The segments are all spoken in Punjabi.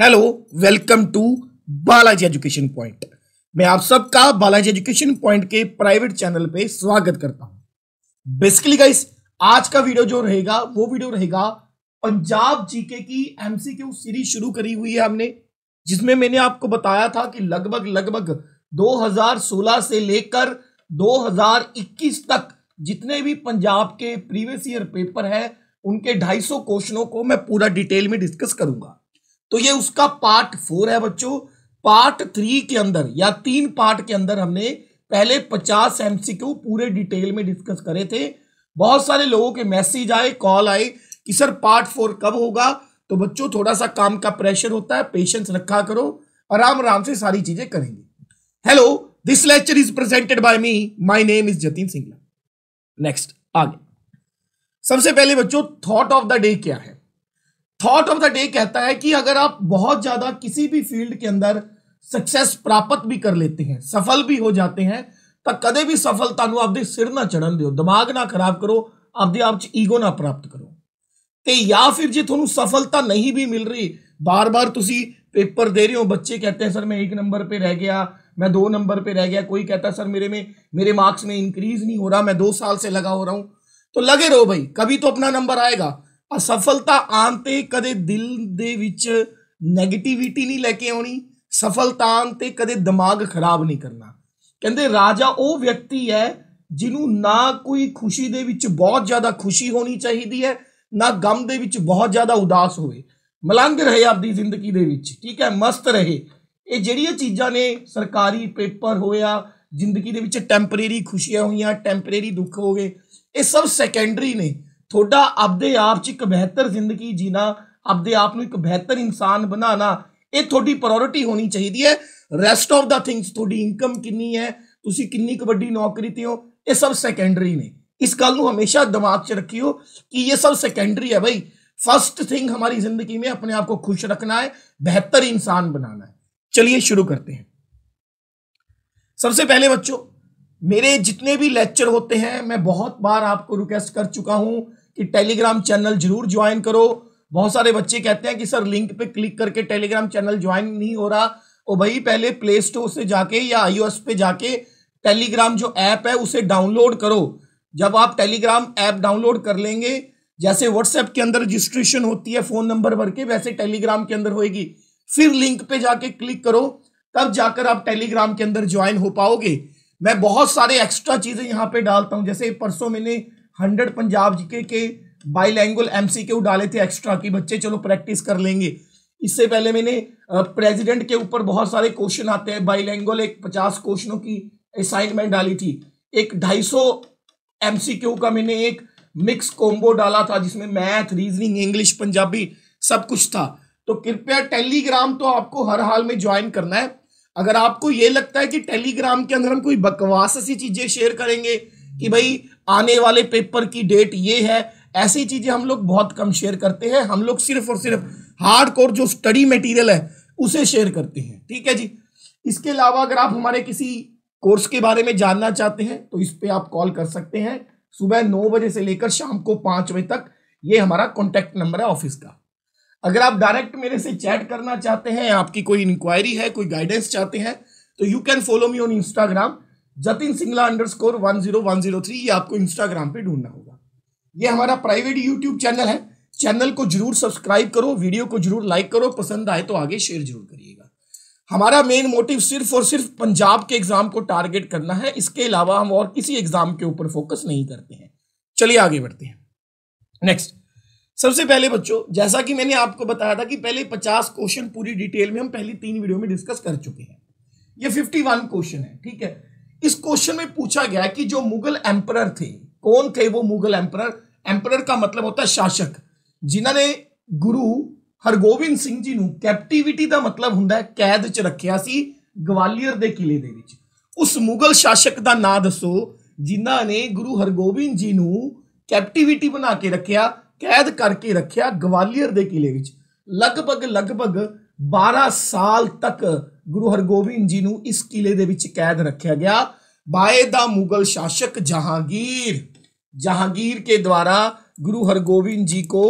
hello welcome to Balaji education point मैं आप सबका बालाजी एजुकेशन पॉइंट के प्राइवेट चैनल पे स्वागत करता हूं बेसिकली गाइस आज का वीडियो जो रहेगा वो वीडियो रहेगा पंजाब जीके की एमसीक्यू सीरीज शुरू करी हुई है हमने जिसमें मैंने आपको बताया था कि लगभग लगभग 2016 से लेकर 2021 तक जितने भी पंजाब के प्रीवियस ईयर पेपर है उनके 250 क्वेश्चनों को मैं पूरा डिटेल में डिस्कस करूंगा तो ये उसका पार्ट फोर है बच्चों पार्ट थ्री के अंदर या तीन पार्ट के अंदर हमने पहले पचास एमसीक्यू पूरे डिटेल में डिस्कस करे थे बहुत सारे लोगों के मैसेज आए कॉल आए कि सर पार्ट फोर कब होगा तो बच्चों थोड़ा सा काम का प्रेशर होता है पेशेंस रखा करो आराम आराम से सारी चीजें करेंगे hello this lecture is presented by me my name is Jatin Singla next आगे सबसे पहले बच्चों थॉट ऑफ द डे क्या है थॉट ऑफ द डे कहता है कि अगर आप बहुत ज्यादा किसी भी फील्ड के अंदर सक्सेस प्राप्त भी कर लेते हैं सफल भी हो जाते हैं तो कदे भी सफलता आप ਆਪਦੇ ਸਿਰ ਨਾ ਚੜਨ ਦਿਓ ਦਿਮਾਗ ਨਾ ਖਰਾਬ ਕਰੋ आप ਆਪ 'ਚ ਈਗੋ ਨਾ ਪ੍ਰਾਪਤ ਕਰੋ ਤੇ ਜਾਂ ਫਿਰ ਜੇ ਤੁਹਾਨੂੰ ਸਫਲਤਾ ਨਹੀਂ ਵੀ ਮਿਲ ਰਹੀ ਬਾਰ पेपर दे रहे हो बच्चे कहते हैं सर मैं एक नंबर पर रह गया मैं दो नंबर पर रह गया कोई कहता है सर मेरे में मेरे मार्क्स में इंक्रीज नहीं हो रहा मैं दो साल से लगा हो रहा हूं तो लगे रहो भाई कभी तो अपना नंबर आएगा ਅਸਫਲਤਾ ਆਨ ਤੇ ਕਦੇ ਦਿਲ ਦੇ ਵਿੱਚ 네ਗੇਟਿਵਿਟੀ ਨਹੀਂ ਲੈ ਕੇ ਆਉਣੀ ਸਫਲਤਾ ਆਨ ਤੇ ਕਦੇ ਦਿਮਾਗ ਖਰਾਬ ਨਹੀਂ ਕਰਨਾ ਕਹਿੰਦੇ ਰਾਜਾ ਉਹ ਵਿਅਕਤੀ ਹੈ ਜਿਹਨੂੰ ਨਾ ਕੋਈ ਖੁਸ਼ੀ ਦੇ ਵਿੱਚ ਬਹੁਤ ਜ਼ਿਆਦਾ ਖੁਸ਼ੀ ਹੋਣੀ ਚਾਹੀਦੀ ਹੈ ਨਾ ਗਮ ਦੇ ਵਿੱਚ ਬਹੁਤ ਜ਼ਿਆਦਾ ਉਦਾਸ ਹੋਵੇ ਮਲੰਗ ਰਹੇ ਆਪਦੀ ਜ਼ਿੰਦਗੀ ਦੇ ਵਿੱਚ ਠੀਕ ਹੈ ਮਸਤ ਰਹੇ ਇਹ ਜਿਹੜੀਆਂ ਚੀਜ਼ਾਂ ਨੇ ਸਰਕਾਰੀ ਪੇਪਰ ਹੋਇਆ ਜ਼ਿੰਦਗੀ ਦੇ ਵਿੱਚ ਟੈਂਪਰੇਰੀ ਖੁਸ਼ੀਆਂ ਹੋਈਆਂ ਟੈਂਪਰੇਰੀ ਦੁੱਖ ਹੋ ਗਏ ਇਹ ਸਭ ਸੈਕੰਡਰੀ ਨੇ ਤੁਹਾਡਾ ਆਪਦੇ ਆਪ 'ਚ ਇੱਕ ਬਿਹਤਰ ਜ਼ਿੰਦਗੀ ਜੀਣਾ ਆਪਦੇ ਆਪ ਨੂੰ ਇੱਕ ਬਿਹਤਰ ਇਨਸਾਨ ਬਣਾਉਣਾ ਇਹ ਤੁਹਾਡੀ ਪ੍ਰਾਇੋਰਟੀ ਹੋਣੀ ਚਾਹੀਦੀ ਹੈ ਰੈਸਟ ਆਫ ਦਾ ਥਿੰਗਸ ਤੁਹਾਡੀ ਇਨਕਮ ਕਿੰਨੀ ਹੈ ਤੁਸੀਂ ਕਿੰਨੀ ਕੁ ਵੱਡੀ ਨੌਕਰੀ ਤੇ ਹੋ ਇਹ ਸਭ ਸੈਕੰਡਰੀ इस गल हमेशा दिमाग च रखियो कि यह सब सेकेंडरी है भाई फर्स्ट थिंग हमारी जिंदगी में अपने आप को खुश रखना है बेहतर इंसान बनाना है चलिए शुरू करते हैं सबसे पहले बच्चों मेरे जितने भी लेक्चर होते हैं मैं बहुत बार आपको रिक्वेस्ट कर चुका हूं कि टेलीग्राम चैनल जरूर ज्वाइन करो बहुत सारे बच्चे कहते हैं कि सर लिंक पे क्लिक करके टेलीग्राम चैनल ज्वाइन नहीं हो रहा ओ भाई पहले प्ले स्टोर से जाके या आईओएस पे जाके टेलीग्राम जो ऐप है उसे डाउनलोड करो जब आप टेलीग्राम ऐप डाउनलोड कर लेंगे जैसे व्हाट्सएप के अंदर रजिस्ट्रेशन होती है फोन नंबर भर के वैसे टेलीग्राम के अंदर होएगी फिर लिंक पे जाके क्लिक करो तब जाकर आप टेलीग्राम के अंदर ज्वाइन हो पाओगे मैं बहुत सारे एक्स्ट्रा चीजें यहाँ पे डालता हूँ जैसे परसों मैंने हंड्रेड पंजाब जीके के बाईलैंगुअल एमसीक्यू डाले थे एक्स्ट्रा कि बच्चे चलो प्रैक्टिस कर लेंगे इससे पहले मैंने प्रेसिडेंट के ऊपर बहुत सारे क्वेश्चन आते हैं बाईलैंगुअल एक पचास क्वेश्चनों की असाइनमेंट डाली थी एक ढाई सौ का मैंने एक मिक्स कॉम्बो डाला था जिसमें मैथ रीजनिंग इंग्लिश पंजाबी सब कुछ था तो कृपया टेलीग्राम तो आपको हर हाल में ज्वाइन करना है अगर आपको ये लगता है कि टेलीग्राम के अंदर हम कोई बकवास सी चीजें शेयर करेंगे कि भाई आने वाले पेपर की डेट ये है ऐसी चीजें हम लोग बहुत कम शेयर करते हैं हम लोग सिर्फ और सिर्फ हार्ड कोर जो स्टडी मटेरियल है उसे शेयर करते हैं ठीक है जी इसके अलावा अगर आप हमारे किसी कोर्स के बारे में जानना चाहते हैं तो इस पर आप कॉल कर सकते हैं सुबह नौ बजे से लेकर शाम को पाँच बजे तक ये हमारा कॉन्टैक्ट नंबर है ऑफिस का अगर आप डायरेक्ट मेरे से चैट करना चाहते हैं आपकी कोई इंक्वायरी है कोई गाइडेंस चाहते हैं तो you can follow me on Instagram Jatin Singla underscore one zero one zero three ये आपको इंस्टाग्राम पे ढूंढना होगा ये हमारा प्राइवेट यूट्यूब चैनल है चैनल को जरूर सब्सक्राइब करो वीडियो को जरूर लाइक करो पसंद आए तो आगे शेयर जरूर करिएगा हमारा मेन मोटिव सिर्फ और सिर्फ पंजाब के एग्जाम को टारगेट करना है इसके अलावा हम और किसी एग्जाम के ऊपर फोकस नहीं करते हैं चलिए आगे बढ़ते हैं नेक्स्ट सबसे पहले बच्चों जैसा कि मैंने आपको बताया था कि पहले पचास क्वेश्चन पूरी डिटेल में हम पहली तीन वीडियो में डिस्कस कर चुके हैं ये फिफ्टी वन क्वेश्चन है ठीक है इस क्वेश्चन में पूछा गया कि जो मुगल एम्परर थे कौन थे वो मुगल एम्परर एम्परर का मतलब होता है शासक ਜਿਨ੍ਹਾਂ ਨੇ ਗੁਰੂ ਹਰਗੋਬਿੰਦ ਸਿੰਘ ਜੀ ਨੂੰ ਕੈਪਟੀਵਿਟੀ ਦਾ ਮਤਲਬ ਹੁੰਦਾ ਹੈ ਕੈਦ 'ਚ ਰੱਖਿਆ ਸੀ ਗਵਾਲੀਅਰ ਦੇ ਕਿਲੇ ਦੇ ਵਿੱਚ ਉਸ ਮੁਗਲ ਸ਼ਾਸਕ ਦਾ ਨਾਂ ਦੱਸੋ ਜਿਨ੍ਹਾਂ ਨੇ ਗੁਰੂ ਹਰਗੋਬਿੰਦ ਜੀ ਨੂੰ ਕੈਪਟੀਵਿਟੀ ਬਣਾ ਕੇ ਰੱਖਿਆ ਕੈਦ ਕਰਕੇ ਰੱਖਿਆ ਗਵਾਲੀਅਰ ਦੇ ਕਿਲੇ ਵਿੱਚ ਲਗਭਗ ਲਗਭਗ बारह साल तक गुरु ਹਰਗੋਬਿੰਦ जी ਨੂੰ ਇਸ ਕਿਲੇ कैद ਵਿੱਚ गया ਰੱਖਿਆ ਗਿਆ ਬਾਏ ਦਾ ਮੁਗਲ जहांगीर के द्वारा गुरु हरगोविंद जी को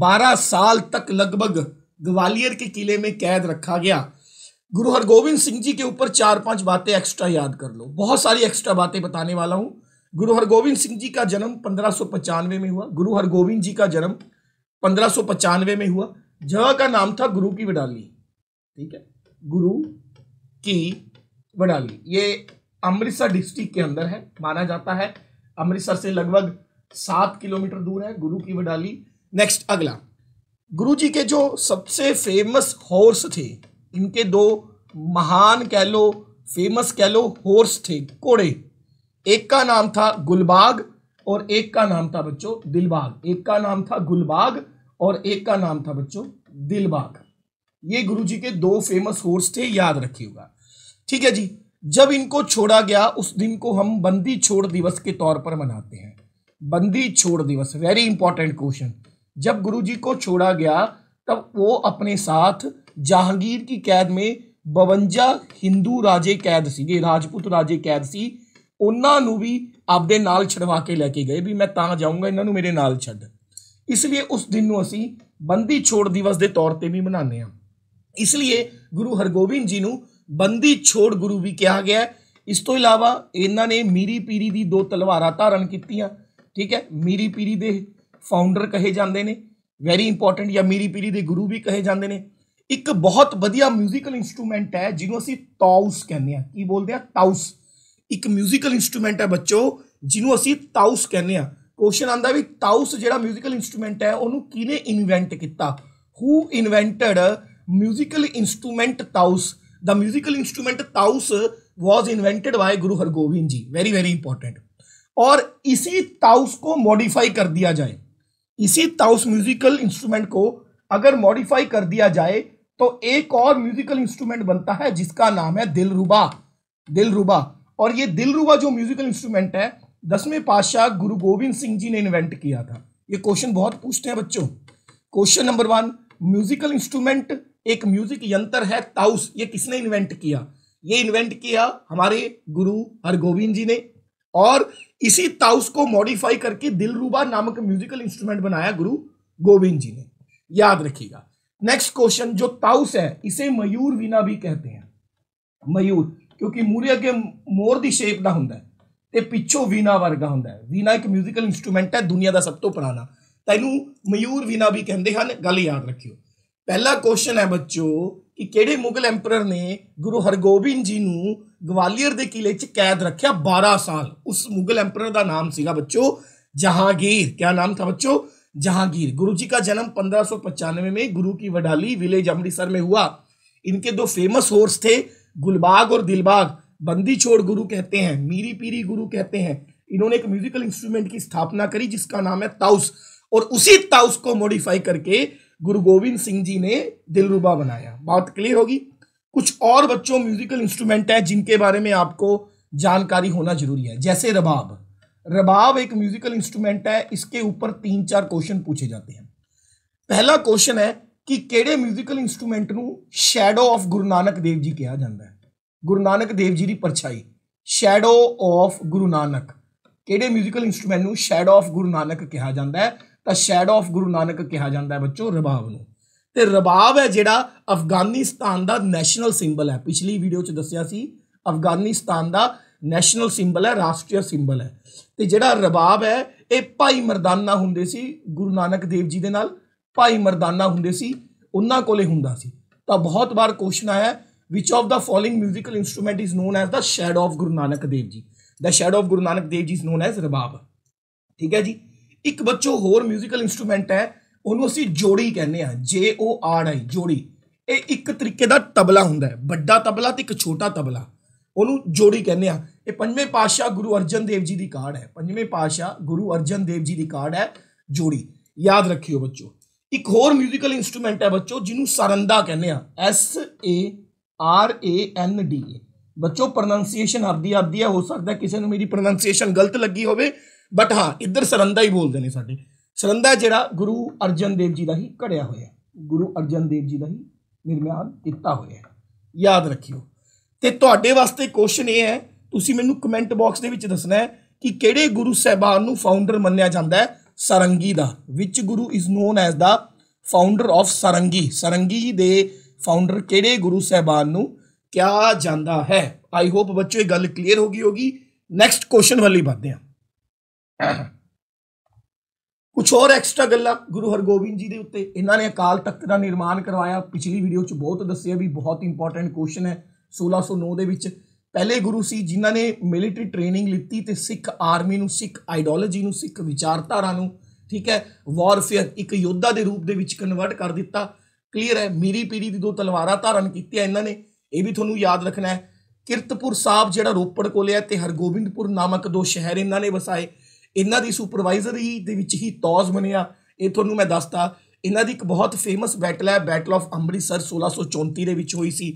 बारह साल तक लगभग ग्वालियर के किले में कैद रखा गया गुरु हरगोबिंद सिंह जी के ऊपर चार पांच बातें एक्स्ट्रा याद कर लो बहुत सारी एक्स्ट्रा बातें बताने वाला हूँ गुरु हरगोबिंद सिंह जी का जन्म पंद्रह में हुआ गुरु हरगोविंद जी का जन्म पंद्रह में हुआ जगह का नाम था गुरु की वडाली ठीक है गुरु की वडाली ये अमृतसर डिस्ट्रिक्ट के अंदर है माना जाता है अमृतसर से लगभग सात किलोमीटर दूर है गुरु की वडाली नेक्स्ट अगला गुरु जी के जो सबसे फेमस हॉर्स थे इनके दो महान कह लो फेमस कह लो हॉर्स थे घोड़े एक का नाम था गुलबाग और एक का नाम था बच्चों दिलबाग एक का नाम था गुलबाग और एक का नाम था बच्चों दिलबाग ये गुरुजी के दो फेमस होर्स थे याद रखिएगा ठीक है जी जब इनको छोड़ा गया उस दिन को हम बंदी छोड़ दिवस के तौर पर मनाते हैं बंदी छोड़ दिवस वेरी इंपॉर्टेंट क्वेश्चन जब गुरुजी को छोड़ा गया तब वो अपने साथ जहांगीर की कैद में बवंजा हिंदू राजे कैद से राजपूत राजे कैद सी उन्होंने भी आपके नाल छड़वा के लैके गए भी मैं ਵੀ जाऊंगा इन्हों मेरे नाल ਨੂੰ ਇਸ ਲਈ ਉਸ ਦਿਨ ਨੂੰ ਅਸੀਂ ਬੰਦੀ ਛੋੜ ਦਿਵਸ ਦੇ ਤੌਰ ਤੇ ਵੀ ਮਨਾਉਂਦੇ ਹਾਂ ਇਸ ਲਈ ਗੁਰੂ ਹਰਗੋਬਿੰਦ ਜੀ ਨੂੰ ਬੰਦੀ ਛੋੜ ਗੁਰੂ ਵੀ ਕਿਹਾ ਗਿਆ ਇਸ ਤੋਂ ਇਲਾਵਾ ਇਹਨਾਂ ਨੇ ਮੀਰੀ ਪੀਰੀ ਦੀ ਦੋ ਤਲਵਾਰਾਂ ਧਾਰਨ ਕੀਤੀਆਂ ਠੀਕ ਹੈ ਮੀਰੀ ਪੀਰੀ ਦੇ ਫਾਊਂਡਰ ਕਹੇ ਜਾਂਦੇ ਨੇ ਵੈਰੀ ਇੰਪੋਰਟੈਂਟ ਜਾਂ ਮੀਰੀ ਪੀਰੀ ਦੇ ਗੁਰੂ ਵੀ ਕਹੇ ਜਾਂਦੇ ਨੇ ਇੱਕ ਬਹੁਤ ਵਧੀਆ 뮤지컬 ਇਨਸਟਰੂਮੈਂਟ ਹੈ ਜਿਹਨੂੰ ਅਸੀਂ ਤਾਉਸ ਕਹਿੰਦੇ ਆ ਕੀ ਬੋਲਦੇ ਆ ਤਾਉਸ ਇੱਕ 뮤지컬 ਇਨਸਟਰੂਮੈਂਟ ਹੈ ਬੱਚੋ ਜਿਹਨੂੰ ਅਸੀਂ ਤਾਉਸ ਕਹਿੰਦੇ ਆ क्वेश्चन ਆਂਦਾ भी ताउस जो म्यूजिकल इंस्ट्रूमेंट है ਉਹਨੂੰ ਕਿਹਨੇ इनवेंट किया who invented musical instrument Taus the musical instrument Taus was invented by Guru Hargobind ji very very important और इसी ताउस को मॉडिफाई कर दिया जाए इसी ताउस म्यूजिकल इंस्ट्रूमेंट को अगर मॉडिफाई कर दिया जाए तो एक और म्यूजिकल इंस्ट्रूमेंट बनता है जिसका नाम है दिलरुबा दिलरुबा और ये दिलरुबा जो म्यूजिकल इंस्ट्रूमेंट है दसवें पातशाह गुरु गोविंद सिंह जी ने इन्वेंट किया था ये क्वेश्चन बहुत पूछते हैं बच्चों question number one musical instrument एक म्यूजिक यंत्र है ताउस ये किसने इन्वेंट किया ये इन्वेंट किया हमारे गुरु हरगोविंद जी ने और इसी ताउस को मॉडिफाई करके दिलरूबा नामक म्यूजिकल इंस्ट्रूमेंट बनाया गुरु गोविंद जी ने याद रखिएगा नेक्स्ट क्वेश्चन जो ताउस है इसे मयूर वीणा भी कहते हैं मयूर क्योंकि मूर्य के मोर दी शेप का होंगे ਤੇ ਪਿੱਛੋਂ ਵੀਨਾ ਵਰਗਾ ਹੁੰਦਾ ਹੈ ਵੀਨਾ ਇੱਕ 뮤지컬 ਇਨਸਟਰੂਮੈਂਟ ਹੈ ਦੁਨੀਆ ਦਾ ਸਭ ਤੋਂ ਪੁਰਾਣਾ ਤੈਨੂੰ ਮਯੂਰ ਵੀਨਾ ਵੀ ਕਹਿੰਦੇ ਹਨ ਗੱਲ ਯਾਦ ਰੱਖਿਓ ਪਹਿਲਾ ਕੁਐਸਚਨ ਹੈ ਬੱਚੋ ਕਿ ਕਿਹੜੇ ਮੁਗਲ ਐਮਪਰਰ ਨੇ ਗੁਰੂ ਹਰਗੋਬਿੰਦ ਜੀ ਨੂੰ ਗਵਾਲੀਅਰ ਦੇ ਕਿਲੇ 'ਚ ਕੈਦ ਰੱਖਿਆ 12 ਸਾਲ ਉਸ ਮੁਗਲ ਐਮਪਰਰ ਦਾ ਨਾਮ ਸੀਗਾ ਬੱਚੋ ਜਹਾਂਗੀਰ ਕਿਆ ਨਾਮ ਥਾ ਬੱਚੋ ਜਹਾਂਗੀਰ ਗੁਰੂ ਜੀ ਦਾ ਜਨਮ 1595 ਮੇ ਗੁਰੂ ਕੀ ਵਡਾਲੀ ਵਿਲੇਜ ਅੰਮ੍ਰਿਤਸਰ ਮੇ ਹੁਆ ਇਨਕੇ ਦੋ ਫੇਮਸ ਹੋਰਸ ਥੇ ਗੁਲਬਾਗ ਔਰ ਦਿਲਬਾਗ बंदी छोड़ गुरु कहते हैं मीरी पीरी गुरु कहते हैं इन्होंने एक म्यूजिकल इंस्ट्रूमेंट की स्थापना करी जिसका नाम है ताउस और उसी ताउस को मॉडिफाई करके गुरु गोविंद सिंह जी ने दिलरुबा बनाया बात क्लियर होगी कुछ और बच्चों म्यूजिकल इंस्ट्रूमेंट है जिनके बारे में आपको जानकारी होना जरूरी है जैसे रबाब रबाब एक म्यूजिकल इंस्ट्रूमेंट है इसके ऊपर तीन चार क्वेश्चन पूछे जाते हैं पहला क्वेश्चन है कि केड़े म्यूजिकल इंस्ट्रूमेंट ਨੂੰ ऑफ गुरु नानक देव जी कहा जाता है ਗੁਰੂ ਨਾਨਕ ਦੇਵ ਜੀ ਦੀ ਪਰਛਾਈ ਸ਼ੈਡੋ ਆਫ ਗੁਰੂ ਨਾਨਕ ਕਿਹੜੇ 뮤지컬 ਇਨਸਟਰੂਮੈਂਟ ਨੂੰ ਸ਼ੈਡੋ ਆਫ ਗੁਰੂ ਨਾਨਕ ਕਿਹਾ ਜਾਂਦਾ ਹੈ ਤਾਂ ਸ਼ੈਡੋ ਆਫ ਗੁਰੂ ਨਾਨਕ ਕਿਹਾ ਜਾਂਦਾ ਹੈ ਬੱਚੋ ਰਬਾਬ ਨੂੰ ਤੇ ਰਬਾਬ ਹੈ ਜਿਹੜਾ ਅਫਗਾਨਿਸਤਾਨ ਦਾ ਨੈਸ਼ਨਲ ਸਿੰਬਲ ਹੈ ਪਿਛਲੀ ਵੀਡੀਓ 'ਚ ਦੱਸਿਆ ਸੀ ਅਫਗਾਨਿਸਤਾਨ ਦਾ ਨੈਸ਼ਨਲ ਸਿੰਬਲ ਹੈ ਰਾਸ਼ਟਰੀ ਸਿੰਬਲ ਹੈ ਤੇ ਜਿਹੜਾ ਰਬਾਬ ਹੈ ਇਹ ਭਾਈ ਮਰਦਾਨਾ ਹੁੰਦੇ ਸੀ ਗੁਰੂ ਨਾਨਕ ਦੇਵ ਜੀ ਦੇ ਨਾਲ ਭਾਈ ਮਰਦਾਨਾ ਹੁੰਦੇ ਸੀ ਉਹਨਾਂ ਕੋਲੇ ਹੁੰਦਾ ਸੀ ਤਾਂ ਬਹੁਤ ਵਾਰ ਕੁਐਸਚਨ ਆਇਆ ਵਿਚ of the following 뮤지컬 instrument is known as the shadow of Guru Nanak Dev ji the shadow of Guru Nanak Dev ji is known as ਰਬਾਬ ਠੀਕ ਹੈ ਜੀ ਇੱਕ ਬੱਚੋ ਹੋਰ 뮤지컬 ਇਨਸਟਰੂਮੈਂਟ ਹੈ ਉਹਨੂੰ ਅਸੀਂ ਜੋੜੀ ਕਹਿੰਦੇ ਆ ਜੇ ਉਹ ਆਰ ਆਈ ਜੋੜੀ ਇਹ ਇੱਕ ਤਰੀਕੇ ਦਾ ਤਬਲਾ ਹੁੰਦਾ ਹੈ ਵੱਡਾ ਤਬਲਾ ਤੇ ਇੱਕ ਛੋਟਾ ਤਬਲਾ ਉਹਨੂੰ ਜੋੜੀ ਕਹਿੰਦੇ ਆ ਇਹ ਪੰਜਵੇਂ ਪਾਤਸ਼ਾਹ ਗੁਰੂ ਅਰਜਨ ਦੇਵ ਜੀ ਦੀ ਕਾਰਡ ਹੈ ਪੰਜਵੇਂ ਪਾਤਸ਼ਾਹ ਗੁਰੂ ਅਰਜਨ ਦੇਵ ਜੀ ਦੀ ਕਾਰਡ ਹੈ ਜੋੜੀ ਯਾਦ ਰੱਖਿਓ ਬੱਚੋ ਇੱਕ ਹੋਰ 뮤지컬 ਇਨਸਟਰੂਮੈਂਟ ਹੈ ਬੱਚੋ ਜਿਹਨੂੰ ਸਰੰਦਾ ਕਹਿੰਦੇ ਆ S A R A N D ਬੱਚੋ ਪ੍ਰੋਨਾਂਸੀਏਸ਼ਨ ਆਪਦੀ ਆਪਦੀ ਹੈ ਹੋ ਸਕਦਾ ਕਿਸੇ ਨੂੰ ਮੇਰੀ ਪ੍ਰੋਨਾਂਸੀਏਸ਼ਨ ਗਲਤ ਲੱਗੀ ਹੋਵੇ ਬਟ ਹਾਂ ਇੱਧਰ ਸਰੰਦਾ ਹੀ ਬੋਲਦੇ ਨੇ ਸਾਡੇ ਸਰੰਦਾ ਜਿਹੜਾ ਗੁਰੂ ਅਰਜਨ ਦੇਵ ਜੀ ਦਾ ਹੀ ਘੜਿਆ ਹੋਇਆ ਗੁਰੂ ਅਰਜਨ ਦੇਵ ਜੀ ਦਾ ਹੀ ਨਿਰਮਾਣ ਕੀਤਾ ਹੋਇਆ ਯਾਦ ਰੱਖਿਓ ਤੇ ਤੁਹਾਡੇ ਵਾਸਤੇ ਕੁਐਸਚਨ ਇਹ ਹੈ ਤੁਸੀਂ ਮੈਨੂੰ ਕਮੈਂਟ ਬਾਕਸ ਦੇ ਵਿੱਚ ਦੱਸਣਾ ਹੈ ਕਿ ਕਿਹੜੇ ਗੁਰੂ ਸਹਿਬਾਨ ਨੂੰ ਫਾਊਂਡਰ ਮੰਨਿਆ ਜਾਂਦਾ ਹੈ ਸਰੰਗੀ ਦਾ ਵਿੱਚ Guru is known as the founder of sarangi sarangi ਦੇ ਫਾਊਂਡਰ ਕਿਹੜੇ ਗੁਰੂ ਸਹਿਬਾਨ ਨੂੰ ਕਿਹਾ ਜਾਂਦਾ ਹੈ ਆਈ ਹੋਪ ਬੱਚੋ ਇਹ ਗੱਲ ਕਲੀਅਰ ਹੋ ਗਈ ਹੋਗੀ ਨੈਕਸਟ ਕੁਐਸਚਨ ਵੱਲ ਹੀ ਵਧਦੇ ਹਾਂ ਕੁਝ ਹੋਰ ਐਕਸਟਰਾ ਗੱਲਾਂ ਗੁਰੂ ਹਰਗੋਬਿੰਦ ਜੀ ਦੇ ਉੱਤੇ ਇਹਨਾਂ ਨੇ ਅਕਾਲ ਤਖਤ ਦਾ ਨਿਰਮਾਣ ਕਰਵਾਇਆ ਪਿਛਲੀ ਵੀਡੀਓ 'ਚ ਬਹੁਤ ਦੱਸਿਆ ਵੀ ਬਹੁਤ ਇੰਪੋਰਟੈਂਟ ਕੁਐਸਚਨ ਹੈ 1609 ਦੇ ਵਿੱਚ ਪਹਿਲੇ ਗੁਰੂ ਸੀ ਜਿਨ੍ਹਾਂ ਨੇ ਮਿਲਟਰੀ ਟ੍ਰੇਨਿੰਗ ਲਿੱਤੀ ਤੇ ਸਿੱਖ ਆਰਮੀ ਨੂੰ ਸਿੱਖ ਆਈਡੋਲੋਜੀ ਨੂੰ ਸਿੱਖ ਵਿਚਾਰਧਾਰਾ ਨੂੰ ਠੀਕ ਹੈ ਵਾਰਫੇਅਰ ਇੱਕ ਯੋਧਾ ਦੇ ਰੂਪ ਦੇ ਵਿੱਚ ਕਨਵਰਟ ਕਰ ਦਿੱਤਾ ਕਲੀਅਰ ਹੈ ਮੀਰੀ ਪੀਰੀ ਦੀ ਦੋ ਤਲਵਾਰਾਂ ਧਾਰਨ ਕੀਤੀਆਂ ਇਹਨਾਂ ਨੇ ਇਹ ਵੀ ਤੁਹਾਨੂੰ ਯਾਦ ਰੱਖਣਾ ਹੈ ਕਿਰਤਪੁਰ ਸਾਹਿਬ ਜਿਹੜਾ ਰੋਪੜ ਕੋਲੇ ਹੈ ਤੇ ਹਰਗੋਬਿੰਦਪੁਰ ਨਾਮਕ ਦੋ ਸ਼ਹਿਰ ਇਹਨਾਂ ਨੇ ਵਸਾਏ ਇਹਨਾਂ ਦੀ ਸੁਪਰਵਾਈਜ਼ਰੀ ਦੇ ਵਿੱਚ ਹੀ ਤੌਜ਼ ਬਣਿਆ ਇਹ ਤੁਹਾਨੂੰ ਮੈਂ ਦੱਸਤਾ ਇਹਨਾਂ ਦੀ ਇੱਕ ਬਹੁਤ ਫੇਮਸ ਬੈਟਲ ਹੈ ਬੈਟਲ ਆਫ ਅੰਮ੍ਰਿਤਸਰ 1634 ਦੇ ਵਿੱਚ ਹੋਈ ਸੀ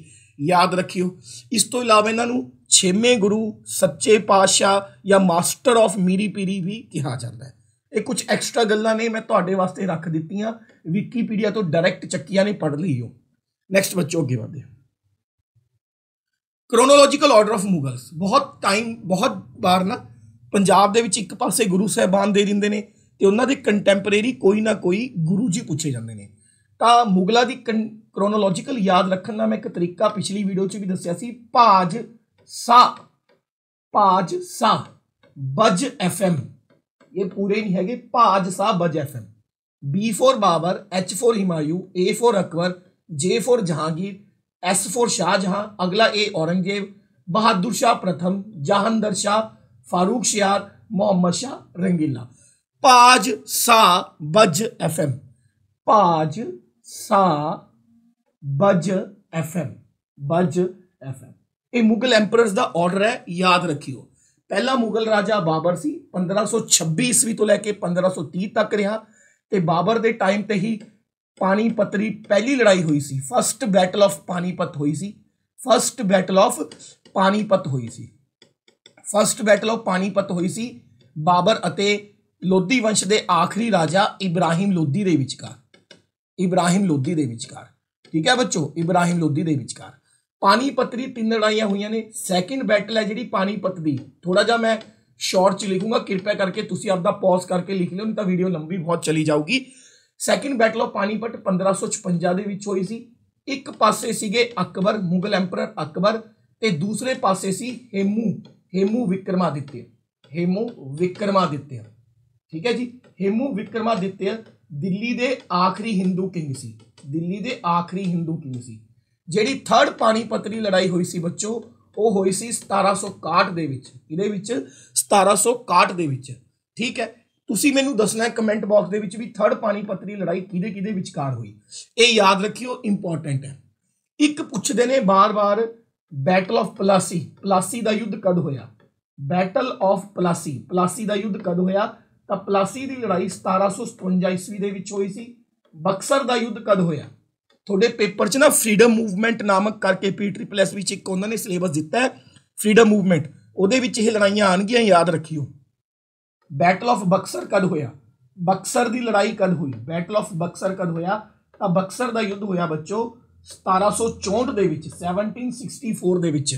ਯਾਦ ਰੱਖਿਓ ਇਸ ਤੋਂ ਇਲਾਵਾ ਇਹਨਾਂ ਨੂੰ ਛੇਵੇਂ ਗੁਰੂ ਸੱਚੇ ਪਾਤਸ਼ਾਹ ਜਾਂ ਮਾਸਟਰ ਆਫ ਮੀਰੀ ਪੀਰੀ ਵੀ ਕਿਹਾ ਜਾਂਦਾ ਹੈ ਇਹ ਕੁਝ ਐਕਸਟਰਾ ਗੱਲਾਂ ਨੇ ਮੈਂ ਤੁਹਾਡੇ ਵਾਸਤੇ ਰੱਖ ਦਿੱਤੀਆਂ ਵਿਕੀਪੀਡੀਆ ਤੋਂ ਡਾਇਰੈਕਟ ਚੱਕੀਆਂ ਨੇ ਪੜ੍ਹ ਲਈਓ ਨੈਕਸਟ ਬੱਚੋ ਅੱਗੇ ਵਧਦੇ ਕ੍ਰੋਨੋਲੋਜੀਕਲ ਆਰਡਰ ਆਫ ਮੁਗਲਸ ਬਹੁਤ ਟਾਈਮ ਬਹੁਤ ਵਾਰ ਨਾ ਪੰਜਾਬ ਦੇ ਵਿੱਚ ਇੱਕ ਪਾਸੇ ਗੁਰੂ ਸਾਹਿਬਾਨ ਦੇ ਦਿੰਦੇ ਨੇ ਤੇ ਉਹਨਾਂ ਦੇ ਕੰਟੈਂਪਰੇਰੀ ਕੋਈ ਨਾ ਕੋਈ ਗੁਰੂ ਜੀ ਪੁੱਛੇ ਜਾਂਦੇ ਨੇ ਤਾਂ ਮੁਗਲਾ ਦੀ ਕ੍ਰੋਨੋਲੋਜੀਕਲ ਯਾਦ ਰੱਖਣ ਦਾ ਮੈਂ ਇੱਕ ਤਰੀਕਾ ਪਿਛਲੀ ਵੀਡੀਓ 'ਚ ਵੀ ਦੱਸਿਆ ਸੀ ਭਾਜ ਸਾ ਭਾਜ ਸਾ ਬਜ ਐਫ ਐਮ ये पूरे नहीं है कि भाज सा बज F M B for Babar H for Humayun A for Akbar J for Jahangir S for Shahjahan अगला ए औरंगजेब बहादुर शाह प्रथम जहानदर शाह फारूक शियार मोहम्मद शाह रंगीला पाज सा बज एफ एम पाज सा बज एफ एम बज एफ एम ये मुगल एम्पर का ऑर्डर है याद रखियो ਪਹਿਲਾ ਮੁਗਲ ਰਾਜਾ ਬਾਬਰ ਸੀ 1526 ਈਸਵੀ ਤੋਂ ਲੈ ਕੇ 1530 ਤੱਕ ਰਿਹਾ ਤੇ ਬਾਬਰ ਦੇ ਟਾਈਮ ਤੇ ਹੀ ਪਾਣੀਪਤ ਦੀ ਪਹਿਲੀ ਲੜਾਈ ਹੋਈ ਸੀ ਫਰਸਟ ਬੈਟਲ ਆਫ ਪਾਣੀਪਤ ਹੋਈ ਸੀ ਫਰਸਟ ਬੈਟਲ ਆਫ ਪਾਣੀਪਤ ਹੋਈ ਸੀ ਫਰਸਟ ਬੈਟਲ ਆਫ ਪਾਣੀਪਤ ਹੋਈ ਸੀ ਬਾਬਰ ਅਤੇ ਲੋਧੀ ਵੰਸ਼ ਦੇ ਆਖਰੀ ਰਾਜਾ ਇਬਰਾਹਿਮ ਲੋਧੀ ਦੇ ਵਿਚਕਾਰ ਇਬਰਾਹਿਮ ਲੋਧੀ ਦੇ ਵਿਚਕਾਰ ਠੀਕ ਹੈ ਬੱਚੋ ਇਬਰਾਹਿਮ ਲੋਧੀ ਦੇ ਵਿਚਕਾਰ ਪਾਣੀ ਦੀ ਤਿੰਨ ਲੜਾਈਆਂ ਹੋਈਆਂ ਨੇ ਸੈਕਿੰਡ ਬੈਟਲ ਹੈ ਜਿਹੜੀ ਪਾਣੀਪਤ ਦੀ ਥੋੜਾ ਜਿਹਾ ਮੈਂ ਸ਼ਾਰਟ ਚ ਲਿਖੂਗਾ ਕਿਰਪਾ ਕਰਕੇ ਤੁਸੀਂ ਆਪਦਾ ਪੌਜ਼ ਕਰਕੇ ਲਿਖ ਲਿਓ ਨਹੀਂ ਤਾਂ ਵੀਡੀਓ ਲੰਬੀ ਬਹੁਤ ਚਲੀ ਜਾਊਗੀ ਸੈਕਿੰਡ ਬੈਟਲ ਆਫ ਪਾਣੀਪਤ 1556 ਦੇ ਵਿੱਚ ਹੋਈ ਸੀ ਇੱਕ ਪਾਸੇ ਸੀਗੇ ਅਕਬਰ ਮੁਗਲ ਐਮਪਰਰ ਅਕਬਰ ਤੇ ਦੂਸਰੇ ਪਾਸੇ ਸੀ ਹੇਮੂ ਹੇਮੂ ਦਿੱਤੇ ਹੇਮੂ ਦਿੱਤੇ ਠੀਕ ਹੈ ਜੀ ਹੇਮੂ ਦਿੱਤੇ ਦਿੱਲੀ ਦੇ ਆਖਰੀ ਹਿੰਦੂ ਕਿੰਗ ਸੀ ਦਿੱਲੀ ਦੇ ਆਖਰੀ ਹਿੰਦੂ ਕਿੰਗ ਸੀ ਜਿਹੜੀ ਥਰਡ ਪਾਣੀਪਤ ਦੀ ਲੜਾਈ ਹੋਈ ਸੀ ਬੱਚੋ ਉਹ ਹੋਈ ਸੀ 1761 ਦੇ ਵਿੱਚ ਇਹਦੇ ਵਿੱਚ 1761 ਦੇ ਵਿੱਚ ਠੀਕ ਹੈ ਤੁਸੀਂ ਮੈਨੂੰ ਦੱਸਣਾ ਕਮੈਂਟ ਬਾਕਸ ਦੇ ਵਿੱਚ ਵੀ ਥਰਡ ਪਾਣੀਪਤ ਦੀ ਲੜਾਈ ਕਿਹਦੇ ਕਿਹਦੇ ਵਿਚਕਾਰ ਹੋਈ ਇਹ ਯਾਦ ਰੱਖਿਓ ਇੰਪੋਰਟੈਂਟ ਹੈ ਇੱਕ ਪੁੱਛਦੇ ਨੇ ਬਾਰ-ਬਾਰ ਬੈਟਲ ਆਫ ਪਲਾਸੀ ਪਲਾਸੀ ਦਾ ਯੁੱਧ ਕਦ ਹੋਇਆ ਬੈਟਲ ਆਫ ਪਲਾਸੀ ਪਲਾਸੀ ਦਾ ਯੁੱਧ ਕਦ ਹੋਇਆ ਤਾਂ ਪਲਾਸੀ ਦੀ ਲੜਾਈ 1757 ਈਸਵੀ ਦੇ ਵਿੱਚ ਹੋਈ ਸੀ ਬਕਸਰ ਦਾ ਯੁੱਧ ਕਦ ਹੋਇਆ ਤੁਹਾਡੇ ਪੇਪਰ 'ਚ ਨਾ ਫਰੀडम ਮੂਵਮੈਂਟ ਨਾਮਕ ਕਰਕੇ ਪੀ ਟ੍ਰਿਪਲ ਐਸ ਵਿੱਚ ਇੱਕ ਉਹਨਾਂ ਨੇ ਸਿਲੇਬਸ ਦਿੱਤਾ ਹੈ ਫਰੀडम ਮੂਵਮੈਂਟ ਉਹਦੇ ਵਿੱਚ ਇਹ ਲੜਾਈਆਂ ਆਣਗੀਆਂ ਯਾਦ ਰੱਖਿਓ ਬੈਟਲ ਆਫ ਬਕਸਰ ਕਦ ਹੋਇਆ ਬਕਸਰ ਦੀ ਲੜਾਈ ਕਦ ਹੋਈ ਬੈਟਲ ਆਫ ਬਕਸਰ ਕਦ ਹੋਇਆ ਤਾਂ ਬਕਸਰ ਦਾ ਯੁੱਧ ਹੋਇਆ ਬੱਚੋ 1764 ਦੇ ਵਿੱਚ 1764 ਦੇ ਵਿੱਚ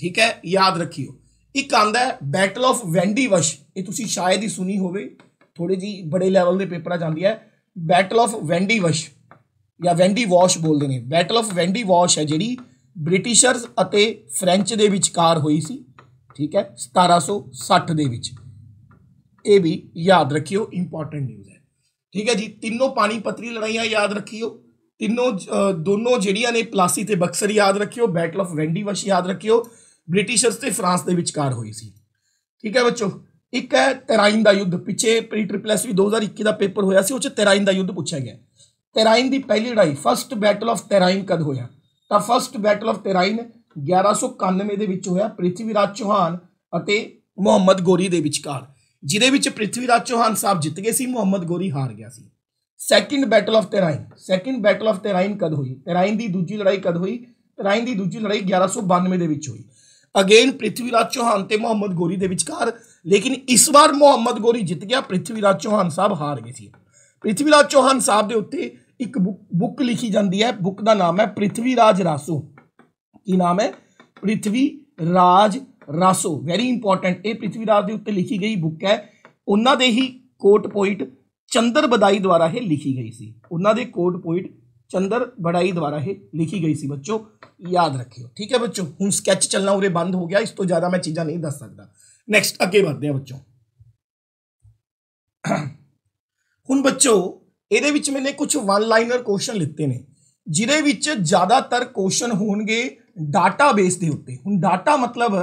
ਠੀਕ ਹੈ ਯਾਦ ਰੱਖਿਓ ਇੱਕ ਆਂਦਾ ਬੈਟਲ ਆਫ ਵੈਂਡੀ ਵਸ਼ ਇਹ ਤੁਸੀਂ ਸ਼ਾਇਦ ਹੀ ਸੁਣੀ ਹੋਵੇ ਥੋੜੀ ਜੀ ਬੜੇ ਲੈਵਲ ਦੇ ਪੇਪਰਾਂ ਜਾਂਦੀ ਹੈ ਬੈਟਲ ਆਫ ਵੈਂਡੀ ਵਸ਼ ਜਾਂ ਵੈਂਡੀ ਵਾਸ਼ ਬੋਲਦੇ ਨੇ ਬੈਟਲ ਆਫ ਵੈਂਡੀ ਵਾਸ਼ ਹੈ ਜਿਹੜੀ ਬ੍ਰਿਟਿਸ਼ਰਸ ਅਤੇ ਫ੍ਰੈਂਚ ਦੇ ਵਿਚਕਾਰ ਹੋਈ ਸੀ ਠੀਕ ਹੈ 1760 ਦੇ ਵਿੱਚ ਇਹ ਵੀ ਯਾਦ ਰੱਖਿਓ ਇੰਪੋਰਟੈਂਟ ਨਿਊਜ਼ ਹੈ ਠੀਕ ਹੈ ਜੀ ਤਿੰਨੋਂ ਪਤਰੀ ਲੜਾਈਆਂ ਯਾਦ ਰੱਖਿਓ ਤਿੰਨੋਂ ਦੋਨੋਂ ਜਿਹੜੀਆਂ ਨੇ ਪਲਾਸੀ ਤੇ ਬਕਸਰ ਯਾਦ ਰੱਖਿਓ ਬੈਟਲ ਆਫ ਵੈਂਡੀ ਵਾਸ਼ ਯਾਦ ਰੱਖਿਓ ਬ੍ਰਿਟਿਸ਼ਰਸ ਤੇ ਫ੍ਰਾਂਸ ਦੇ ਵਿਚਕਾਰ ਹੋਈ ਸੀ ਠੀਕ ਹੈ ਬੱਚੋ ਇੱਕ ਹੈ ਤਰਾਈਨ ਦਾ ਯੁੱਧ ਪਿੱਛੇ ਪ੍ਰੀ ਟ੍ਰਿਪਲ ਐਸ ਵੀ 2021 ਦਾ ਪੇਪਰ ਹੋਇਆ ਸੀ ਉਹ ਚ ਤਰਾਈਨ ਦਾ ਯੁੱਧ ਪੁੱਛਿਆ ਗਿਆ ਤੇਰਾਇਨ ਦੀ ਪਹਿਲੀ ਲੜਾਈ ਫਰਸਟ ਬੈਟਲ ਆਫ ਤੇਰਾਇਨ ਕਦ ਹੋਇਆ ਤਾਂ ਫਰਸਟ ਬੈਟਲ ਆਫ ਤੇਰਾਇਨ 1191 ਦੇ ਵਿੱਚ ਹੋਇਆ ਪ੍ਰਿਥਵੀਰਾਜ ਚੌਹਾਨ ਅਤੇ ਮੁਹੰਮਦ ਗੋਰੀ ਦੇ ਵਿਚਕਾਰ ਜਿਹਦੇ ਵਿੱਚ ਪ੍ਰਿਥਵੀਰਾਜ ਚੌਹਾਨ ਸਾਹਿਬ ਜਿੱਤ ਗਏ ਸੀ ਮੁਹੰਮਦ ਗੋਰੀ ਹਾਰ ਗਿਆ ਸੀ second battle of Tarain second battle of Tarain ਕਦ ਹੋਈ ਤੇਰਾਇਨ ਦੀ ਦੂਜੀ ਲੜਾਈ ਕਦ ਹੋਈ ਤੇਰਾਇਨ ਦੀ ਦੂਜੀ ਲੜਾਈ 1192 ਦੇ ਵਿੱਚ ਹੋਈ ਅਗੇਨ ਪ੍ਰਿਥਵੀਰਾਜ ਚੌਹਾਨ ਤੇ ਮੁਹੰਮਦ ਗੋਰੀ ਦੇ ਵਿਚਕਾਰ ਲੇਕਿਨ ਇਸ ਵਾਰ ਮੁਹੰਮਦ ਗੋਰੀ ਜਿੱਤ ਗਿਆ ਪ੍ਰਿਥਵੀਰਾਜ ਚੌਹਾਨ ਸਾਹਿਬ ਹਾਰ ਗਏ ਸੀ ਪ੍ਰਿਥਵੀਰਾਜ ਚੌਹਾਨ ਸਾਹਿਬ ਦੇ ਉੱਤੇ एक बुक बुक लिखी जाती है बुक का नाम है पृथ्वीराज रासो की नाम है पृथ्वीराज रासो वेरी इंपोर्टेंट ये पृथ्वीराज के उत्ते लिखी गई बुक है उन्होंने ही कोट पोइट चंद्र बदाई द्वारा यह लिखी गई सी उन्होंने कोट पोइट चंद्र बढ़ाई द्वारा ही लिखी गई सी बच्चों याद रखियो ठीक है बच्चों हूँ स्कैच चलना उरे बंद हो गया इस तो ज़्यादा मैं चीज़ा नहीं दस सकता नैक्सट अगे बढ़ते हैं बच्चों हूँ बच्चों ਇਹਦੇ ਵਿੱਚ ਮੈਨੇ ਕੁਝ ਵਨ ਲਾਈਨਰ ਕੁਐਸਚਨ ਲਿੱਤੇ ਨੇ ਜਿਹਦੇ ਵਿੱਚ ਜ਼ਿਆਦਾਤਰ ਕੁਐਸਚਨ ਹੋਣਗੇ ਡਾਟਾਬੇਸ ਦੇ ਉੱਤੇ ਹੁਣ ਡਾਟਾ ਮਤਲਬ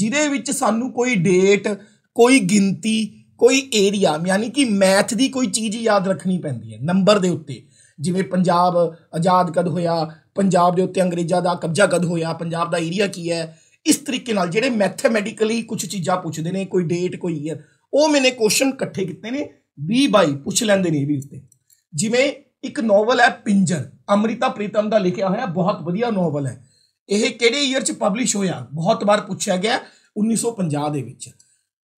ਜਿਹਦੇ ਵਿੱਚ ਸਾਨੂੰ ਕੋਈ ਡੇਟ ਕੋਈ ਗਿਣਤੀ ਕੋਈ ਏਰੀਆ ਯਾਨੀ ਕਿ ਮੈਥ ਦੀ ਕੋਈ ਚੀਜ਼ ਯਾਦ ਰੱਖਣੀ ਪੈਂਦੀ ਹੈ ਨੰਬਰ ਦੇ ਉੱਤੇ ਜਿਵੇਂ ਪੰਜਾਬ ਆਜ਼ਾਦ ਕਦ ਹੋਇਆ ਪੰਜਾਬ ਦੇ ਉੱਤੇ ਅੰਗਰੇਜ਼ਾਂ ਦਾ ਕਬਜ਼ਾ ਕਦ ਹੋਇਆ ਪੰਜਾਬ ਦਾ ਏਰੀਆ ਕੀ ਹੈ ਇਸ ਤਰੀਕੇ ਨਾਲ ਜਿਹੜੇ ਮੈਥਮੈਟਿਕਲੀ ਕੁਝ ਚੀਜ਼ਾਂ ਪੁੱਛਦੇ ਨੇ ਕੋਈ ਡੇਟ ਕੋਈ ਈਅਰ ਉਹ ਮੈਨੇ ਕੁਐਸਚਨ ਇਕੱਠੇ ਕੀਤੇ ਨੇ 20 ਬਾਈ ਪੁੱਛ ਲੈਂਦੇ ਨੇ ਇਹ ਵੀ ਉੱਤੇ ਜਿਵੇਂ ਇੱਕ ਨੋਵਲ ਹੈ ਪਿੰਜਰ ਅਮ੍ਰਿਤਾ ਪ੍ਰੀਤਮ ਦਾ ਲਿਖਿਆ ਹੋਇਆ ਬਹੁਤ ਵਧੀਆ ਨੋਵਲ ਹੈ ਇਹ ਕਿਹੜੇ ਈਅਰ ਚ ਪਬਲਿਸ਼ ਹੋਇਆ ਬਹੁਤ ਵਾਰ ਪੁੱਛਿਆ ਗਿਆ 1950 ਦੇ ਵਿੱਚ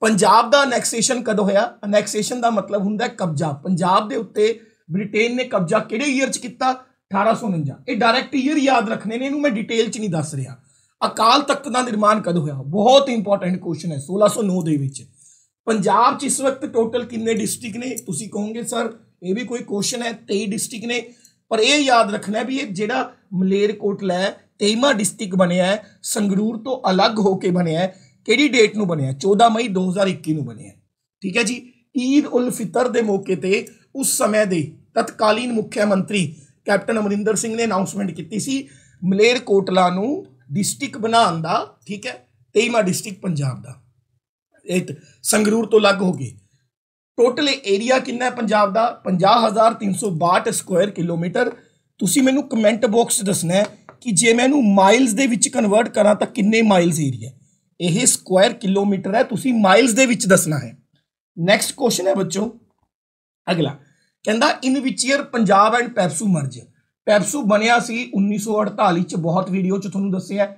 ਪੰਜਾਬ ਦਾ ਅਨੈਕਸੇਸ਼ਨ ਕਦੋਂ ਹੋਇਆ ਅਨੈਕਸੇਸ਼ਨ ਦਾ ਮਤਲਬ ਹੁੰਦਾ ਕਬਜ਼ਾ ਪੰਜਾਬ ਦੇ ਉੱਤੇ ਬ੍ਰਿਟੇਨ ਨੇ ਕਬਜ਼ਾ ਕਿਹੜੇ ਈਅਰ ਚ ਕੀਤਾ 1849 ਇਹ ਡਾਇਰੈਕਟ ਈਅਰ ਯਾਦ ਰੱਖਣੇ ਨੇ ਇਹਨੂੰ ਮੈਂ ਡਿਟੇਲ ਚ ਨਹੀਂ ਦੱਸ ਰਿਹਾ ਅਕਾਲ ਤਖਤ ਦਾ ਨਿਰਮਾਣ ਕਦੋਂ ਹੋਇਆ ਬਹੁਤ ਇੰਪੋਰਟੈਂਟ ਕੁਐਸਚਨ ਹੈ 1609 ਦੇ ਵਿੱਚ ਪੰਜਾਬ ਚ ਇਸ ਵਕਤ ਟੋਟਲ ਕਿੰਨੇ ਡਿਸਟ੍ਰਿਕਟ ਨੇ ਤੁਸੀਂ ਕਹੋਗੇ ਸਰ ਇਹ ਵੀ ਕੋਈ ਕੁਐਸਚਨ ਹੈ 23 ਡਿਸਟ੍ਰਿਕਟ ਨੇ ਪਰ ਇਹ ਯਾਦ ਰੱਖਣਾ ਵੀ ਇਹ ਜਿਹੜਾ ਮਲੇਰਕੋਟਲਾ ਹੈ 23ਵਾਂ ਡਿਸਟ੍ਰਿਕਟ ਬਣਿਆ ਹੈ ਸੰਗਰੂਰ ਤੋਂ ਅਲੱਗ ਹੋ ਕੇ ਬਣਿਆ ਹੈ ਕਿਹੜੀ ਡੇਟ ਨੂੰ ਬਣਿਆ 14 ਮਈ 2021 ਨੂੰ ਬਣਿਆ ਠੀਕ ਹੈ ਜੀ ਈਦ ਉਲ ਫਿਤਰ ਦੇ ਮੌਕੇ ਤੇ ਉਸ ਸਮੇਂ ਦੇ ਤਤਕਾਲੀਨ ਮੁੱਖ ਮੰਤਰੀ ਕੈਪਟਨ ਅਮਰਿੰਦਰ ਸਿੰਘ ਨੇ ਅਨਾਉਂਸਮੈਂਟ ਕੀਤੀ ਸੀ ਮਲੇਰਕੋਟਲਾ ਨੂੰ ਡਿਸਟ੍ਰਿਕਟ ਬਣਾਉਣ ਦਾ ਠੀਕ ਹੈ 23ਵਾਂ ਡਿਸਟ੍ਰਿਕਟ ਪੰਜਾਬ ਦਾ ਇਹ ਸੰਗਰੂਰ ਤੋਂ ਅਲੱਗ ਹੋ ਗਈ ਟੋਟਲ ਏਰੀਆ ਕਿੰਨਾ ਹੈ ਪੰਜਾਬ ਦਾ 50362 ਸਕੁਆਇਰ ਕਿਲੋਮੀਟਰ ਤੁਸੀਂ ਮੈਨੂੰ ਕਮੈਂਟ ਬਾਕਸ ਦੱਸਣਾ ਹੈ ਕਿ ਜੇ ਮੈਂ ਇਹਨੂੰ ਮਾਈਲਸ ਦੇ ਵਿੱਚ ਕਨਵਰਟ ਕਰਾਂ ਤਾਂ ਕਿੰਨੇ ਮਾਈਲਸ ਏਰੀਆ ਇਹ ਸਕੁਆਇਰ ਕਿਲੋਮੀਟਰ ਹੈ ਤੁਸੀਂ ਮਾਈਲਸ ਦੇ ਵਿੱਚ ਦੱਸਣਾ ਹੈ ਨੈਕਸਟ ਕੁਐਸਚਨ ਹੈ ਬੱਚੋ ਅਗਲਾ ਕਹਿੰਦਾ in which year Punjab and PEPSU merge PEPSU ਬਣਿਆ ਸੀ 1948 ਚ ਬਹੁਤ ਵੀਡੀਓ ਚ ਤੁਹਾਨੂੰ ਦੱਸਿਆ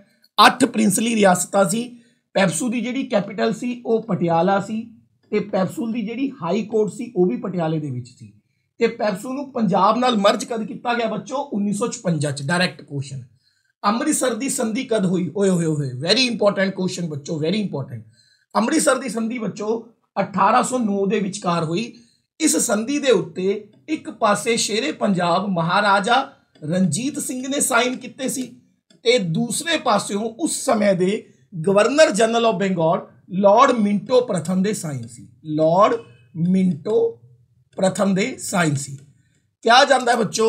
ਅੱਠ ਪ੍ਰਿੰਸਲੀ ਰਿਆਸਤਾਂ ਸੀ ਪੈਪਸੂ ਦੀ ਜਿਹੜੀ ਕੈਪੀਟਲ ਸੀ ਉਹ ਪਟਿਆਲਾ ਸੀ ਤੇ ਪੈਪਸੂਲ ਦੀ ਜਿਹੜੀ ਹਾਈ ਕੋਰਟ ਸੀ ਉਹ ਵੀ ਪਟਿਆਲੇ ਦੇ ਵਿੱਚ ਸੀ ਤੇ ਪੈਪਸੂ ਨੂੰ ਪੰਜਾਬ ਨਾਲ ਮਰਜ ਕਦ ਕੀਤਾ ਗਿਆ ਬੱਚੋ 1956 ਚ ਡਾਇਰੈਕਟ ਕੁਐਸਚਨ ਅੰਮ੍ਰਿਤਸਰ ਦੀ ਸੰਧੀ ਕਦ ਹੋਈ ਓਏ ਹੋਏ ਹੋਏ ਵੈਰੀ ਇੰਪੋਰਟੈਂਟ ਕੁਐਸਚਨ ਬੱਚੋ ਵੈਰੀ ਇੰਪੋਰਟੈਂਟ ਅੰਮ੍ਰਿਤਸਰ ਦੀ ਸੰਧੀ ਬੱਚੋ 1809 ਦੇ ਵਿਚਕਾਰ ਹੋਈ ਇਸ ਸੰਧੀ ਦੇ ਉੱਤੇ ਇੱਕ ਪਾਸੇ ਸ਼ੇਰੇ ਪੰਜਾਬ ਮਹਾਰਾਜਾ ਰਣਜੀਤ ਸਿੰਘ ਨੇ ਸਾਈਨ ਕੀਤੇ ਸੀ ਤੇ ਦੂਸਰੇ ਪਾਸਿਓਂ ਉਸ ਸਮੇਂ ਦੇ governor general of Bengal Lord Minto ਪ੍ਰਥਮ ਦੇ ਸਾਈਨ ਸੀ ਲਾਰਡ ਮਿੰਟੋ ਪ੍ਰਥਮ ਦੇ ਸਾਈਨ ਸੀ ਕਿਹਾ ਜਾਂਦਾ ਹੈ ਬੱਚੋ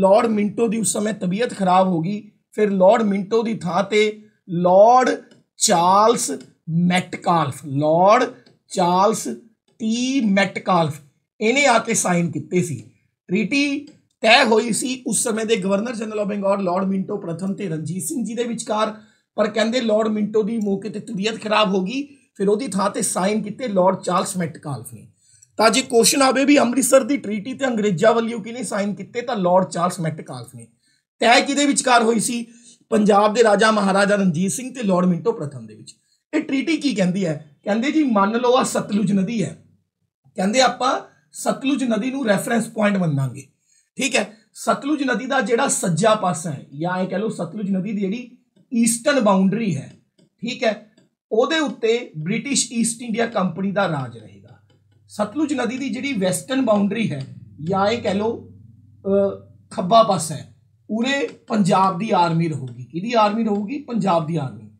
ਲਾਰਡ ਮਿੰਟੋ ਦੀ ਉਸ ਸਮੇਂ ਤਬੀਅਤ ਖਰਾਬ ਹੋ ਗਈ ਫਿਰ ਲਾਰਡ ਮਿੰਟੋ ਦੀ ਥਾਂ ਤੇ Lord Charles Metcalfe Lord Charles T Metcalfe ਇਹਨੇ ਆ ਕੇ ਸਾਈਨ ਕੀਤੇ ਸੀ ਟ੍ਰੀਟੀ ਤੈਅ ਹੋਈ ਸੀ ਉਸ ਸਮੇਂ ਦੇ governor general of Bengal Lord Minto ਪ੍ਰਥਮ ਤੇ ਰਣਜੀਤ ਸਿੰਘ ਜੀ ਦੇ ਵਿਚਕਾਰ ਪਰ ਕਹਿੰਦੇ ਲਾਰਡ ਮਿੰਟੋ ਦੀ ਮੌਕੇ ਤੇ ਤਬੀਅਤ ਖਰਾਬ ਹੋ ਗਈ ਫਿਰ ਉਹਦੀ ਥਾਂ ਤੇ ਸਾਈਨ ਕੀਤੇ ਲਾਰਡ ਚਾਰਲਸ ਮੈਟਕਾਲਫ ਨੇ ਤਾਂ ਜੇ ਕੁਐਸਚਨ ਆਵੇ ਵੀ ਅੰਮ੍ਰਿਤਸਰ ਦੀ ਟ੍ਰੀਟੀ ਤੇ ਅੰਗਰੇਜ਼ਾਂ ਵੱਲੋਂ ਕਿਹਨੇ ਸਾਈਨ ਕੀਤੇ ਤਾਂ ਲਾਰਡ ਚਾਰਲਸ ਮੈਟਕਾਲਫ ਨੇ ਤੈਅ ਕਿਦੇ ਵਿਚਕਾਰ ਹੋਈ ਸੀ ਪੰਜਾਬ ਦੇ ਰਾਜਾ ਮਹਾਰਾਜਾ ਰਣਜੀਤ ਸਿੰਘ ਤੇ ਲਾਰਡ ਮਿੰਟੋ ਪ੍ਰਥਮ ਦੇ ਵਿੱਚ ਇਹ ਟ੍ਰੀਟੀ ਕੀ ਕਹਿੰਦੀ ਹੈ ਕਹਿੰਦੇ ਜੀ ਮੰਨ ਲਓ ਆ ਸਤਲੁਜ ਨਦੀ ਹੈ ਕਹਿੰਦੇ ਆਪਾਂ ਸਤਲੁਜ ਨਦੀ ਨੂੰ ਰੈਫਰੈਂਸ ਪੁਆਇੰਟ ਮੰਨਾਂਗੇ ਠੀਕ ਹੈ ਸਤਲੁਜ ਨਦੀ ਦਾ ਜਿਹੜਾ ਸੱਜਾ ਪਾਸਾ ਹੈ ਜਾਂ ਇਹ ਕਹ ਲਓ ਸਤਲੁਜ ਨਦੀ ਦੀ ਜਿਹੜੀ ਈਸਟਰਨ ਬਾਉਂਡਰੀ ਹੈ ਠੀਕ ਹੈ ਉਹਦੇ ਉੱਤੇ ਬ੍ਰਿਟਿਸ਼ ਈਸਟ ਇੰਡੀਆ ਕੰਪਨੀ ਦਾ ਰਾਜ ਰਹੇਗਾ ਸਤਲੁਜ ਨਦੀ ਦੀ ਜਿਹੜੀ ਵੈਸਟਰਨ ਬਾਉਂਡਰੀ ਹੈ ਜਾਂ ਇਹ ਕਹਿ ਲਓ ਖੱਬਾ ਪਾਸਾ ਹੈ ਉਰੇ ਪੰਜਾਬ ਦੀ ਆਰਮੀ ਰਹੂਗੀ ਕਿਹਦੀ ਆਰਮੀ ਰਹੂਗੀ ਪੰਜਾਬ ਦੀ ਆਰਮੀ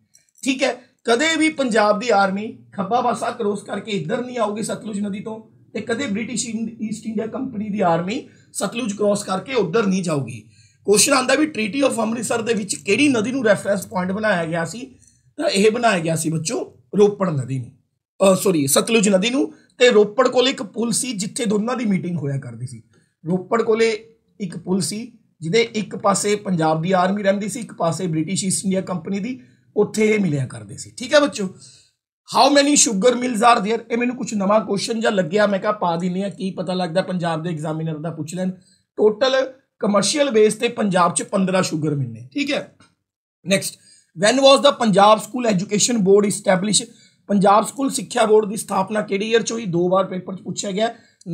ਠੀਕ ਹੈ ਕਦੇ ਵੀ ਪੰਜਾਬ ਦੀ ਆਰਮੀ ਖੱਬਾ ਪਾਸਾ ਕ੍ਰੋਸ ਕਰਕੇ ਇੱਧਰ ਨਹੀਂ ਆਉਗੀ ਸਤਲੁਜ ਨਦੀ ਤੋਂ ਤੇ ਕਦੇ ਬ੍ਰਿਟਿਸ਼ ਈਸਟ ਇੰਡੀਆ ਕੰਪਨੀ ਦੀ ਆਰਮੀ ਸਤਲੁਜ ਕ੍ਰੋਸ ਕਰਕੇ ਉੱਧਰ ਨਹੀਂ ਜਾਊਗੀ ਕੁਐਸਚਨ ਆਂਦਾ ਵੀ ਟ੍ਰੀਟੀ ਆਫ ਅੰਮ੍ਰਿਤਸਰ ਦੇ ਵਿੱਚ ਕਿਹੜੀ ਨਦੀ ਨੂੰ ਰੈਫਰੈਂਸ ਪੁਆਇੰਟ ਬਣਾਇਆ ਗਿਆ ਸੀ ਤਾਂ ਇਹ ਬਣਾਇਆ ਗਿਆ ਸੀ ਬੱਚੋ ਰੋਪੜ ਨਦੀ ਨੂੰ ਸੌਰੀ ਸਤਲੁਜ ਨਦੀ ਨੂੰ ਤੇ ਰੋਪੜ ਕੋਲੇ ਇੱਕ ਪੁਲ ਸੀ ਜਿੱਥੇ ਦੋਨਾਂ ਦੀ ਮੀਟਿੰਗ ਹੋਇਆ ਕਰਦੀ ਸੀ ਰੋਪੜ ਕੋਲੇ ਇੱਕ ਪੁਲ ਸੀ ਜਿਹਦੇ ਇੱਕ ਪਾਸੇ ਪੰਜਾਬ ਦੀ ਆਰਮੀ ਰਹਿੰਦੀ ਸੀ ਇੱਕ ਪਾਸੇ ਬ੍ਰਿਟਿਸ਼ ਈਸਟ ਇੰਡੀਆ ਕੰਪਨੀ ਦੀ ਉੱਥੇ ਇਹ ਮਿਲਿਆ ਕਰਦੇ ਸੀ ਠੀਕ ਹੈ ਬੱਚੋ how many 슈ਗਰ mills are there ਇਹ ਮੈਨੂੰ ਕੁਝ ਨਵਾਂ ਕੁਐਸਚਨ ਜਾਂ ਲੱਗਿਆ ਮੈਂ ਕਿਹਾ ਪਾ ਦਿੰਨੇ ਆ ਕੀ ਪਤਾ ਲੱਗਦਾ ਪੰਜਾਬ ਦੇ ਐਗਜ਼ਾਮੀਨਰ ਦਾ ਪੁੱਛ ਲੈਣ ਟੋਟਲ ਕਮਰਸ਼ੀਅਲ ਬੇਸ ਤੇ ਪੰਜਾਬ ਚ 15 ਸ਼ੂਗਰ ਮਿਲ ਨੇ ਠੀਕ ਹੈ next when was the Punjab school education board establish Punjab school ਸਿੱਖਿਆ ਬੋਰਡ ਦੀ ਸਥਾਪਨਾ ਕਿਹੜੇ ਈਅਰ ਚ ਹੋਈ ਦੋ ਵਾਰ ਪੇਪਰ ਚ ਪੁੱਛਿਆ ਗਿਆ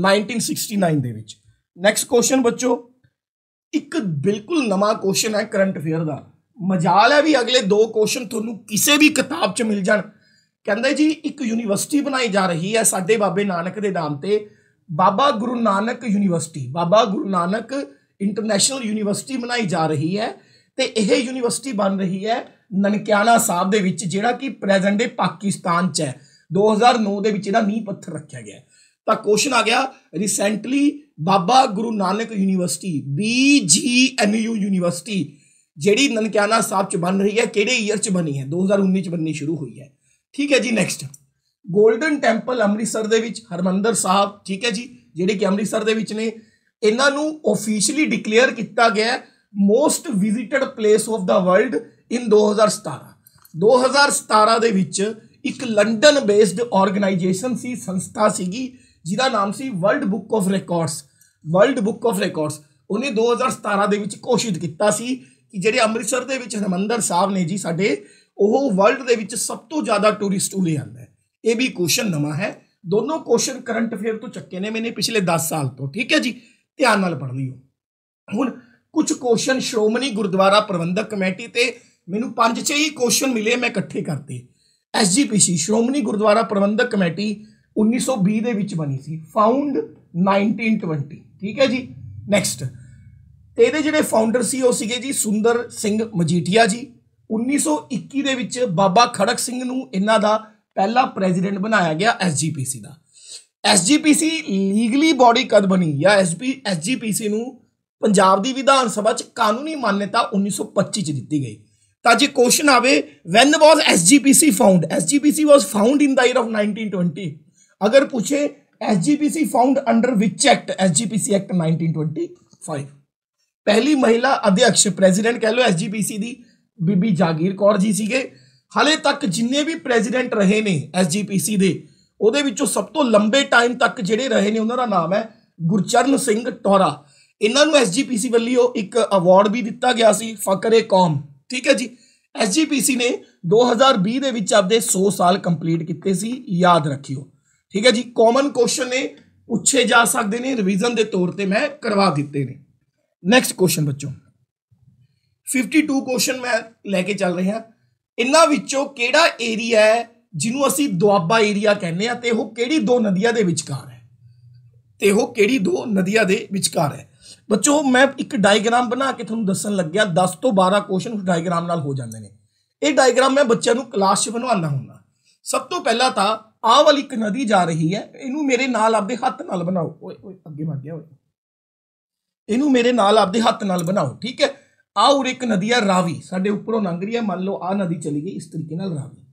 1969 ਦੇ ਵਿੱਚ ਨੈਕਸਟ ਕੁਐਸਚਨ ਬੱਚੋ ਇੱਕ ਬਿਲਕੁਲ ਨਵਾਂ ਕੁਐਸਚਨ ਹੈ ਕਰੰਟ ਅਫੇਅਰ ਦਾ ਮਜਾਲ ਹੈ ਵੀ ਅਗਲੇ ਦੋ ਕੁਐਸਚਨ ਤੁਹਾਨੂੰ ਕਿਸੇ ਵੀ ਕਿਤਾਬ 'ਚ ਮਿਲ ਜਾਣ ਕਹਿੰਦੇ ਜੀ ਇੱਕ ਯੂਨੀਵਰਸਿਟੀ ਬਣਾਈ ਜਾ ਰਹੀ ਹੈ ਸਾਡੇ ਬਾਬੇ ਨਾਨਕ ਦੇ ਨਾਮ ਤੇ Baba Guru Nanak university Baba Guru Nanak international university ਬਣਾਈ ਜਾ ਰਹੀ ਹੈ ਤੇ ਇਹ ਯੂਨੀਵਰਸਿਟੀ ਬਣ ਰਹੀ ਹੈ ਨਨਕਿਆਣਾ ਸਾਹਿਬ ਦੇ ਵਿੱਚ ਜਿਹੜਾ ਕਿ ਪ੍ਰੈਜ਼ੈਂਟ ਡੇ ਪਾਕਿਸਤਾਨ 'ਚ ਹੈ 2009 ਦੇ ਵਿੱਚ ਇਹਦਾ ਨੀਂਹ ਪੱਥਰ ਰੱਖਿਆ ਗਿਆ ਤਾਂ ਕੁਐਸਚਨ ਆ ਗਿਆ recently Baba Guru Nanak university BGNU university ਜਿਹੜੀ ਨਨਕਿਆਣਾ ਸਾਹਿਬ 'ਚ ਬਣ ਰਹੀ ਹੈ ਕਿਹੜੇ ਈਅਰ 'ਚ ਬਣੀ ਹੈ 2019 'ਚ ਬਣਨੀ ਸ਼ੁਰੂ ਹੋਈ ਹੈ ਠੀਕ ਹੈ ਜੀ ਨੈਕਸਟ 골ਡਨ ਟੈਂਪਲ ਅੰਮ੍ਰਿਤਸਰ ਦੇ ਵਿੱਚ ਹਰਮੰਦਰ ਸਾਹਿਬ ਠੀਕ ਹੈ ਜੀ ਜਿਹੜੇ ਕਿ ਅੰਮ੍ਰਿਤਸਰ ਦੇ ਵਿੱਚ ਨੇ ਇਹਨਾਂ ਨੂੰ ਆਫੀਸ਼ੀਅਲੀ ਡਿਕਲੇਅਰ ਕੀਤਾ ਗਿਆ most visited place of the world in 2017 2017 ਦੇ ਵਿੱਚ ਇੱਕ ਲੰਡਨ ਬੇਸਡ ਆਰਗੇਨਾਈਜੇਸ਼ਨ ਸੀ ਸੰਸਥਾ ਸੀਗੀ ਜਿਹਦਾ ਨਾਮ ਸੀ world book of records world book of records ਉਹਨੇ 2017 ਦੇ ਵਿੱਚ ਘੋਸ਼ਿਤ ਕੀਤਾ ਸੀ ਕਿ ਜਿਹੜੇ ਅੰਮ੍ਰਿਤਸਰ ਦੇ ਵਿੱਚ ਹਰਮੰਦਰ ਸਾਹਿਬ ਨੇ ਜੀ ਸਾਡੇ ਉਹ ਵਰਲਡ ਦੇ ਵਿੱਚ ਸਭ ਤੋਂ ਜ਼ਿਆਦਾ ਟੂਰਿਸਟ ਉਲੇ ਆਉਂਦਾ ਹੈ ਇਹ ਵੀ ਕੁਐਸਚਨ ਨਵਾਂ ਹੈ ਦੋਨੋਂ ਕੁਐਸਚਨ ਕਰੰਟ ਅਫੇਅਰ ਤੋਂ ਚੱਕੇ ਨੇ ਮੈਨੇ ਪਿਛਲੇ 10 ਸਾਲ ਤੋਂ ਠੀਕ ਹੈ ਜੀ ਧਿਆਨ ਨਾਲ ਪੜ੍ਹ ਲਿਓ ਹੁਣ ਕੁਝ ਕੁਐਸਚਨ ਸ਼੍ਰੋਮਣੀ ਗੁਰਦੁਆਰਾ ਪ੍ਰਬੰਧਕ ਕਮੇਟੀ ਤੇ ਮੈਨੂੰ ਪੰਜ ਚੇ ਹੀ ਕੁਐਸਚਨ ਮਿਲੇ ਮੈਂ ਇਕੱਠੇ ਕਰਤੇ ਐਸਜੀਪੀਸੀ ਸ਼੍ਰੋਮਣੀ ਗੁਰਦੁਆਰਾ ਪ੍ਰਬੰਧਕ ਕਮੇਟੀ 1920 ਦੇ ਵਿੱਚ ਬਣੀ ਸੀ ਫਾਊਂਡ 1920 ਠੀਕ ਹੈ ਜੀ ਨੈਕਸਟ ਤੇ ਇਹਦੇ ਜਿਹੜੇ ਫਾਊਂਡਰ ਸੀ ਉਹ ਸੀਗੇ ਜੀ ਸੁੰਦਰ ਸਿੰਘ ਮਜੀਠੀਆ ਜੀ 1921 ਦੇ ਵਿੱਚ ਬਾਬਾ ਖੜਕ ਸਿੰਘ ਨੂੰ ਇਹਨਾਂ ਦਾ ਪਹਿਲਾ ਪ੍ਰੈਜ਼ੀਡੈਂਟ ਬਣਾਇਆ ਗਿਆ ਐਸਜੀਪੀਸੀ ਦਾ ਐਸਜੀਪੀਸੀ ਲੀਗਲੀ ਬਾਡੀ ਕਦ ਬਣੀ ਜਾਂ ਐਸਪੀ ਐਸਜੀਪੀਸੀ ਨੂੰ ਪੰਜਾਬ ਦੀ ਵਿਧਾਨ ਸਭਾ ਚ ਕਾਨੂੰਨੀ ਮਾਨਤਾ 1925 ਚ ਦਿੱਤੀ ਗਈ ਤਾਂ ਜੇ ਕੁਐਸਚਨ ਆਵੇ when was SGPC found SGPC was found in the year of 1920 ਅਗਰ ਪੁੱਛੇ SGPC found under which act SGPC act 1925 ਪਹਿਲੀ ਮਹਿਲਾ ਅਧਿਆਕਸ਼ ਪ੍ਰੈਜ਼ੀਡੈਂਟ ਕਹ ਲੋ ਐਸਜੀਪੀਸੀ ਦੀ ਬੀਬੀ ਜਾਗੀਰ ਕੌਰ ਜੀ ਸੀਗੇ ਹਲੇ ਤੱਕ ਜਿੰਨੇ ਵੀ ਪ੍ਰੈਜ਼ੀਡੈਂਟ ਰਹੇ ਨੇ ਐਸਜੀਪੀਸੀ ਦੇ ਉਹਦੇ ਵਿੱਚੋਂ ਸਭ ਤੋਂ ਲੰਬੇ ਟਾਈਮ ਤੱਕ ਜਿਹੜੇ ਰਹੇ ਨੇ ਉਹਨਾਂ ਦਾ ਨਾਮ ਹੈ ਗੁਰਚਰਨ ਸਿੰਘ ਟੋਰਾ ਇਹਨਾਂ ਨੂੰ ਐਸਜੀਪੀਸੀ ਵੱਲੋਂ ਇੱਕ ਅਵਾਰਡ ਵੀ ਦਿੱਤਾ ਗਿਆ ਸੀ ਫਕਰੇ ਕੌਮ ਠੀਕ ਹੈ ਜੀ ਐਸਜੀਪੀਸੀ ਨੇ 2020 ਦੇ ਵਿੱਚ ਆਪਦੇ 100 ਸਾਲ ਕੰਪਲੀਟ ਕੀਤੇ ਸੀ ਯਾਦ ਰੱਖਿਓ ਠੀਕ ਹੈ ਜੀ ਕਾਮਨ ਕੁਐਸਚਨ ਨੇ ਪੁੱਛੇ ਜਾ ਸਕਦੇ ਨੇ ਰਿਵੀਜ਼ਨ ਦੇ ਤੌਰ ਤੇ ਮੈਂ ਕਰਵਾ ਦਿੱਤੇ ਨੇ ਨੈਕਸਟ ਕੁਐਸਚਨ ਬੱਚੋ 52 ਕੁਐਸਚਨ ਮੈਂ ਲੈ ਕੇ ਚੱਲ ਰਿਹਾ ਇਹਨਾਂ ਵਿੱਚੋਂ ਕਿਹੜਾ ਏਰੀਆ ਹੈ ਜਿਹਨੂੰ ਅਸੀਂ ਦੁਆਬਾ ਏਰੀਆ ਕਹਿੰਦੇ ਆ ਤੇ ਉਹ ਕਿਹੜੀ ਦੋ ਨਦੀਆਂ ਦੇ ਵਿਚਕਾਰ ਹੈ ਤੇ ਉਹ ਕਿਹੜੀ ਦੋ ਨਦੀਆਂ ਦੇ ਵਿਚਕਾਰ ਹੈ ਬੱਚੋ ਮੈਂ ਇੱਕ ਡਾਇਗਰਾਮ ਬਣਾ ਕੇ ਤੁਹਾਨੂੰ ਦੱਸਣ ਲੱਗਿਆ 10 ਤੋਂ 12 ਕੁਐਸਚਨ ਉਸ ਡਾਇਗਰਾਮ ਨਾਲ ਹੋ ਜਾਂਦੇ ਨੇ ਇਹ ਡਾਇਗਰਾਮ ਮੈਂ ਬੱਚਿਆਂ ਨੂੰ ਕਲਾਸ 'ਚ ਬਣਵਾਉਣਾ ਹੁੰਦਾ ਸਭ ਤੋਂ ਪਹਿਲਾਂ ਤਾਂ ਆਹ ਵਾਲੀ ਇੱਕ ਨਦੀ ਜਾ ਰਹੀ ਹੈ ਇਹਨੂੰ ਮੇਰੇ ਨਾਲ ਆਪਦੇ ਹੱਥ ਨਾਲ ਬਣਾਓ ਓਏ ਓਏ ਅੱਗੇ ਵੱਗ ਗਿਆ ਓਏ ਇਹਨੂੰ ਮੇਰੇ ਨਾਲ ਆਪਦੇ ਹੱਥ ਨਾਲ ਬਣਾਓ ਠੀਕ ਹੈ ਆਹ ਉਰੇ ਇੱਕ ਨਦੀ ਹੈ ਰਾਵੀ ਸਾਡੇ ਉੱਪਰੋਂ ਲੰਘ ਰਹੀ ਹੈ ਮੰਨ ਲਓ ਆਹ ਨਦੀ ਚਲੀ ਗਈ ਇਸ ਤਰੀਕੇ ਨਾਲ ਰਾਵੀ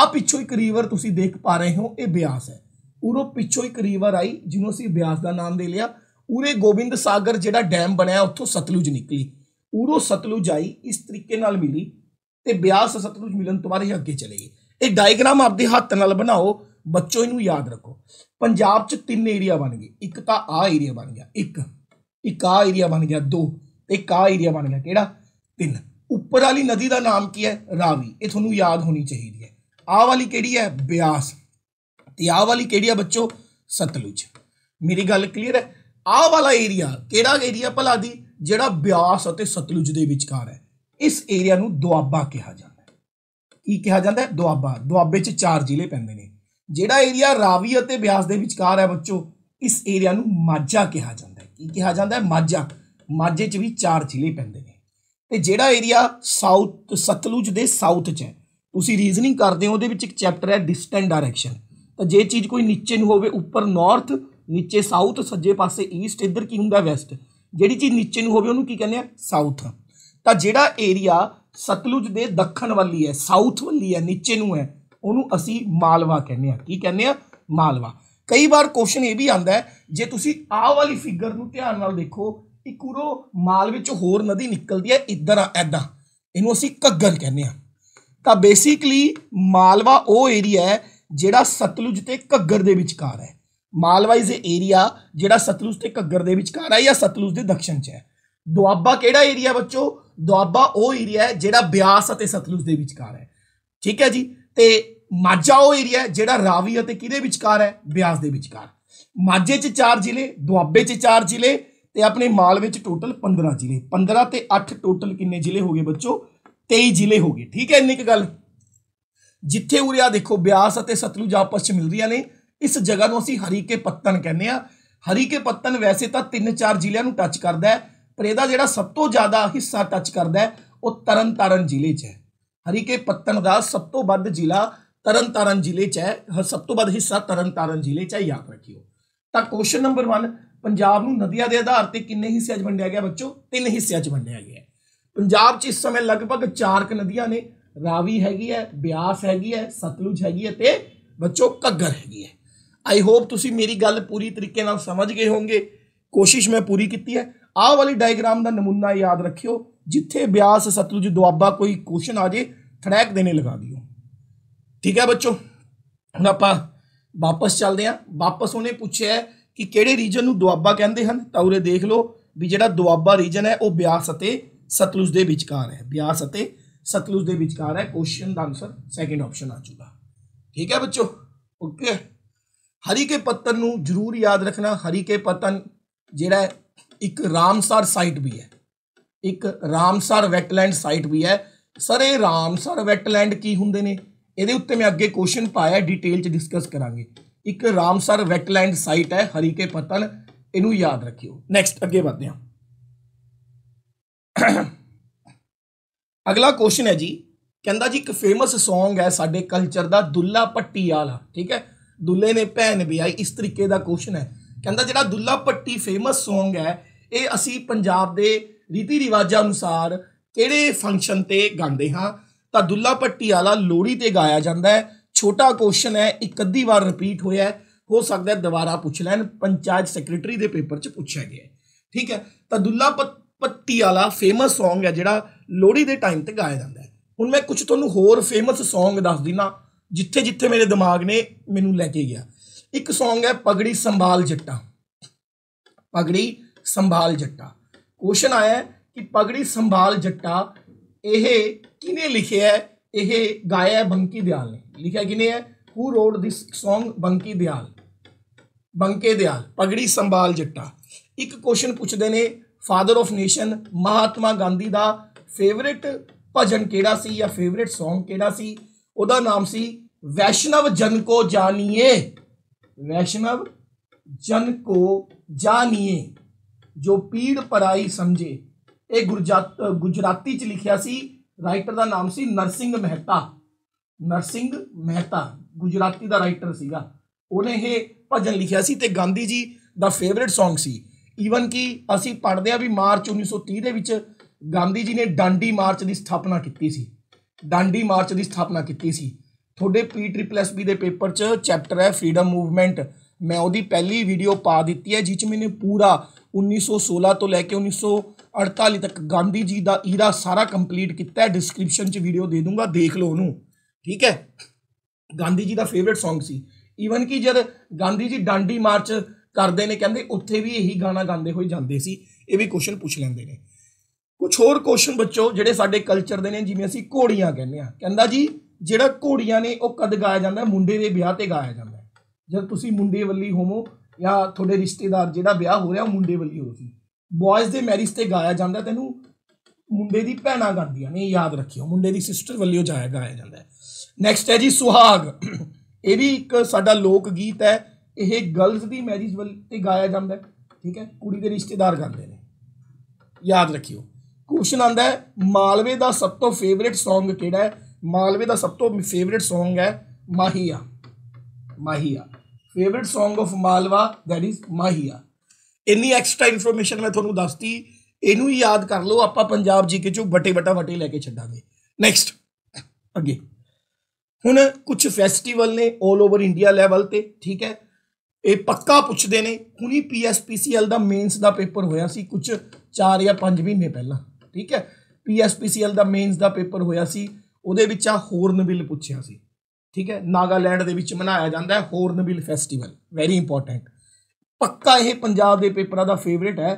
ਆ ਪਿੱਛੋਂ ਇੱਕ ਰੀਵਰ ਤੁਸੀਂ ਦੇਖ ਪਾ ਰਹੇ ਹੋ ਇਹ ਬਿਆਸ ਹੈ ਉਰੋਂ ਪਿੱਛੋਂ ਇੱਕ ਰੀਵਰ ਆਈ ਜਿਹਨੂੰ ਅਸੀਂ ਬਿਆਸ ਦਾ ਨਾਮ ਦੇ ਲਿਆ ਉਰੇ ਗੋਬਿੰਦ ਸਾਗਰ ਜਿਹੜਾ ਡੈਮ ਬਣਿਆ ਉੱਥੋਂ ਸਤਲੁਜ ਨਿਕਲੀ ਉਰੋਂ ਸਤਲੁਜ ਆਈ ਇਸ ਤਰੀਕੇ ਨਾਲ ਮਿਲੀ ਤੇ ਬਿਆਸ ਸਤਲੁਜ ਮਿਲਣ ਤੋਂ ਬਾਅਦ ਇਹ ਅੱਗੇ ਚਲੇਗੀ ਇਹ ਡਾਇਗਰਾਮ ਆਪਦੇ ਹੱਥ ਨਾਲ ਬਣਾਓ ਬੱਚੋ ਇਹਨੂੰ ਯਾਦ ਰੱਖੋ ਪੰਜਾਬ 'ਚ ਤਿੰਨ ਏਰੀਆ ਬਣ ਗਏ ਇੱਕ ਤਾਂ ਆ ਏਰੀਆ ਬਣ ਗਿਆ ਇੱਕ ਇੱਕ ਆ ਏਰੀਆ ਬਣ ਗਿਆ ਦੋ ਤੇ ਇੱਕ ਆ ਏਰੀਆ ਬਣ ਗਿਆ ਕਿਹੜਾ ਤਿੰਨ ਉੱਪਰ ਵਾਲੀ ਨਦੀ ਦਾ ਨਾਮ ਕੀ ਹੈ ਰਾਵੀ ਇਹ ਤੁਹਾਨੂੰ ਯਾਦ ਹੋਣੀ ਚਾਹੀਦੀ ਆਹ ਵਾਲੀ ਕਿਹੜੀ ਹੈ ਬਿਆਸ ਤੇ ਆਹ ਵਾਲੀ ਕਿਹੜੀ ਹੈ ਬੱਚੋ ਸਤਲੁਜ ਮੇਰੀ ਗੱਲ ਕਲੀਅਰ ਹੈ ਆਹ ਵਾਲਾ ਏਰੀਆ ਕਿਹੜਾ ਏਰੀਆ ਭਲਾ ਦੀ ਜਿਹੜਾ ਬਿਆਸ ਅਤੇ ਸਤਲੁਜ ਦੇ ਵਿਚਕਾਰ ਹੈ ਇਸ ਏਰੀਆ ਨੂੰ ਦੁਆਬਾ ਕਿਹਾ ਜਾਂਦਾ ਹੈ ਕੀ ਕਿਹਾ ਜਾਂਦਾ ਹੈ ਦੁਆਬਾ ਦੁਆਬੇ 'ਚ ਚਾਰ ਜ਼ਿਲ੍ਹੇ ਪੈਂਦੇ ਨੇ ਜਿਹੜਾ ਏਰੀਆ ਰਾਵੀ ਅਤੇ ਬਿਆਸ ਦੇ ਵਿਚਕਾਰ ਹੈ ਬੱਚੋ ਇਸ ਏਰੀਆ ਨੂੰ ਮਾਝਾ ਕਿਹਾ ਜਾਂਦਾ ਹੈ ਕੀ ਕਿਹਾ ਜਾਂਦਾ ਹੈ ਮਾਝਾ ਮਾਝੇ 'ਚ ਵੀ ਚਾਰ ਜ਼ਿਲ੍ਹੇ ਪੈਂਦੇ ਨੇ ਤੇ ਜਿਹੜਾ ਏਰੀਆ ਸਾਊਥ ਸਤਲੁਜ ਦੇ ਸਾਊਥ 'ਚ ਹੈ ਤੁਸੀਂ ਰੀਜ਼ਨਿੰਗ ਕਰਦੇ ਹੋ ਉਹਦੇ ਵਿੱਚ ਇੱਕ ਚੈਪਟਰ ਹੈ ਡਿਸਟੈਂਟ ਡਾਇਰੈਕਸ਼ਨ ਤਾਂ ਜੇ ਚੀਜ਼ ਕੋਈ ਨੀਚੇ ਨੂੰ ਹੋਵੇ ਉੱਪਰ ਨਾਰਥ ਨੀਚੇ ਸਾਊਥ ਸੱਜੇ ਪਾਸੇ ਈਸਟ ਇੱਧਰ ਕੀ ਹੁੰਦਾ ਵੈਸਟ ਜਿਹੜੀ ਚੀਜ਼ ਨੀਚੇ ਨੂੰ ਹੋਵੇ ਉਹਨੂੰ ਕੀ ਕਹਿੰਦੇ ਆ ਸਾਊਥ ਤਾਂ ਜਿਹੜਾ ਏਰੀਆ ਸਤਲੁਜ ਦੇ ਦੱਖਣ ਵੱਲੀ ਹੈ ਸਾਊਥ ਵੱਲੀ ਹੈ ਨੀਚੇ ਨੂੰ ਹੈ ਉਹਨੂੰ ਅਸੀਂ ਮਾਲਵਾ ਕਹਿੰਦੇ ਆ ਕੀ ਕਹਿੰਦੇ ਆ ਮਾਲਵਾ ਕਈ ਵਾਰ ਕੁਐਸਚਨ ਇਹ ਵੀ ਆਂਦਾ ਜੇ ਤੁਸੀਂ ਆਹ ਵਾਲੀ ਫਿਗਰ ਨੂੰ ਧਿਆਨ ਨਾਲ ਦੇਖੋ ਇੱਕ ਉਰੋ ਮਾਲ ਵਿੱਚ ਹੋਰ ਨਦੀ ਨਿਕਲਦੀ ਹੈ ਇੱਧਰ ਆ ਐਦਾਂ ਇਹਨੂੰ ਅਸੀਂ ਘੱਗਰ ਕਹਿੰਦੇ ਆ ਤਾਂ ਬੇਸਿਕਲੀ ਮਾਲਵਾ ਉਹ ਏਰੀਆ ਹੈ ਜਿਹੜਾ ਸਤਲੁਜ ਤੇ ਘੱਗਰ ਦੇ ਵਿਚਕਾਰ ਹੈ ਮਾਲਵਾ ਇਜ਼ ਏਰੀਆ ਜਿਹੜਾ ਸਤਲੁਜ ਤੇ ਘੱਗਰ ਦੇ ਵਿਚਕਾਰ ਹੈ ਜਾਂ ਸਤਲੁਜ ਦੇ ਦੱਖਣ 'ਚ ਹੈ ਦੁਆਬਾ ਕਿਹੜਾ ਏਰੀਆ ਬੱਚੋ ਦੁਆਬਾ ਉਹ ਏਰੀਆ ਹੈ ਜਿਹੜਾ ਬਿਆਸ ਅਤੇ ਸਤਲੁਜ ਦੇ ਵਿਚਕਾਰ ਹੈ ਠੀਕ ਹੈ ਜੀ ਤੇ ਮਾਝਾ ਉਹ ਏਰੀਆ ਹੈ ਜਿਹੜਾ ਰਾਵੀ ਅਤੇ ਕਿਹਦੇ ਵਿਚਕਾਰ ਹੈ ਬਿਆਸ ਦੇ ਵਿਚਕਾਰ ਮਾਝੇ 'ਚ 4 ਜ਼ਿਲ੍ਹੇ ਦੁਆਬੇ 'ਚ 4 ਜ਼ਿਲ੍ਹੇ ਤੇ ਆਪਣੇ ਮਾਲਵੇ 'ਚ ਟੋਟਲ 15 ਜ਼ਿਲ੍ਹੇ 15 ਤੇ 8 ਟੋਟਲ ਕਿੰਨੇ ਜ਼ਿਲ੍ਹੇ ਹੋ ਗਏ ਬੱਚੋ 23 ਜ਼ਿਲ੍ਹੇ ਹੋ ਗਏ ਠੀਕ ਹੈ ਇੰਨੀ ਕੁ ਗੱਲ ਜਿੱਥੇ ਉਰੇ ਆ ਦੇਖੋ ਬਿਆਸ ਅਤੇ ਸਤਲੁਜ ਆਪਸ ਵਿੱਚ ਮਿਲ ਰਹੀਆਂ ਨੇ ਇਸ ਜਗ੍ਹਾ ਨੂੰ ਅਸੀਂ ਹਰੀਕੇ ਪੱਤਨ ਕਹਿੰਦੇ ਆ ਹਰੀਕੇ ਪੱਤਨ ਵੈਸੇ ਤਾਂ 3-4 ਜ਼ਿਲ੍ਹਿਆਂ ਨੂੰ ਟੱਚ ਕਰਦਾ ਹੈ ਪਰ ਇਹਦਾ ਜਿਹੜਾ ਸਭ ਤੋਂ ਜ਼ਿਆਦਾ ਹਿੱਸਾ ਟੱਚ ਕਰਦਾ ਹੈ ਉਹ ਤਰਨਤਾਰਨ ਜ਼ਿਲ੍ਹੇ 'ਚ ਹੈ ਹਰੀਕੇ ਪੱਤਨ ਦਾ ਸਭ ਤੋਂ ਵੱਧ ਜ਼ਿਲ੍ਹਾ ਤਰਨਤਾਰਨ ਜ਼ਿਲ੍ਹੇ 'ਚ ਹੈ ਸਭ ਤੋਂ ਵੱਧ ਹਿੱਸਾ ਤਰਨਤਾਰਨ ਜ਼ਿਲ੍ਹੇ 'ਚ ਹੈ ਯਾਦ ਰੱਖਿਓ ਤਾਂ ਕੁਐਸਚਨ ਨੰਬਰ 1 ਪੰਜਾਬ ਨੂੰ ਨਦੀਆਂ ਦੇ ਆਧਾਰ ਤੇ ਕਿੰਨੇ ਹਿੱਸਿਆਂ 'ਚ ਵੰਡਿਆ ਗਿਆ ਬੱਚੋ ਤਿੰਨ ਹਿੱਸਿਆਂ 'ਚ ਵੰਡਿਆ ਗਿਆ ਪੰਜਾਬ 'ਚ ਇਸ ਸਮੇਂ ਲਗਭਗ 4 ਕ ਨਦੀਆਂ ਨੇ ਰਾਵੀ ਹੈਗੀ ਹੈ ਬਿਆਸ ਹੈਗੀ ਹੈ ਸਤਲੁਜ ਹੈਗੀ ਹੈ ਤੇ ਬੱਚੋ ਕੱਗਰ ਹੈਗੀ ਹੈ ਆਈ ਹੋਪ ਤੁਸੀਂ ਮੇਰੀ ਗੱਲ ਪੂਰੀ ਤਰੀਕੇ ਨਾਲ ਸਮਝ ਗਏ ਹੋਵੋਗੇ ਕੋਸ਼ਿਸ਼ ਮੈਂ ਪੂਰੀ ਕੀਤੀ ਹੈ ਆਹ ਵਾਲੀ ਡਾਇਗਰਾਮ ਦਾ ਨਮੂਨਾ ਯਾਦ ਰੱਖਿਓ ਜਿੱਥੇ ਬਿਆਸ ਸਤਲੁਜ ਦੁਆਬਾ ਕੋਈ ਕੁਐਸਚਨ ਆ ਜੇ ਥੜੈਕ ਦੇਨੇ ਲਗਾ ਦਿਓ ਠੀਕ ਹੈ ਬੱਚੋ ਹੁਣ ਆਪਾਂ ਵਾਪਸ ਚੱਲਦੇ ਆ ਵਾਪਸ ਉਹਨੇ ਪੁੱਛਿਆ ਕਿ ਕਿਹੜੇ ਰੀਜਨ ਨੂੰ ਦੁਆਬਾ ਕਹਿੰਦੇ ਹਨ ਤਾਂ ਉਰੇ ਦੇਖ ਲਓ ਵੀ ਜਿਹੜਾ ਦੁਆਬਾ ਰੀਜਨ ਹੈ ਉਹ ਬਿਆਸ ਅਤੇ ਸਤਲੁਜ ਦੇ ਵਿਚਕਾਰ ਹੈ ਬਿਆਸ ਅਤੇ ਸਤਲੁਜ ਦੇ ਵਿਚਕਾਰ ਹੈ ਕੁਐਸਚਨ ਦਾ ਆਨਸਰ ਸੈਕੰਡ ਆਪਸ਼ਨ ਆ ਚੁੱਕਾ ਠੀਕ ਹੈ ਬੱਚੋ ਓਕੇ ਹਰੀ ਕੇ ਪੱਤਨ ਨੂੰ ਜ਼ਰੂਰ ਯਾਦ ਰੱਖਣਾ ਹਰੀ ਕੇ ਪੱਤਨ ਜਿਹੜਾ ਇੱਕ ਰਾਮਸਰ ਸਾਈਟ ਵੀ ਹੈ ਇੱਕ ਰਾਮਸਰ ਵੈਟਲੈਂਡ ਸਾਈਟ ਵੀ ਹੈ ਸਰ ਇਹ ਰਾਮਸਰ ਵੈਟਲੈਂਡ ਕੀ ਹੁੰਦੇ ਨੇ ਇਹਦੇ ਉੱਤੇ ਮੈਂ ਅੱਗੇ ਕੁਐਸਚਨ ਪਾਇਆ ਡਿਟੇਲ ਚ ਡਿਸਕਸ ਕਰਾਂਗੇ ਇੱਕ ਰਾਮਸਰ ਵੈਟਲੈਂਡ ਸਾਈਟ ਹੈ ਹਰੀ ਕੇ ਪੱਤਨ ਇਹਨੂੰ ਯਾਦ ਰੱਖਿਓ ਨੈਕਸਟ ਅੱਗੇ ਵਧਦੇ ਹਾਂ ਅਗਲਾ ਕੁਐਸਚਨ ਹੈ ਜੀ ਕਹਿੰਦਾ ਜੀ ਇੱਕ ਫੇਮਸ Song ਹੈ ਸਾਡੇ ਕਲਚਰ ਦਾ ਦੁੱਲਾ ਪੱਟੀ ਵਾਲਾ ਠੀਕ ਹੈ ਦੁੱਲੇ ਨੇ ਭੈਣ ਵਿਆਹੀ ਇਸ ਤਰੀਕੇ ਦਾ ਕੁਐਸਚਨ ਹੈ ਕਹਿੰਦਾ ਜਿਹੜਾ ਦੁੱਲਾ ਪੱਟੀ ਫੇਮਸ Song ਹੈ ਇਹ ਅਸੀਂ ਪੰਜਾਬ ਦੇ ਰੀਤੀ ਰਿਵਾਜਾਂ ਅਨੁਸਾਰ ਕਿਹੜੇ ਫੰਕਸ਼ਨ ਤੇ ਗਾਉਂਦੇ ਹਾਂ ਤਾਂ ਦੁੱਲਾ ਪੱਟੀ ਵਾਲਾ ਲੋਹੜੀ ਤੇ ਗਾਇਆ ਜਾਂਦਾ ਹੈ ਛੋਟਾ ਕੁਐਸਚਨ ਹੈ ਇੱਕ ਅੱਧੀ ਵਾਰ ਰਿਪੀਟ ਹੋਇਆ ਹੋ ਸਕਦਾ ਦੁਬਾਰਾ ਪੁੱਛ ਲੈਣ ਪੰਚਾਇਤ ਸੈਕਟਰੀ ਦੇ ਪੇਪਰ 'ਚ ਪੁੱਛਿਆ ਗਿਆ ਠੀਕ ਹੈ ਤਾਂ ਦੁੱਲਾ ਪੱਤੀ ਵਾਲਾ ਫੇਮਸ Song ਹੈ ਜਿਹੜਾ ਲੋਹੜੀ ਦੇ ਟਾਈਮ ਤੇ ਗਾਇਆ ਜਾਂਦਾ ਹੈ ਹੁਣ ਮੈਂ ਕੁਝ ਤੁਹਾਨੂੰ ਹੋਰ ਫੇਮਸ Song ਦੱਸ ਦਿਨਾ ਜਿੱਥੇ ਜਿੱਥੇ ਮੇਰੇ ਦਿਮਾਗ ਨੇ ਮੈਨੂੰ ਲੈ ਕੇ ਗਿਆ ਇੱਕ Song ਹੈ ਪਗੜੀ ਸੰਭਾਲ ਜੱਟਾ ਪਗੜੀ ਸੰਭਾਲ ਜੱਟਾ ਕੁਐਸਚਨ ਆਇਆ ਕਿ ਪਗੜੀ ਸੰਭਾਲ ਜੱਟਾ ਇਹ ਕਿਨੇ ਲਿਖਿਆ ਹੈ ਇਹ ਗਾਇਆ ਹੈ ਬੰਕੀ ਦਿਆਲ ਨੇ ਲਿਖਿਆ ਕਿਨੇ ਹੈ ਹੂ ਰੋਡ ਦਿਸ Song ਬੰਕੀ ਦਿਆਲ ਬੰਕੇ ਦਿਆਲ ਪਗੜੀ ਸੰਭਾਲ ਜੱਟਾ ਇੱਕ ਕੁਐਸਚਨ ਪੁੱਛਦੇ ਨੇ father of nation Mahatma Gandhi ਦਾ ਫੇਵਰਿਟ ਭਜਨ ਕਿਹੜਾ ਸੀ ਜਾਂ ਫੇਵਰਿਟ Song ਕਿਹੜਾ ਸੀ ਉਹਦਾ ਨਾਮ ਸੀ ਵੈਸ਼ਨਵ ਜਨ ਕੋ ਜਾਣੀਏ ਵੈਸ਼ਨਵ ਜਨ ਕੋ ਜਾਣੀਏ ਜੋ ਪੀੜ ਪਰਾਈ ਸਮਝੇ ਇਹ ਗੁਜਰਾਤੀ ਚ ਲਿਖਿਆ ਸੀ ਰਾਈਟਰ ਦਾ ਨਾਮ ਸੀ ਨਰਸਿੰਘ ਮਹਿਤਾ ਨਰਸਿੰਘ ਮਹਿਤਾ ਗੁਜਰਾਤੀ ਦਾ ਰਾਈਟਰ ਸੀਗਾ ਉਹਨੇ ਇਹ ਭਜਨ ਲਿਖਿਆ ਸੀ ਤੇ ਗਾਂਧੀ ਜੀ ਦਾ ਫੇਵਰਿਟ Song ਸੀ ਈਵਨ ਕਿ ਅਸੀਂ ਪੜ੍ਹਦੇ ਆ ਵੀ ਮਾਰਚ 1930 ਦੇ ਵਿੱਚ ਗਾਂਧੀ ਜੀ ਨੇ ਡਾਂਡੀ ਮਾਰਚ ਦੀ ਸਥਾਪਨਾ ਕੀਤੀ ਸੀ ਡਾਂਡੀ ਮਾਰਚ ਦੀ ਸਥਾਪਨਾ ਕੀਤੀ ਸੀ ਤੁਹਾਡੇ ਪੀ ਟ੍ਰਿਪਲ ਐਸ ਬੀ ਦੇ ਪੇਪਰ 'ਚ ਚੈਪਟਰ ਹੈ ਫਰੀडम ਮੂਵਮੈਂਟ ਮੈਂ ਉਹਦੀ ਪਹਿਲੀ ਵੀਡੀਓ ਪਾ ਦਿੱਤੀ ਹੈ ਜਿਸ 'ਚ ਮੈਨੇ ਪੂਰਾ 1916 ਤੋਂ ਲੈ ਕੇ 1948 ਤੱਕ ਗਾਂਧੀ ਜੀ ਦਾ ਈਰਾ e ਸਾਰਾ ਕੰਪਲੀਟ ਕੀਤਾ ਹੈ ਡਿਸਕ੍ਰਿਪਸ਼ਨ 'ਚ ਵੀਡੀਓ ਦੇ ਦੂੰਗਾ ਦੇਖ ਲਓ ਉਹਨੂੰ ਠੀਕ ਹੈ ਗਾਂਧੀ ਜੀ ਦਾ ਫੇਵਰਿਟ Song ਸੀ ਈਵਨ ਕਿ ਜਦ ਗਾਂਧੀ ਜੀ ਡਾਂਡੀ ਮਾਰਚ ਕਰਦੇ ਨੇ ਕਹਿੰਦੇ ਉੱਥੇ ਵੀ ਇਹੀ ਗਾਣਾ ਗਾਉਂਦੇ ਹੋਏ ਜਾਂਦੇ ਸੀ ਇਹ ਵੀ ਕੁਐਸਚਨ ਪੁੱਛ ਲੈਂਦੇ ਨੇ ਕੁਝ ਹੋਰ ਕੁਐਸਚਨ ਬੱਚੋ ਜਿਹੜੇ ਸਾਡੇ ਕਲਚਰ ਦੇ ਨੇ ਜਿਵੇਂ ਅਸੀਂ ਘੋੜੀਆਂ ਕਹਿੰਦੇ ਆ ਕਹਿੰਦਾ ਜੀ ਜਿਹੜਾ ਘੋੜੀਆਂ ਨੇ ਉਹ ਕਦ ਗਾਇਆ ਜਾਂਦਾ ਮੁੰਡੇ ਦੇ ਵਿਆਹ ਤੇ ਗਾਇਆ ਜਾਂਦਾ ਜਦ ਤੁਸੀਂ ਮੁੰਡੇ ਵੱਲੀ ਹੋਵੋ ਜਾਂ ਤੁਹਾਡੇ ਰਿਸ਼ਤੇਦਾਰ ਜਿਹੜਾ ਵਿਆਹ ਹੋ ਰਿਹਾ ਉਹ ਮੁੰਡੇ ਵੱਲੀ ਹੋ ਸੀ ਬॉयਜ਼ ਦੇ ਮੈਰਿਜ ਤੇ ਗਾਇਆ ਜਾਂਦਾ ਤੈਨੂੰ ਮੁੰਡੇ ਦੀ ਭੈਣਾ ਕਰਦੀਆਂ ਨੇ ਯਾਦ ਰੱਖਿਓ ਮੁੰਡੇ ਦੀ ਸਿਸਟਰ ਵੱਲੋਂ ਜਾਇਆ ਗਾਇਆ ਜਾਂਦਾ ਹੈ ਨੈਕਸਟ ਹੈ ਜੀ ਸੁਹਾਗ ਇਹ ਵੀ ਇੱਕ ਸਾਡਾ ਲੋਕ ਗੀਤ ਹੈ ਇਹ ਗਰਲਸ ਦੀ ਮੈਰਿਜ ਵੱਲ ਤੇ ਗਾਇਆ ਜਾਂਦਾ ਠੀਕ ਹੈ ਕੁੜੀ ਦੇ ਰਿਸ਼ਤੇਦਾਰ ਕਰਦੇ ਨੇ ਯਾਦ ਰੱਖਿਓ ਕੁਐਸਚਨ ਆਂਦਾ ਹੈ ਮਾਲਵੇ ਦਾ ਸਭ ਤੋਂ ਫੇਵਰਿਟ Song ਕਿਹੜਾ ਹੈ ਮਾਲਵੇ ਦਾ ਸਭ ਤੋਂ ਫੇਵਰਿਟ Song ਹੈ mahiya mahiya favourite Song of Malwa that is mahiya ਇੰਨੀ ਐਕਸਟਰਾ ਇਨਫੋਰਮੇਸ਼ਨ ਮੈਂ ਤੁਹਾਨੂੰ ਦੱਸਤੀ ਇਹਨੂੰ ਹੀ ਯਾਦ ਕਰ ਲਓ ਆਪਾਂ ਪੰਜਾਬ ਜੀ ਕੇ ਚੋਂ ਬਟੇ ਵਟਾ ਵਟੇ ਲੈ ਕੇ ਛੱਡਾਂਗੇ ਨੈਕਸਟ ਅੱਗੇ ਹੁਣ ਕੁਝ ਫੈਸਟੀਵਲ ਨੇ 올 ਓਵਰ ਇੰਡੀਆ ਲੈਵਲ ਤੇ ਠੀਕ ਹੈ ਇਹ ਪੱਕਾ ਪੁੱਛਦੇ ਨੇ ਹੁਣੀ ਪੀਐਸਪੀਸੀਐਲ ਦਾ ਮੇਨਸ ਦਾ ਪੇਪਰ ਹੋਇਆ ਸੀ ਕੁਝ 4 ਜਾਂ 5 ਮਹੀਨੇ ਪਹਿਲਾਂ ਠੀਕ ਹੈ ਪੀਐਸਪੀਸੀਐਲ ਦਾ ਮੇਨਸ ਦਾ ਪੇਪਰ ਹੋਇਆ ਸੀ ਉਹਦੇ ਵਿੱਚ ਆ ਹੋਰਨਬਿਲ ਪੁੱਛਿਆ ਸੀ ਠੀਕ ਹੈ ਨਾਗਾਲੈਂਡ ਦੇ ਵਿੱਚ ਮਨਾਇਆ ਜਾਂਦਾ ਹੈ ਹੋਰਨਬਿਲ ਫੈਸਟੀਵਲ ਵੈਰੀ ਇੰਪੋਰਟੈਂਟ ਪੱਕਾ ਇਹ ਪੰਜਾਬ ਦੇ ਪੇਪਰਾਂ ਦਾ ਫੇਵਰਿਟ ਹੈ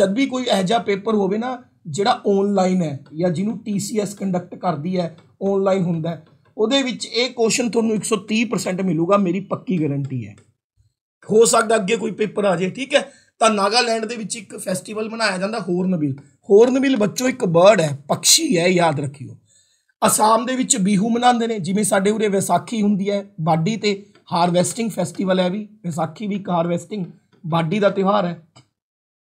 ਜਦ ਵੀ ਕੋਈ ਅਜਿਹਾ ਜਿਹਾ ਪੇਪਰ ਹੋਵੇ ਨਾ ਜਿਹੜਾ ਆਨਲਾਈਨ ਹੈ ਜਾਂ ਜਿਹਨੂੰ TCS ਕੰਡਕਟ ਕਰਦੀ ਹੈ ਆਨਲਾਈਨ ਹੁੰਦਾ ਉਹਦੇ ਵਿੱਚ ਇਹ ਕੁਐਸਚਨ ਤੁਹਾਨੂੰ 130% ਮਿਲੂਗਾ ਮੇਰੀ ਪੱਕੀ ਗਾਰੰਟੀ ਹੈ ਹੋ ਸਕਦਾ ਅੱਗੇ ਕੋਈ ਪੇਪਰ ਆ ਜਾਏ ਠੀਕ ਹੈ ਤਾਂ ਨਾਗਾਲੈਂਡ ਦੇ ਵਿੱਚ ਇੱਕ ਫੈਸਟੀਵਲ ਮਨਾਇਆ ਜਾਂਦਾ ਹੋਰਨਬਿਲ ਹੋਰਨਬਿਲ ਬੱਚੋ ਇੱਕ ਬਰਡ ਹੈ ਪੰਛੀ ਹੈ ਯਾਦ ਰੱਖਿਓ ਅਸਾਮ ਦੇ ਵਿੱਚ ਬੀਹੂ ਮਨਾਉਂਦੇ ਨੇ ਜਿਵੇਂ ਸਾਡੇ ਉਰੇ ਵਿਸਾਖੀ ਹੁੰਦੀ ਹੈ ਬਾਡੀ ਤੇ ਹਾਰਵੈਸਟਿੰਗ ਫੈਸਟੀਵਲ ਹੈ ਵੀ ਵਿਸਾਖੀ ਵੀ ਹਾਰਵੈਸਟਿੰਗ ਬਾਡੀ ਦਾ ਤਿਉਹਾਰ ਹੈ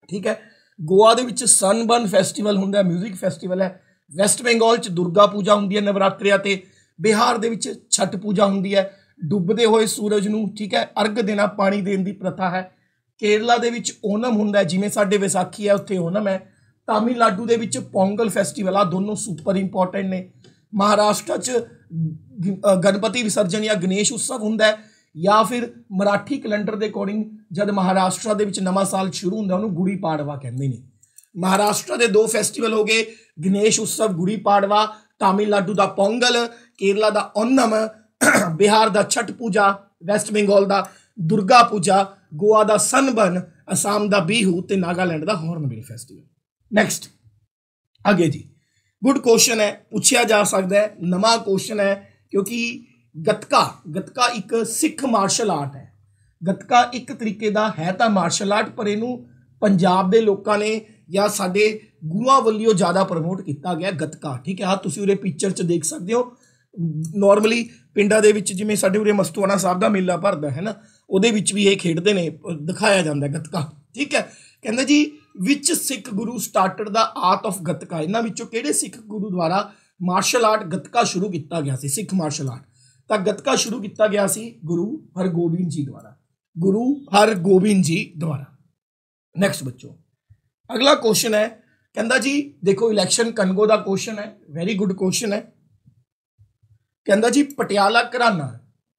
ਠੀਕ ਹੈ ਗੋਆ ਦੇ ਵਿੱਚ ਸਨਬਰਨ ਫੈਸਟੀਵਲ ਹੁੰਦਾ ਹੈ 뮤직 ਫੈਸਟੀਵਲ ਹੈ ਵੈਸਟ ਬੰਗਾਲ 'ਚ ਦੁਰਗਾ ਪੂਜਾ ਹੁੰਦੀ ਹੈ ਨਵਰਾਤਰੀਆ ਤੇ ਬਿਹਾਰ ਦੇ ਵਿੱਚ ਛਟ ਪੂਜਾ ਹੁੰਦੀ ਹੈ ਡੁੱਬਦੇ ਹੋਏ ਸੂਰਜ ਨੂੰ ਠੀਕ ਹੈ ਅਰਗ ਦੇਣਾ ਪਾਣੀ ਦੇਣ ਦੀ ਪ੍ਰਥਾ ਹੈ ਕੇਰਲਾ ਦੇ ਵਿੱਚ ਓਨਮ ਹੁੰਦਾ ਜਿਵੇਂ ਸਾਡੇ ਵਿਸਾਖੀ ਹੈ ਉੱਥੇ ਓਨਮ ਹੈ ਤਾਮਿਲਨਾਡੂ ਦੇ ਵਿੱਚ ਪੋਂਗਲ ਫੈਸਟੀਵਲ ਆ ਦੋਨੋਂ ਸੁਪਰ ਇੰਪੋਰਟੈਂਟ ਨੇ ਮਹਾਰਾਸ਼ਟਰ 'ਚ ਗਣਪਤੀ ਵਿਸਰਜਨ ਜਾਂ ਗਣੇਸ਼ ਉਤਸਵ ਹੁੰਦਾ ਹੈ ਜਾਂ ਫਿਰ ਮਰਾਠੀ ਕੈਲੰਡਰ ਦੇ ਅਕੋਰਡਿੰਗ ਜਦ ਮਹਾਰਾਸ਼ਟਰ ਦੇ ਵਿੱਚ ਨਵਾਂ ਸਾਲ ਸ਼ੁਰੂ ਹੁੰਦਾ ਉਹਨੂੰ ਗੁੜੀ ਪਾੜਵਾ ਕਹਿੰਦੇ ਨੇ ਮਹਾਰਾਸ਼ਟਰ ਦੇ ਦੋ ਫੈਸਟੀਵਲ ਹੋ ਗਏ ਗਣੇਸ਼ ਉਤਸਵ ਗੁੜੀ ਪਾੜਵਾ ਤਾਮਿਲਨਾਡੂ ਦਾ ਪੋਂਗਲ ਕੇਰਲਾ ਦਾ ਓਨਮ ਬਿਹਾਰ ਦਾ ਛਟ ਪੂਜਾ ਵੈਸਟ ਬੰਗਾਲ ਦਾ ਦੁਰਗਾ ਪੂਜਾ ਗੋਆ ਦਾ ਸਨਬਨ ਅਸਾਮ ਦਾ ਬੀਹੂ ਤੇ ਨਾਗਾਲੈਂਡ ਦਾ ਹੌਰਨਬਿਲ ਫੈਸਟੀਵਲ ਨੈਕਸਟ ਅੱਗੇ ਜੀ ਗੁੱਡ ਕੁਐਸਚਨ ਹੈ ਪੁੱਛਿਆ ਜਾ ਸਕਦਾ ਹੈ ਨਵਾਂ ਕੁਐਸਚਨ ਹੈ ਕਿਉਂਕਿ ਗਤਕਾ ਗਤਕਾ ਇੱਕ ਸਿੱਖ ਮਾਰਸ਼ਲ ਆਰਟ ਹੈ ਗਤਕਾ ਇੱਕ ਤਰੀਕੇ ਦਾ ਹੈ ਤਾਂ ਮਾਰਸ਼ਲ ਆਰਟ ਪਰ ਇਹਨੂੰ ਪੰਜਾਬ ਦੇ ਲੋਕਾਂ ਨੇ ਜਾਂ ਸਾਡੇ ਗੁਰੂਆਂ ਵੱਲੋਂ ਜ਼ਿਆਦਾ ਪ੍ਰਮੋਟ ਕੀਤਾ ਗਿਆ ਗਤਕਾ ਠੀਕ ਹੈ ਆ ਤੁਸੀਂ ਉਹਦੇ ਪਿਕਚਰ 'ਚ ਦੇਖ ਸਕਦੇ ਹੋ ਨਾਰਮਲੀ ਪਿੰਡਾਂ ਦੇ ਵਿੱਚ ਜਿਵੇਂ ਸਾਡੇ ਉਰੇ ਮਸਤੂਆਣਾ ਸਾਹਿਬ ਦਾ ਮੇਲਾ ਭਰਦਾ ਹੈ ਨਾ ਉਹਦੇ ਵਿੱਚ ਵੀ ਇਹ ਖੇਡਦੇ ਨੇ ਦਿਖਾਇਆ ਜਾਂਦਾ ਗੱਤਕਾ ਠੀਕ ਹੈ ਕਹਿੰਦਾ ਜੀ ਵਿੱਚ Sikh Guru started the art of Gatka ਇਹਨਾਂ ਵਿੱਚੋਂ ਕਿਹੜੇ ਸਿੱਖ ਗੁਰੂ ਦੁਆਰਾ ਮਾਰਸ਼ਲ ਆਰਟ ਗੱਤਕਾ ਸ਼ੁਰੂ ਕੀਤਾ ਗਿਆ ਸੀ ਸਿੱਖ ਮਾਰਸ਼ਲ ਆਰਟ ਤਾਂ ਗੱਤਕਾ ਸ਼ੁਰੂ ਕੀਤਾ ਗਿਆ ਸੀ ਗੁਰੂ ਹਰਗੋਬਿੰਦ ਜੀ ਦੁਆਰਾ ਗੁਰੂ ਹਰਗੋਬਿੰਦ ਜੀ ਦੁਆਰਾ ਨੈਕਸਟ ਬੱਚੋ ਅਗਲਾ ਕੁਐਸਚਨ ਹੈ ਕਹਿੰਦਾ ਜੀ ਦੇਖੋ ਇਲੈਕਸ਼ਨ ਕਨਗੋ ਦਾ ਕੁਐਸਚਨ ਹੈ ਵੈਰੀ ਗੁੱਡ ਕੁਐਸਚਨ ਹੈ ਕਹਿੰਦਾ ਜੀ ਪਟਿਆਲਾ ਘਰਾਨਾ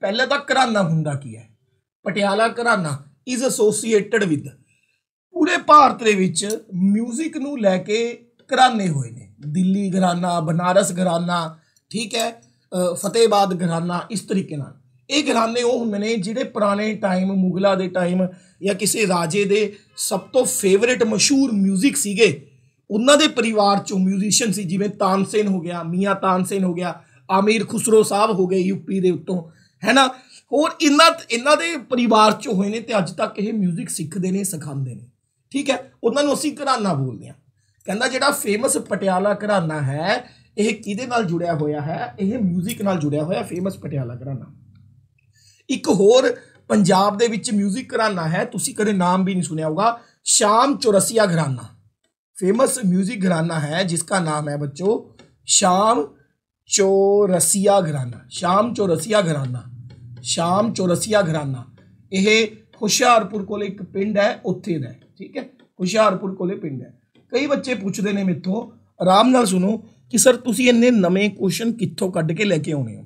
ਪਹਿਲਾਂ ਤਾਂ ਘਰਾਨਾ ਹੁੰਦਾ ਕੀ ਹੈ Patiala gharana is associated with ਪੂਰੇ ਭਾਰਤ ਦੇ ਵਿੱਚ 뮤직 ਨੂੰ ਲੈ ਕੇ ਘਰਾਨੇ ਹੋਏ ਨੇ ਦਿੱਲੀ ਘਰਾਨਾ ਬਨਾਰਸ ਘਰਾਨਾ ਠੀਕ ਹੈ ਫਤਿਹਬਾਦ ਘਰਾਨਾ ਇਸ ਤਰੀਕੇ ਨਾਲ ਇਹ ਘਰਾਨੇ ਉਹ ਹੁੰਦੇ ਨੇ ਜਿਹੜੇ ਪੁਰਾਣੇ ਟਾਈਮ ਮੁਗਲਾ ਦੇ ਟਾਈਮ ਜਾਂ ਕਿਸੇ ਰਾਜੇ ਦੇ ਸਭ ਤੋਂ ਫੇਵਰਿਟ ਮਸ਼ਹੂਰ 뮤직 ਸੀਗੇ ਉਹਨਾਂ ਦੇ ਪਰਿਵਾਰ ਚੋਂ 뮤జిਸ਼ੀਅਨ ਸੀ ਜਿਵੇਂ ਤਾਨਸੇਨ ਹੋ ਗਿਆ ਮੀਆਂ ਤਾਨਸੇਨ ਹੋ ਗਿਆ ਆਮੀਰ ਖੁਸਰੋ ਸਾਹਿਬ ਹੋ ਗਏ ਯੂਪੀ ਦੇ ਉੱਤੋਂ ਹੈਨਾ ਹੋਰ ਇਹਨਾਂ ਇਨਾਂ ਦੇ ਪਰਿਵਾਰ ਚ ਹੋਏ ਨੇ ਤੇ ਅੱਜ ਤੱਕ ਇਹ 뮤직 ਸਿੱਖਦੇ ਨੇ ਸਿਖਾਉਂਦੇ ਨੇ ਠੀਕ ਹੈ ਉਹਨਾਂ ਨੂੰ ਅਸੀਂ ਘਰਾਨਾ ਬੋਲਦੇ ਆ ਕਹਿੰਦਾ ਜਿਹੜਾ ਫੇਮਸ ਪਟਿਆਲਾ ਘਰਾਨਾ ਹੈ ਇਹ ਕਿਹਦੇ ਨਾਲ ਜੁੜਿਆ ਹੋਇਆ ਹੈ ਇਹ 뮤직 ਨਾਲ ਜੁੜਿਆ ਹੋਇਆ ਫੇਮਸ ਪਟਿਆਲਾ ਘਰਾਨਾ ਇੱਕ ਹੋਰ ਪੰਜਾਬ ਦੇ ਵਿੱਚ 뮤직 ਘਰਾਨਾ ਹੈ ਤੁਸੀਂ ਕਦੇ ਨਾਮ ਵੀ ਨਹੀਂ ਸੁਣਿਆ ਹੋਗਾ ਸ਼ਾਮ ਚੁਰਸੀਆ ਘਰਾਨਾ ਫੇਮਸ 뮤직 ਘਰਾਨਾ ਹੈ ਜਿਸ ਦਾ ਨਾਮ ਹੈ ਬੱਚੋ ਸ਼ਾਮ चौरसिया घराना शाम चौरसिया घराना शाम चौरसिया घराना यह हुशियारपुर को एक पिंड है उत्थे का ठीक है हुशियारपुर को पिंड है कई बच्चे पूछते हैं मेथों आराम न सुनो कि सर तुम इन्ने नवे क्वेश्चन कितों क्ड के लैके आने हो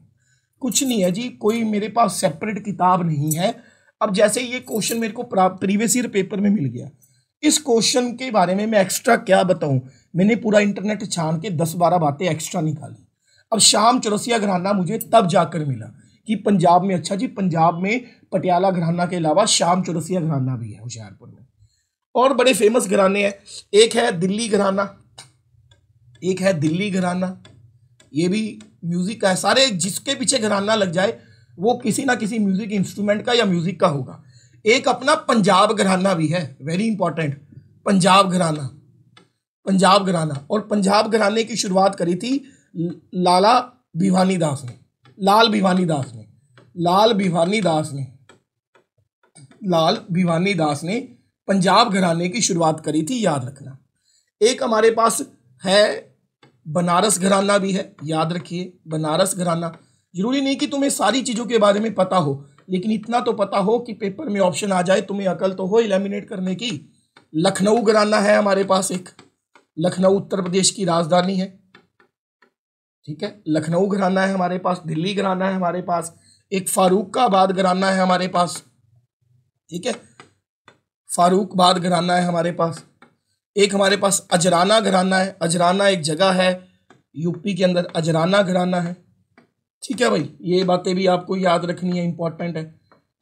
कुछ नहीं है जी कोई मेरे पास सैपरेट किताब नहीं है अब जैसे ये क्वेश्चन मेरे को प्रीवियस ईयर पेपर में मिल गया इस क्वेश्चन के बारे में मैं एक्स्ट्रा क्या बताऊँ मैंने पूरा इंटरनेट छान के दस बारह बातें एक्स्ट्रा निकाली अब शाम चौरसिया घराना मुझे तब जाकर मिला कि पंजाब में अच्छा जी पंजाब में पटियाला घराना के अलावा शाम चौरसिया घराना भी है होशियारपुर में और बड़े फेमस घराने हैं एक है दिल्ली घराना एक है दिल्ली घराना ये भी म्यूज़िक का है सारे जिसके पीछे घराना लग जाए वो किसी ना किसी म्यूज़िक इंस्ट्रूमेंट का या म्यूज़िक का होगा एक अपना पंजाब घराना भी है वेरी इंपॉर्टेंट पंजाब घराना पंजाब घराना और पंजाब घराने की शुरुआत करी थी लाला भिवानी दास ने लाल भिवानी दास ने लाल भिवानी दास ने लाल भिवानी दास ने पंजाब घराने की शुरुआत करी थी याद रखना एक हमारे पास है बनारस घराना भी है याद रखिए बनारस घराना जरूरी नहीं कि तुम्हें सारी चीज़ों के बारे में पता हो लेकिन इतना तो पता हो कि पेपर में ऑप्शन आ जाए तुम्हें अकल तो हो इलेमिनेट करने की लखनऊ घराना है हमारे पास एक लखनऊ उत्तर प्रदेश की राजधानी है ठीक है लखनऊ घराना है हमारे पास दिल्ली घराना है हमारे पास एक फारूकाबाद घराना है हमारे पास ठीक है फारूकबाद घराना है हमारे पास एक हमारे पास अजराना घराना है अजराना एक जगह है यूपी के अंदर अजराना घराना है ठीक है भाई ये बातें भी आपको याद रखनी है इंपॉर्टेंट है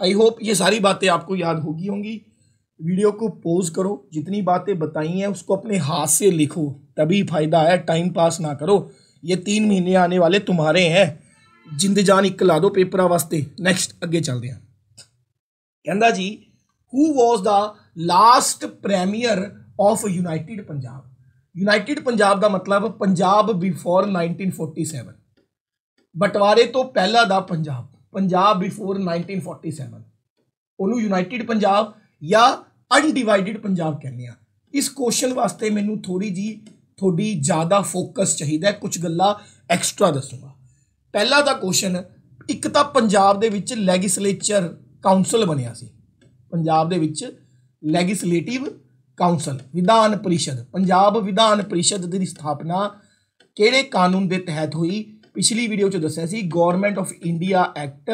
आई होप ये सारी बातें आपको याद होगी होंगी वीडियो को पोज करो जितनी बातें बताई हैं उसको अपने हाथ से लिखो तभी फ़ायदा है टाइम पास ना करो ਇਹ 3 ਮਹੀਨੇ ਆਉਣੇ ਵਾਲੇ ਤੁਹਾਰੇ ਹੈ ਜਿੰਦ ਜਾਨ ਇੱਕ ਲਾ ਦਿਓ ਪੇਪਰਾਂ ਵਾਸਤੇ ਨੈਕਸਟ ਅੱਗੇ ਚੱਲਦੇ ਹਾਂ ਕਹਿੰਦਾ ਜੀ who was the last premier of united Punjab united Punjab ਦਾ ਮਤਲਬ ਪੰਜਾਬ ਬਿਫੋਰ 1947 ਬਟਵਾਰੇ ਤੋਂ ਪਹਿਲਾਂ ਦਾ ਪੰਜਾਬ ਪੰਜਾਬ ਬਿਫੋਰ 1947 ਉਹਨੂੰ ਯੂਨਾਈਟਿਡ ਪੰਜਾਬ ਜਾਂ ਅਨਡਿਵਾਈਡਡ ਪੰਜਾਬ ਕਹਿੰਦੇ ਆ ਇਸ ਕੁਐਸਚਨ ਵਾਸਤੇ ਮੈਨੂੰ ਥੋੜੀ ਜੀ ਤੁਹਾਡੀ ਜ਼ਿਆਦਾ ਫੋਕਸ ਚਾਹੀਦਾ ਕੁਝ ਗੱਲਾਂ ਐਕਸਟਰਾ ਦੱਸੂਗਾ ਪਹਿਲਾ ਦਾ ਕੁਐਸਚਨ ਇੱਕ ਤਾਂ ਪੰਜਾਬ ਦੇ ਵਿੱਚ ਲੈਗਿਸਲੇਚਰ ਕਾਉਂਸਲ ਬਣਿਆ ਸੀ ਪੰਜਾਬ ਦੇ ਵਿੱਚ ਲੈਗਿਸਲੇਟਿਵ ਕਾਉਂਸਲ ਵਿਧਾਨ ਪਰਿਸ਼ਦ ਪੰਜਾਬ ਵਿਧਾਨ ਪਰਿਸ਼ਦ ਦੀ ਸਥਾਪਨਾ ਕਿਹੜੇ ਕਾਨੂੰਨ ਦੇ ਤਹਿਤ ਹੋਈ ਪਿਛਲੀ ਵੀਡੀਓ 'ਚ ਦੱਸਿਆ ਸੀ ਗਵਰਨਮੈਂਟ ਆਫ ਇੰਡੀਆ ਐਕਟ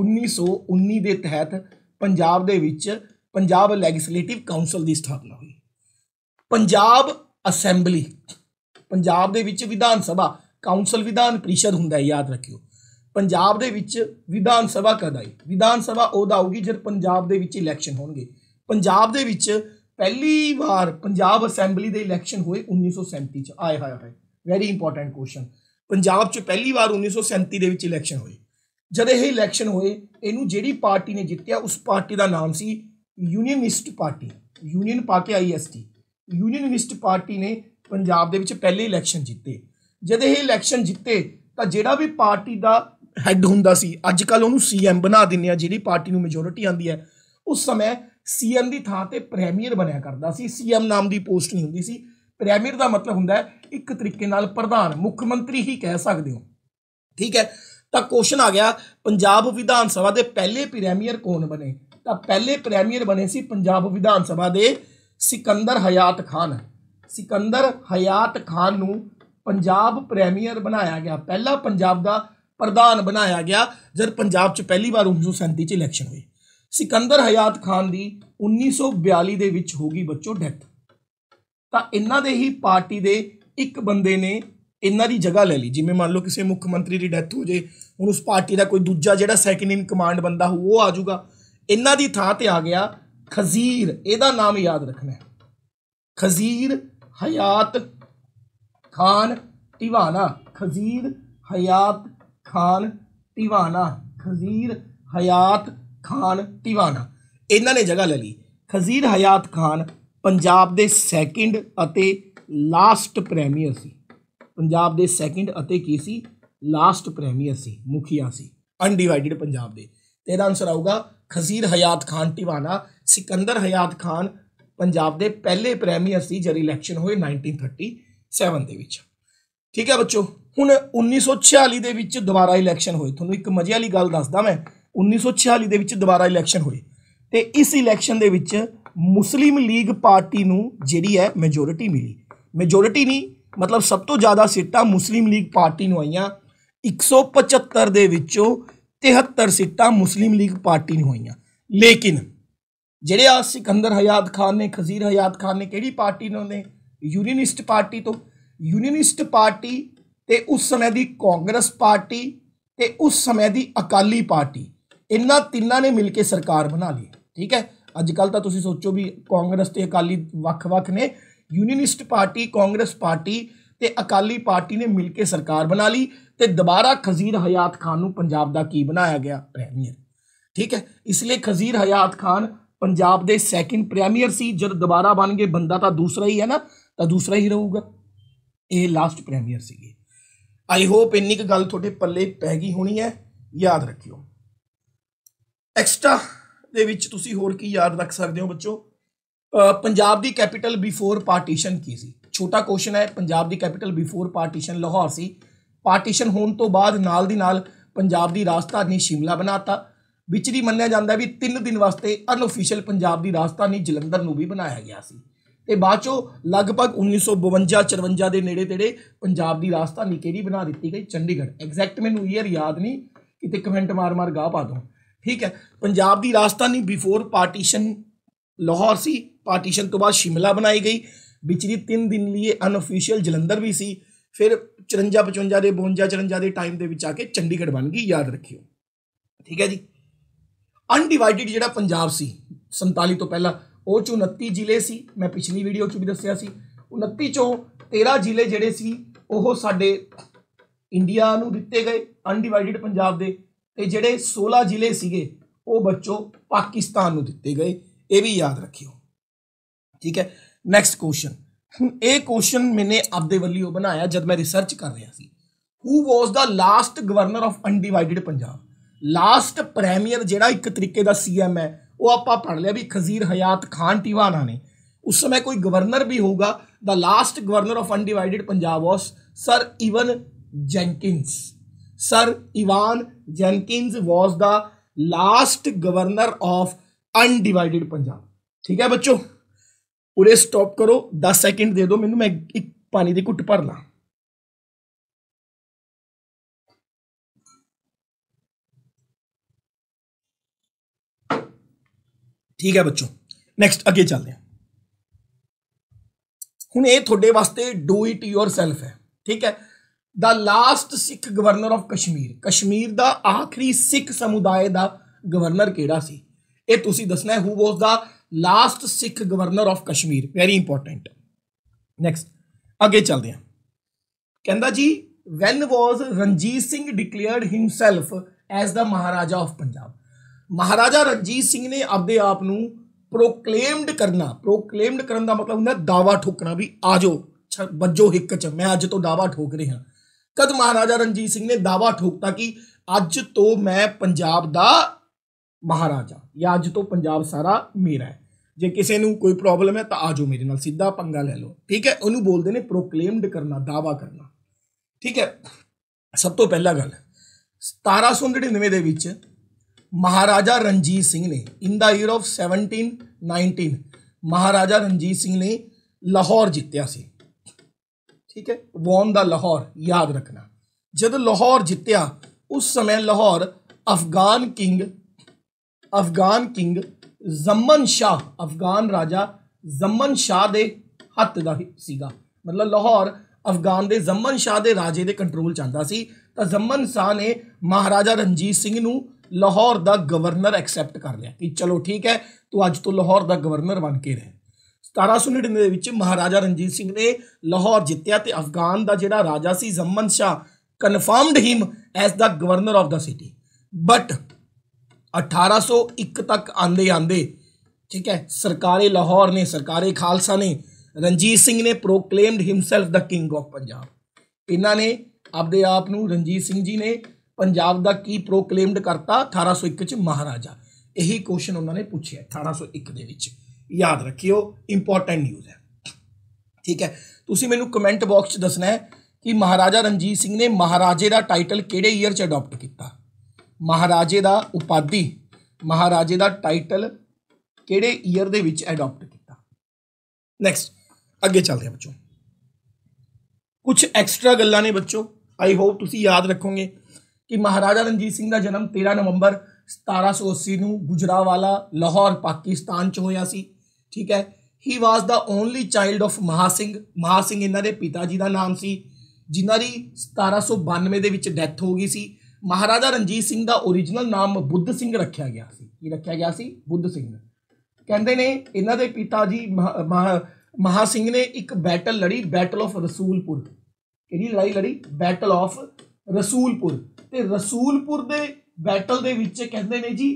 1919 ਦੇ ਤਹਿਤ ਪੰਜਾਬ ਦੇ ਵਿੱਚ ਪੰਜਾਬ ਲੈਗਿਸਲੇਟਿਵ ਕਾਉਂਸਲ ਦੀ ਸਥਾਪਨਾ ਹੋਈ ਪੰਜਾਬ ਅਸੈਂਬਲੀ ਪੰਜਾਬ ਦੇ ਵਿੱਚ ਵਿਧਾਨ ਸਭਾ ਕਾਉਂਸਲ ਵਿਧਾਨ ਪ੍ਰੀਸ਼ਦ ਹੁੰਦਾ ਹੈ ਯਾਦ ਰੱਖਿਓ ਪੰਜਾਬ ਦੇ ਵਿੱਚ ਵਿਧਾਨ ਸਭਾ ਕਦ ਆਈ ਵਿਧਾਨ ਸਭਾ ਉਹਦਾ ਆਉਗੀ ਜਦ ਪੰਜਾਬ ਦੇ ਵਿੱਚ ਇਲੈਕਸ਼ਨ ਹੋਣਗੇ ਪੰਜਾਬ ਦੇ ਵਿੱਚ ਪਹਿਲੀ ਵਾਰ ਪੰਜਾਬ ਅਸੈਂਬਲੀ ਦੇ ਇਲੈਕਸ਼ਨ ਹੋਏ 1937 ਚ ਆਏ ਹਾਏ ਹਾਏ ਵੈਰੀ ਇੰਪੋਰਟੈਂਟ ਕੁਐਸਚਨ ਪੰਜਾਬ 'ਚ ਪਹਿਲੀ ਵਾਰ 1937 ਦੇ ਵਿੱਚ ਇਲੈਕਸ਼ਨ ਹੋਏ ਜਦ ਇਹ ਇਲੈਕਸ਼ਨ ਹੋਏ ਇਹਨੂੰ ਜਿਹੜੀ ਪਾਰਟੀ ਨੇ ਜਿੱਤਿਆ ਉਸ ਪਾਰਟੀ ਦਾ ਨਾਮ ਸੀ ਯੂਨੀਅਨਿਸਟ ਪਾਰਟੀ ਯੂਨੀਅਨ ਪਾ ਕੇ ਆਈਐਸਟੀ ਯੂਨੀਅਨਿਸਟ ਪਾਰਟੀ ਨੇ ਪੰਜਾਬ ਦੇ ਵਿੱਚ ਪਹਿਲੇ ਇਲੈਕਸ਼ਨ ਜਿੱਤੇ ਜਦ ਇਹ ਇਲੈਕਸ਼ਨ ਜਿੱਤੇ ਤਾਂ ਜਿਹੜਾ ਵੀ ਪਾਰਟੀ ਦਾ ਹੈੱਡ ਹੁੰਦਾ ਸੀ ਅੱਜ ਕੱਲ ਉਹਨੂੰ ਸੀਐਮ ਬਣਾ ਦਿੰਨੇ ਆ ਜਿਹੜੀ ਪਾਰਟੀ ਨੂੰ ਮੈਜੋਰਿਟੀ ਆਂਦੀ ਹੈ ਉਸ ਸਮੇਂ ਸੀਐਮ ਦੀ ਥਾਂ ਤੇ ਪ੍ਰੀਮੀਅਰ ਬਣਿਆ ਕਰਦਾ ਸੀ ਸੀਐਮ ਨਾਮ ਦੀ ਪੋਸਟ ਨਹੀਂ ਹੁੰਦੀ ਸੀ ਪ੍ਰੀਮੀਅਰ ਦਾ ਮਤਲਬ ਹੁੰਦਾ ਇੱਕ ਤਰੀਕੇ ਨਾਲ ਪ੍ਰਧਾਨ ਮੁੱਖ ਮੰਤਰੀ ਹੀ ਕਹਿ ਸਕਦੇ ਹੋ ਠੀਕ ਹੈ ਤਾਂ ਕੁਐਸਚਨ ਆ ਗਿਆ ਪੰਜਾਬ ਵਿਧਾਨ ਸਭਾ ਦੇ ਪਹਿਲੇ ਪ੍ਰੀਮੀਅਰ ਕੌਣ ਬਣੇ ਤਾਂ ਪਹਿਲੇ ਪ੍ਰੀਮੀਅਰ ਬਣੇ ਸੀ ਪੰਜਾਬ ਵਿਧਾਨ ਸਭਾ ਦੇ ਸਿਕੰਦਰ ਹਯਾਤ ਖਾਨ ਸਿਕੰਦਰ ਹਯਾਤ ਖਾਨ ਨੂੰ ਪੰਜਾਬ ਪ੍ਰੀਮੀਅਰ ਬਣਾਇਆ ਗਿਆ ਪਹਿਲਾ ਪੰਜਾਬ ਦਾ ਪ੍ਰਧਾਨ ਬਣਾਇਆ ਗਿਆ ਜਦ ਪੰਜਾਬ 'ਚ ਪਹਿਲੀ ਵਾਰ 1937 'ਚ ਇਲੈਕਸ਼ਨ ਹੋਏ ਸਿਕੰਦਰ ਹਯਾਤ ਖਾਨ ਦੀ 1942 ਦੇ ਵਿੱਚ ਹੋ ਗਈ ਬੱਚੋ ਡੈਥ ਤਾਂ ਇਹਨਾਂ ਦੇ ਹੀ ਪਾਰਟੀ ਦੇ ਇੱਕ ਬੰਦੇ ਨੇ ਇਹਨਾਂ ਦੀ ਜਗ੍ਹਾ ਲੈ ਲਈ ਜਿਵੇਂ ਮੰਨ ਲਓ ਕਿਸੇ ਮੁੱਖ ਮੰਤਰੀ ਦੀ ਡੈਥ ਹੋ ਜੇ ਹੁਣ ਉਸ ਪਾਰਟੀ ਦਾ ਕੋਈ ਦੂਜਾ ਜਿਹੜਾ ਸੈਕੰਡ ਇਨ ਕਮਾਂਡ ਬੰਦਾ ਹੋ ਉਹ ਆ ਜਾਊਗਾ ਇਹਨਾਂ ਦੀ ਥਾਂ ਤੇ ਆ ਗਿਆ ਖਜ਼ੀਰ ਇਹਦਾ ਨਾਮ ਯਾਦ ਰੱਖਣਾ ਹੈ ਖਜ਼ੀਰ ਹਯਾਤ ਖਾਨ ਟਿਵਾਨਾ ਖਜ਼ੀਰ ਹਯਾਤ ਖਾਨ ਟਿਵਾਨਾ ਖਜ਼ੀਰ ਹਯਾਤ ਖਾਨ ਟਿਵਾਨਾ ਇਹਨਾਂ ਨੇ ਜਗ੍ਹਾ ਲੈ ਲਈ ਖਜ਼ੀਰ ਹਯਾਤ ਖਾਨ ਪੰਜਾਬ ਦੇ ਸੈਕਿੰਡ ਅਤੇ ਲਾਸਟ ਪ੍ਰੀਮੀਅਰ ਸੀ ਪੰਜਾਬ ਦੇ ਸੈਕਿੰਡ ਅਤੇ ਕੀ ਸੀ ਲਾਸਟ ਪ੍ਰੀਮੀਅਰ ਸੀ ਮੁਖੀਆ ਸੀ ਅਨਡਿਵਾਈਡਡ ਪੰਜਾਬ ਦੇ ਤੇ ਇਹਦਾ ਆਨਸਰ ਆਊਗਾ ਖਜ਼ੀਰ ਹਯਾਤ ਖਾਨ ਟਿਵਾਨਾ ਸਿਕੰਦਰ ਹਯਾਤ ਖਾਨ ਪੰਜਾਬ ਦੇ ਪਹਿਲੇ ਪ੍ਰੈਮੀਅਰ ਸੀ ਜਦ ਇਲੈਕਸ਼ਨ ਹੋਏ 1937 ਦੇ ਵਿੱਚ ਠੀਕ ਹੈ ਬੱਚੋ ਹੁਣ 1946 ਦੇ ਵਿੱਚ ਦੁਬਾਰਾ ਇਲੈਕਸ਼ਨ ਹੋਏ ਤੁਹਾਨੂੰ ਇੱਕ ਮਜ਼ੇ ਵਾਲੀ ਗੱਲ ਦੱਸਦਾ ਮੈਂ 1946 ਦੇ ਵਿੱਚ ਦੁਬਾਰਾ ਇਲੈਕਸ਼ਨ ਹੋਏ ਤੇ ਇਸ ਇਲੈਕਸ਼ਨ ਦੇ ਵਿੱਚ ਮੁਸਲਿਮ ਲੀਗ ਪਾਰਟੀ ਨੂੰ ਜਿਹੜੀ ਹੈ ਮੈਜੋਰਿਟੀ ਮਿਲੀ ਮੈਜੋਰਿਟੀ ਨਹੀਂ ਮਤਲਬ ਸਭ ਤੋਂ ਜ਼ਿਆਦਾ ਸੀਟਾਂ ਮੁਸਲਿਮ ਲੀਗ ਪਾਰਟੀ ਨੂੰ ਆਈਆਂ 175 ਦੇ ਵਿੱਚੋਂ 73 ਸੀਟਾਂ ਮੁਸਲਿਮ ਲੀਗ ਪਾਰਟੀ ਨੂੰ ਹੋਈਆਂ ਲੇਕਿਨ ਜਿਹੜੇ ਆ ਸਿਕੰਦਰ ਹਯਾਤ ਖਾਨ ਨੇ ਖਜ਼ੀਰ ਹਯਾਤ ਖਾਨ ਨੇ ਕਿਹੜੀ ਪਾਰਟੀ ਨੂੰ ਨੇ ਯੂਨੀਅਨਿਸਟ ਪਾਰਟੀ ਤੋਂ ਯੂਨੀਅਨਿਸਟ ਪਾਰਟੀ ਤੇ ਉਸ ਸਮੇਂ ਦੀ ਕਾਂਗਰਸ ਪਾਰਟੀ ਤੇ ਉਸ ਸਮੇਂ ਦੀ ਅਕਾਲੀ ਪਾਰਟੀ ਇਹਨਾਂ ਤਿੰਨਾਂ ਨੇ ਮਿਲ ਕੇ ਸਰਕਾਰ ਬਣਾ ਲਈ ਠੀਕ ਹੈ ਅੱਜ ਕੱਲ ਤਾਂ ਤੁਸੀਂ ਸੋਚੋ ਵੀ ਕਾਂਗਰਸ ਤੇ ਅਕਾਲੀ ਵੱਖ-ਵੱਖ ਨੇ ਯੂਨੀਅਨਿਸਟ ਪਾਰਟੀ ਕਾਂਗਰਸ ਪਾਰਟੀ ਤੇ ਅਕਾਲੀ ਪਾਰਟੀ ਨੇ ਮਿਲ ਕੇ ਸਰਕਾਰ ਬਣਾ ਲਈ ਤੇ ਦੁਬਾਰਾ ਖਜ਼ੀਰ ਹਯਾਤ ਖਾਨ ਨੂੰ ਪੰਜਾਬ ਦਾ ਕੀ ਬਣਾਇਆ ਗਿਆ ਪ੍ਰੀਮੀਅਰ ਠੀਕ ਹੈ ਇਸ ਲਈ ਖਜ਼ੀਰ ਹਯਾਤ ਖਾਨ ਪੰਜਾਬ ਦੇ ਸੈਕਿੰਡ ਪ੍ਰੀਮੀਅਰ ਸੀ ਜਦ ਦੁਬਾਰਾ ਬਣ ਗਏ ਬੰਦਾ ਤਾਂ ਦੂਸਰਾ ਹੀ ਹੈ ਨਾ ਤਾਂ ਦੂਸਰਾ ਹੀ ਰਹੂਗਾ ਇਹ ਲਾਸਟ ਪ੍ਰੀਮੀਅਰ ਸੀਗੇ ਆਈ ਹੋਪ ਇੰਨੀ ਕੁ ਗੱਲ ਤੁਹਾਡੇ ਪੱਲੇ ਪੈ ਗਈ ਹੋਣੀ ਹੈ ਯਾਦ ਰੱਖਿਓ ਐਕਸਟਰਾ ਦੇ ਵਿੱਚ ਤੁਸੀਂ ਹੋਰ ਕੀ ਯਾਦ ਰੱਖ ਸਕਦੇ ਹੋ ਬੱਚੋ ਪੰਜਾਬ ਦੀ ਕੈਪੀਟਲ ਬਿਫੋਰ ਪਾਰਟੀਸ਼ਨ ਕੀ ਸੀ ਛੋਟਾ ਕੁਐਸਚਨ ਹੈ ਪੰਜਾਬ ਦੀ ਕੈਪੀਟਲ ਬਿਫੋਰ ਪਾਰਟੀਸ਼ਨ ਲਾਹੌਰ ਸੀ ਪਾਰਟੀਸ਼ਨ ਹੋਣ ਤੋਂ ਬਾਅਦ ਨਾਲ ਦੀ ਨਾਲ ਪੰਜਾਬ ਦੀ ਰਾਜਧਾਨੀ ਸ਼ਿਮਲਾ ਬਣਾਤਾ ਵਿੱਚ ਦੀ ਮੰਨਿਆ ਜਾਂਦਾ ਵੀ 3 ਦਿਨ ਵਾਸਤੇ ਅਨਅਫੀਸ਼ੀਅਲ ਪੰਜਾਬ ਦੀ ਰਾਜਧਾਨੀ ਜਲੰਧਰ ਨੂੰ ਵੀ ਬਣਾਇਆ ਗਿਆ ਸੀ ਤੇ ਬਾਅਦ ਚੋਂ ਲਗਭਗ 1952 54 ਦੇ ਨੇੜੇ ਤੇੜੇ ਪੰਜਾਬ ਦੀ ਰਾਜਧਾਨੀ ਕਿਹੜੀ ਬਣਾ ਦਿੱਤੀ ਗਈ ਚੰਡੀਗੜ੍ਹ ਐਗਜ਼ੈਕਟ ਮੈਨੂੰ ਈਅਰ ਯਾਦ ਨਹੀਂ ਕਿਤੇ ਕਮੈਂਟ ਮਾਰ ਮਾਰ ਗਾ ਪਾ ਦੋ ਠੀਕ ਹੈ ਪੰਜਾਬ ਦੀ ਰਾਜਧਾਨੀ ਬਿਫੋਰ ਪਾਰਟੀਸ਼ਨ ਲਾਹੌਰ ਸੀ ਪਾਰਟੀਸ਼ਨ ਤੋਂ ਬਾਅਦ ਸ਼ਿਮਲਾ ਬਣਾਈ ਗਈ ਵਿਚਲੀ 3 ਦਿਨ ਲਈ ਅਨਅਫੀਸ਼ੀਅਲ ਜਲੰਧਰ ਵੀ ਸੀ ਫਿਰ 54 55 ਦੇ 52 54 ਦੇ ਟਾਈਮ ਦੇ ਵਿੱਚ ਆ ਕੇ ਚੰਡੀਗੜ੍ਹ ਬਣ ਗਈ ਯਾਦ ਰੱਖਿਓ ਠੀਕ ਹੈ ਜੀ ਅਨਡਿਵਾਈਡਡ ਜਿਹੜਾ ਪੰਜਾਬ ਸੀ 47 ਤੋਂ ਪਹਿਲਾਂ ਉਹ ਚ 29 ਜ਼ਿਲ੍ਹੇ ਸੀ ਮੈਂ ਪਿਛਲੀ ਵੀਡੀਓ 'ਚ ਵੀ ਦੱਸਿਆ ਸੀ 29 ਚੋਂ 13 ਜ਼ਿਲ੍ਹੇ ਜਿਹੜੇ ਸੀ ਉਹ ਸਾਡੇ ਇੰਡੀਆ ਨੂੰ ਦਿੱਤੇ ਗਏ ਅਨਡਿਵਾਈਡਡ ਪੰਜਾਬ ਦੇ ਤੇ ਜਿਹੜੇ 16 ਜ਼ਿਲ੍ਹੇ ਸੀਗੇ ਉਹ ਬੱਚੋ ਪਾਕਿਸਤਾਨ ਨੂੰ ਦਿੱਤੇ ਗਏ ਇਹ ਵੀ ਯਾਦ ਰੱਖਿਓ ਠੀਕ ਹੈ ਨੈਕਸਟ ਕੁਐਸਚਨ ਹੁਣ ਇਹ ਕੁਐਸਚਨ ਮੈਨੇ ਆਪਦੇ ਵੱਲੋਂ ਬਣਾਇਆ ਜਦ ਮੈਂ ਰਿਸਰਚ ਕਰ ਰਿਹਾ ਸੀ who was the last governor of undivided Punjab last premier ਜਿਹੜਾ ਇੱਕ ਤਰੀਕੇ ਦਾ ਸੀਐਮ ਹੈ ਉਹ ਆਪਾਂ ਪੜ ਲਿਆ ਵੀ ਖਜ਼ੀਰ ਹਯਾਤ ਖਾਨ ਟਿਵਾਨਾ ਨੇ ਉਸ ਸਮੇਂ ਕੋਈ ਗਵਰਨਰ ਵੀ ਹੋਊਗਾ the last governor of undivided Punjab was sir Evan Jenkins sir Evan Jenkins was the last governor of undivided Punjab ਠੀਕ ਹੈ ਬੱਚੋ ਉਰੇ ਸਟਾਪ ਕਰੋ 10 ਸੈਕਿੰਡ ਦੇ ਦਿਓ ਮੈਨੂੰ ਮੈਂ ਇੱਕ ਪਾਣੀ ਦੀ ਘੁੱਟ ਭਰ ਲਾਂ ਠੀਕ ਹੈ ਬੱਚੋ ਨੈਕਸਟ ਅੱਗੇ ਚੱਲਦੇ ਹਾਂ ਹੁਣ ਇਹ ਤੁਹਾਡੇ ਵਾਸਤੇ ਡੂ ਇਟ ਯੋਰ ਸੈਲਫ ਹੈ ਠੀਕ ਹੈ the last Sikh governor of Kashmir Kashmir ਦਾ ਆਖਰੀ ਸਿੱਖ ਸਮੁਦਾਇ ਦਾ ਗਵਰਨਰ ਕਿਹੜਾ ਸੀ ਇਹ ਤੁਸੀਂ ਦੱਸਣਾ ਹੈ who was the last Sikh governor of Kashmir very important next ਅੱਗੇ ਚੱਲਦੇ ਹਾਂ ਕਹਿੰਦਾ ਜੀ when was Ranjit Singh declared himself as the Maharaja of Punjab Maharaja Ranjit Singh ਨੇ ਆਪਦੇ ਆਪ ਨੂੰ ਪ੍ਰੋਕਲੇਮਡ ਕਰਨਾ ਪ੍ਰੋਕਲੇਮਡ ਕਰਨ ਦਾ ਮਤਲਬ ਹੁੰਦਾ ਦਾਵਾ ਠੋਕਣਾ ਵੀ ਆਜੋ ਵੱਜੋ ਹਿੱਕ ਚ ਮੈਂ ਅੱਜ ਤੋਂ ਦਾਵਾ ਠੋਕ ਰਿਹਾ ਕਦ ਮਹਾਰਾਜਾ ਰਣਜੀਤ ਸਿੰਘ ਨੇ ਦਾਵਾ ਠੋਕਤਾ ਕਿ ਅੱਜ ਤੋਂ ਮੈਂ ਪੰਜਾਬ ਦਾ ਮਹਾਰਾਜਾ ਜਾਂ ਅੱਜ ਤੋਂ ਪੰਜਾਬ ਸਾਰਾ ਮੇਰਾ ਹੈ ਜੇ ਕਿਸੇ ਨੂੰ ਕੋਈ ਪ੍ਰੋਬਲਮ ਹੈ ਤਾਂ ਆਜੋ ਮੇਰੇ ਨਾਲ ਸਿੱਧਾ ਪੰਗਾ ਲੈ ਲਓ ਠੀਕ ਹੈ ਉਹਨੂੰ ਬੋਲਦੇ ਨੇ ਪ੍ਰੋਕਲੇਮਡ ਕਰਨਾ ਦਾਵਾ ਕਰਨਾ ਠੀਕ ਹੈ ਸਭ ਤੋਂ ਪਹਿਲਾ ਗੱਲ 1799 ਦੇ ਵਿੱਚ ਮਹਾਰਾਜਾ ਰਣਜੀਤ ਸਿੰਘ ਨੇ in the year of 1719 Maharaja Ranjit Singh ਨੇ ਲਾਹੌਰ ਜਿੱਤਿਆ ਸੀ ਠੀਕ ਹੈ ਵੌਨ ਦਾ ਲਾਹੌਰ ਯਾਦ ਰੱਖਣਾ ਜਦੋਂ ਲਾਹੌਰ ਜਿੱਤਿਆ ਉਸ ਸਮੇਂ ਲਾਹੌਰ ਅਫਗਾਨ ਕਿੰਗ ਅਫਗਾਨ ਕਿੰਗ ਜ਼ਮਨ ਸ਼ਾਹ ਅਫਗਾਨ ਰਾਜਾ ਜ਼ਮਨ ਸ਼ਾਹ ਦੇ ਹੱਥ ਦਾ ਸੀਗਾ ਮਤਲਬ ਲਾਹੌਰ ਅਫਗਾਨ ਦੇ ਜ਼ਮਨ ਸ਼ਾਹ ਦੇ ਰਾਜੇ ਦੇ ਕੰਟਰੋਲ ਚ ਆਂਦਾ ਸੀ ਤਾਂ ਜ਼ਮਨ ਸ਼ਾਹ ਨੇ ਮਹਾਰਾਜਾ ਰਣਜੀਤ ਸਿੰਘ ਨੂੰ ਲਾਹੌਰ ਦਾ ਗਵਰਨਰ ਐਕਸੈਪਟ ਕਰ ਲਿਆ ਕਿ ਚਲੋ ਠੀਕ ਹੈ ਤੂੰ ਅੱਜ ਤੋਂ ਲਾਹੌਰ ਦਾ ਗਵਰਨਰ ਬਣ ਕੇ ਰਹਿ 1799 ਦੇ ਵਿੱਚ ਮਹਾਰਾਜਾ ਰਣਜੀਤ ਸਿੰਘ ਨੇ ਲਾਹੌਰ ਜਿੱਤਿਆ ਤੇ ਅਫਗਾਨ ਦਾ ਜਿਹੜਾ ਰਾਜਾ ਸੀ Zaman Shah confirmed him as the governor of the city but 1801 ਤੱਕ ਆਂਦੇ ਆਂਦੇ ਠੀਕ ਹੈ ਸਰਕਾਰੇ ਲਾਹੌਰ ਨੇ ਸਰਕਾਰੇ ਖਾਲਸਾ ਨੇ ਰਣਜੀਤ ਸਿੰਘ ਨੇ proclaimed himself the king of Punjab ਇਹਨਾਂ ਨੇ ਆਪਦੇ ਆਪ ਨੂੰ ਰਣਜੀਤ ਸਿੰਘ ਜੀ ਨੇ ਪੰਜਾਬ ਦਾ ਕੀ ਪ੍ਰੋਕਲੇਮਡ ਕਰਤਾ 1801 ਚ ਮਹਾਰਾਜਾ ਇਹੀ ਕੁਐਸਚਨ ਉਹਨਾਂ ਨੇ ਪੁੱਛਿਆ 1801 ਦੇ ਵਿੱਚ ਯਾਦ ਰੱਖਿਓ ਇੰਪੋਰਟੈਂਟ ਨਿਊਜ਼ ਹੈ ਠੀਕ ਹੈ ਤੁਸੀਂ ਮੈਨੂੰ ਕਮੈਂਟ ਬਾਕਸ 'ਚ ਦੱਸਣਾ ਹੈ ਕਿ ਮਹਾਰਾਜਾ ਰਣਜੀਤ ਸਿੰਘ ਨੇ ਮਹਾਰਾਜੇ ਦਾ ਟਾਈਟਲ ਕਿਹੜੇ ਈਅਰ 'ਚ ਅਡਾਪਟ ਕੀਤਾ ਮਹਾਰਾਜੇ ਦਾ ਉਪਾਧੀ ਮਹਾਰਾਜੇ ਦਾ ਟਾਈਟਲ ਕਿਹੜੇ ਈਅਰ ਦੇ ਵਿੱਚ ਅਡਾਪਟ ਕੀਤਾ ਨੈਕਸਟ ਅੱਗੇ ਚੱਲਦੇ ਹਾਂ ਬੱਚੋ ਕੁਝ ਐਕਸਟਰਾ ਗੱਲਾਂ ਨੇ ਬੱਚੋ ਆਈ ਹੋਪ ਤੁਸੀਂ ਯਾਦ ਰੱਖੋਗੇ ਕਿ ਮਹਾਰਾਜਾ ਰਣਜੀਤ ਸਿੰਘ ਦਾ ਜਨਮ 13 ਨਵੰਬਰ 1780 ਨੂੰ ਗੁਜਰਾਵਾਲਾ ਲਾਹੌਰ ਪਾਕਿਸਤਾਨ 'ਚ ਹੋਇਆ ਸੀ ਠੀਕ ਹੈ he was the only child of Maha Singh ਮਹਾ ਸਿੰਘ ਇਹਨਾਂ ਦੇ ਪਿਤਾ ਜੀ ਦਾ ਨਾਮ ਸੀ ਜਿਨ੍ਹਾਂ ਦੀ 1792 ਦੇ ਵਿੱਚ ਡੈਥ ਹੋ ਗਈ ਸੀ ਮਹਾਰਾਜਾ ਰਣਜੀਤ ਸਿੰਘ ਦਾ origignal ਨਾਮ ਬੁੱਧ ਸਿੰਘ ਰੱਖਿਆ ਗਿਆ ਸੀ ਕੀ ਰੱਖਿਆ ਗਿਆ ਸੀ ਬੁੱਧ ਸਿੰਘ ਕਹਿੰਦੇ ਨੇ ਇਹਨਾਂ ਦੇ ਪਿਤਾ ਜੀ ਮਹਾ ਸਿੰਘ ਨੇ ਇੱਕ ਬੈਟਲ ਲੜੀ ਬੈਟਲ ਆਫ ਰਸੂਲਪੁਰ ਕਿਹੜੀ ਲੜਾਈ ਲੜੀ ਬੈਟਲ ਆਫ ਰਸੂਲਪੁਰ ਤੇ ਰਸੂਲਪੁਰ ਦੇ ਬੈਟਲ ਦੇ ਵਿੱਚ ਕਹਿੰਦੇ ਨੇ ਜੀ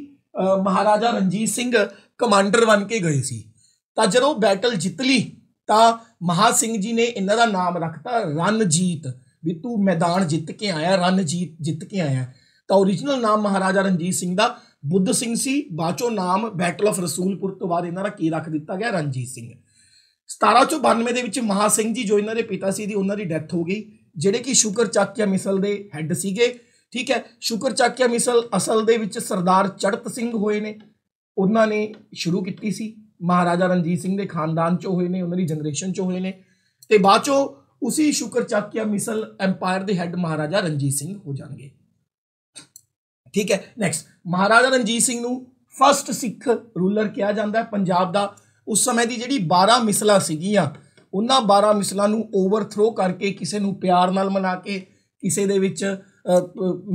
ਮਹਾਰਾਜਾ ਰਣਜੀਤ ਸਿੰਘ ਕਮਾਂਡਰ ਬਣ ਕੇ ਗਏ ਸੀ ਤਾਂ ਜਦੋਂ ਬੈਟਲ ਜਿੱਤ ਲਈ ਤਾਂ ਮਹਾ ਸਿੰਘ ਜੀ ਨੇ ਇਹਨਾਂ ਦਾ ਨਾਮ ਰੱਖਤਾ ਰਣਜੀਤ ਵੀ ਤੂੰ ਮੈਦਾਨ ਜਿੱਤ ਕੇ ਆਇਆ ਰਣਜੀਤ ਜਿੱਤ ਕੇ ਆਇਆ ਤਾਂ origignal ਨਾਮ ਮਹਾਰਾਜਾ ਰਣਜੀਤ ਸਿੰਘ ਦਾ ਬੁੱਧ ਸਿੰਘ ਸੀ ਬਾਚੋ ਨਾਮ ਬੈਟਲ ਆਫ ਰਸੂਲਪੁਰ ਤੋਂ ਬਾਅਦ ਇਹਨਾਂ ਦਾ ਕੀ ਰੱਖ ਦਿੱਤਾ ਗਿਆ ਰਣਜੀਤ ਸਿੰਘ 1792 ਦੇ ਵਿੱਚ ਮਹਾ ਸਿੰਘ ਜੀ ਜੋ ਇਹਨਾਂ ਦੇ ਪਿਤਾ ਸੀ ਦੀ ਉਹਨਾਂ ਦੀ ਡੈਥ ਹੋ ਗਈ ਜਿਹੜੇ ਕਿ ਸ਼ੁਕਰ ਚੱਕਿਆ ਮਿਸਲ ਦੇ ਹੈੱਡ ਸੀਗੇ ਠੀਕ ਹੈ ਸ਼ੁਕਰ ਚੱਕਿਆ ਮਿਸਲ ਅਸਲ ਦੇ ਵਿੱਚ ਸਰਦਾਰ ਚੜਤ ਸਿੰਘ ਹੋਏ ਨੇ ਉਹਨਾਂ ਨੇ ਸ਼ੁਰੂ ਕੀਤੀ ਸੀ ਮਹਾਰਾਜਾ ਰਣਜੀਤ ਸਿੰਘ ਦੇ ਖਾਨਦਾਨ ਚੋਂ ਹੋਏ ਨੇ ਉਹਨਾਂ ਦੀ ਜਨਰੇਸ਼ਨ ਚੋਂ ਹੋਏ ਨੇ ਤੇ ਬਾਅਦ ਚੋਂ ਉਸੇ ਸ਼ੁਕਰ ਚੱਕਿਆ ਮਿਸਲ ਐਮਪਾਇਰ ਦੇ ਹੈੱਡ ਮਹਾਰਾਜਾ ਰਣਜੀਤ ਸਿੰਘ ਹੋ ਜਾਣਗੇ ਠੀਕ ਹੈ ਨੈਕਸਟ ਮਹਾਰਾਜਾ ਰਣਜੀਤ ਸਿੰਘ ਨੂੰ ਫਰਸਟ ਸਿੱਖ ਰੂਲਰ ਕਿਹਾ ਜਾਂਦਾ ਹੈ ਪੰਜਾਬ ਦਾ ਉਸ ਸਮੇਂ ਦੀ ਜਿਹੜੀ 12 ਮਿਸਲਾਂ ਸੀਗੀਆਂ ਉਹਨਾਂ 12 ਮਿਸਲਾਂ ਨੂੰ ਓਵਰਥਰੋ ਕਰਕੇ ਕਿਸੇ ਨੂੰ ਪਿਆਰ ਨਾਲ ਮਨਾ ਕੇ ਕਿਸੇ ਦੇ ਵਿੱਚ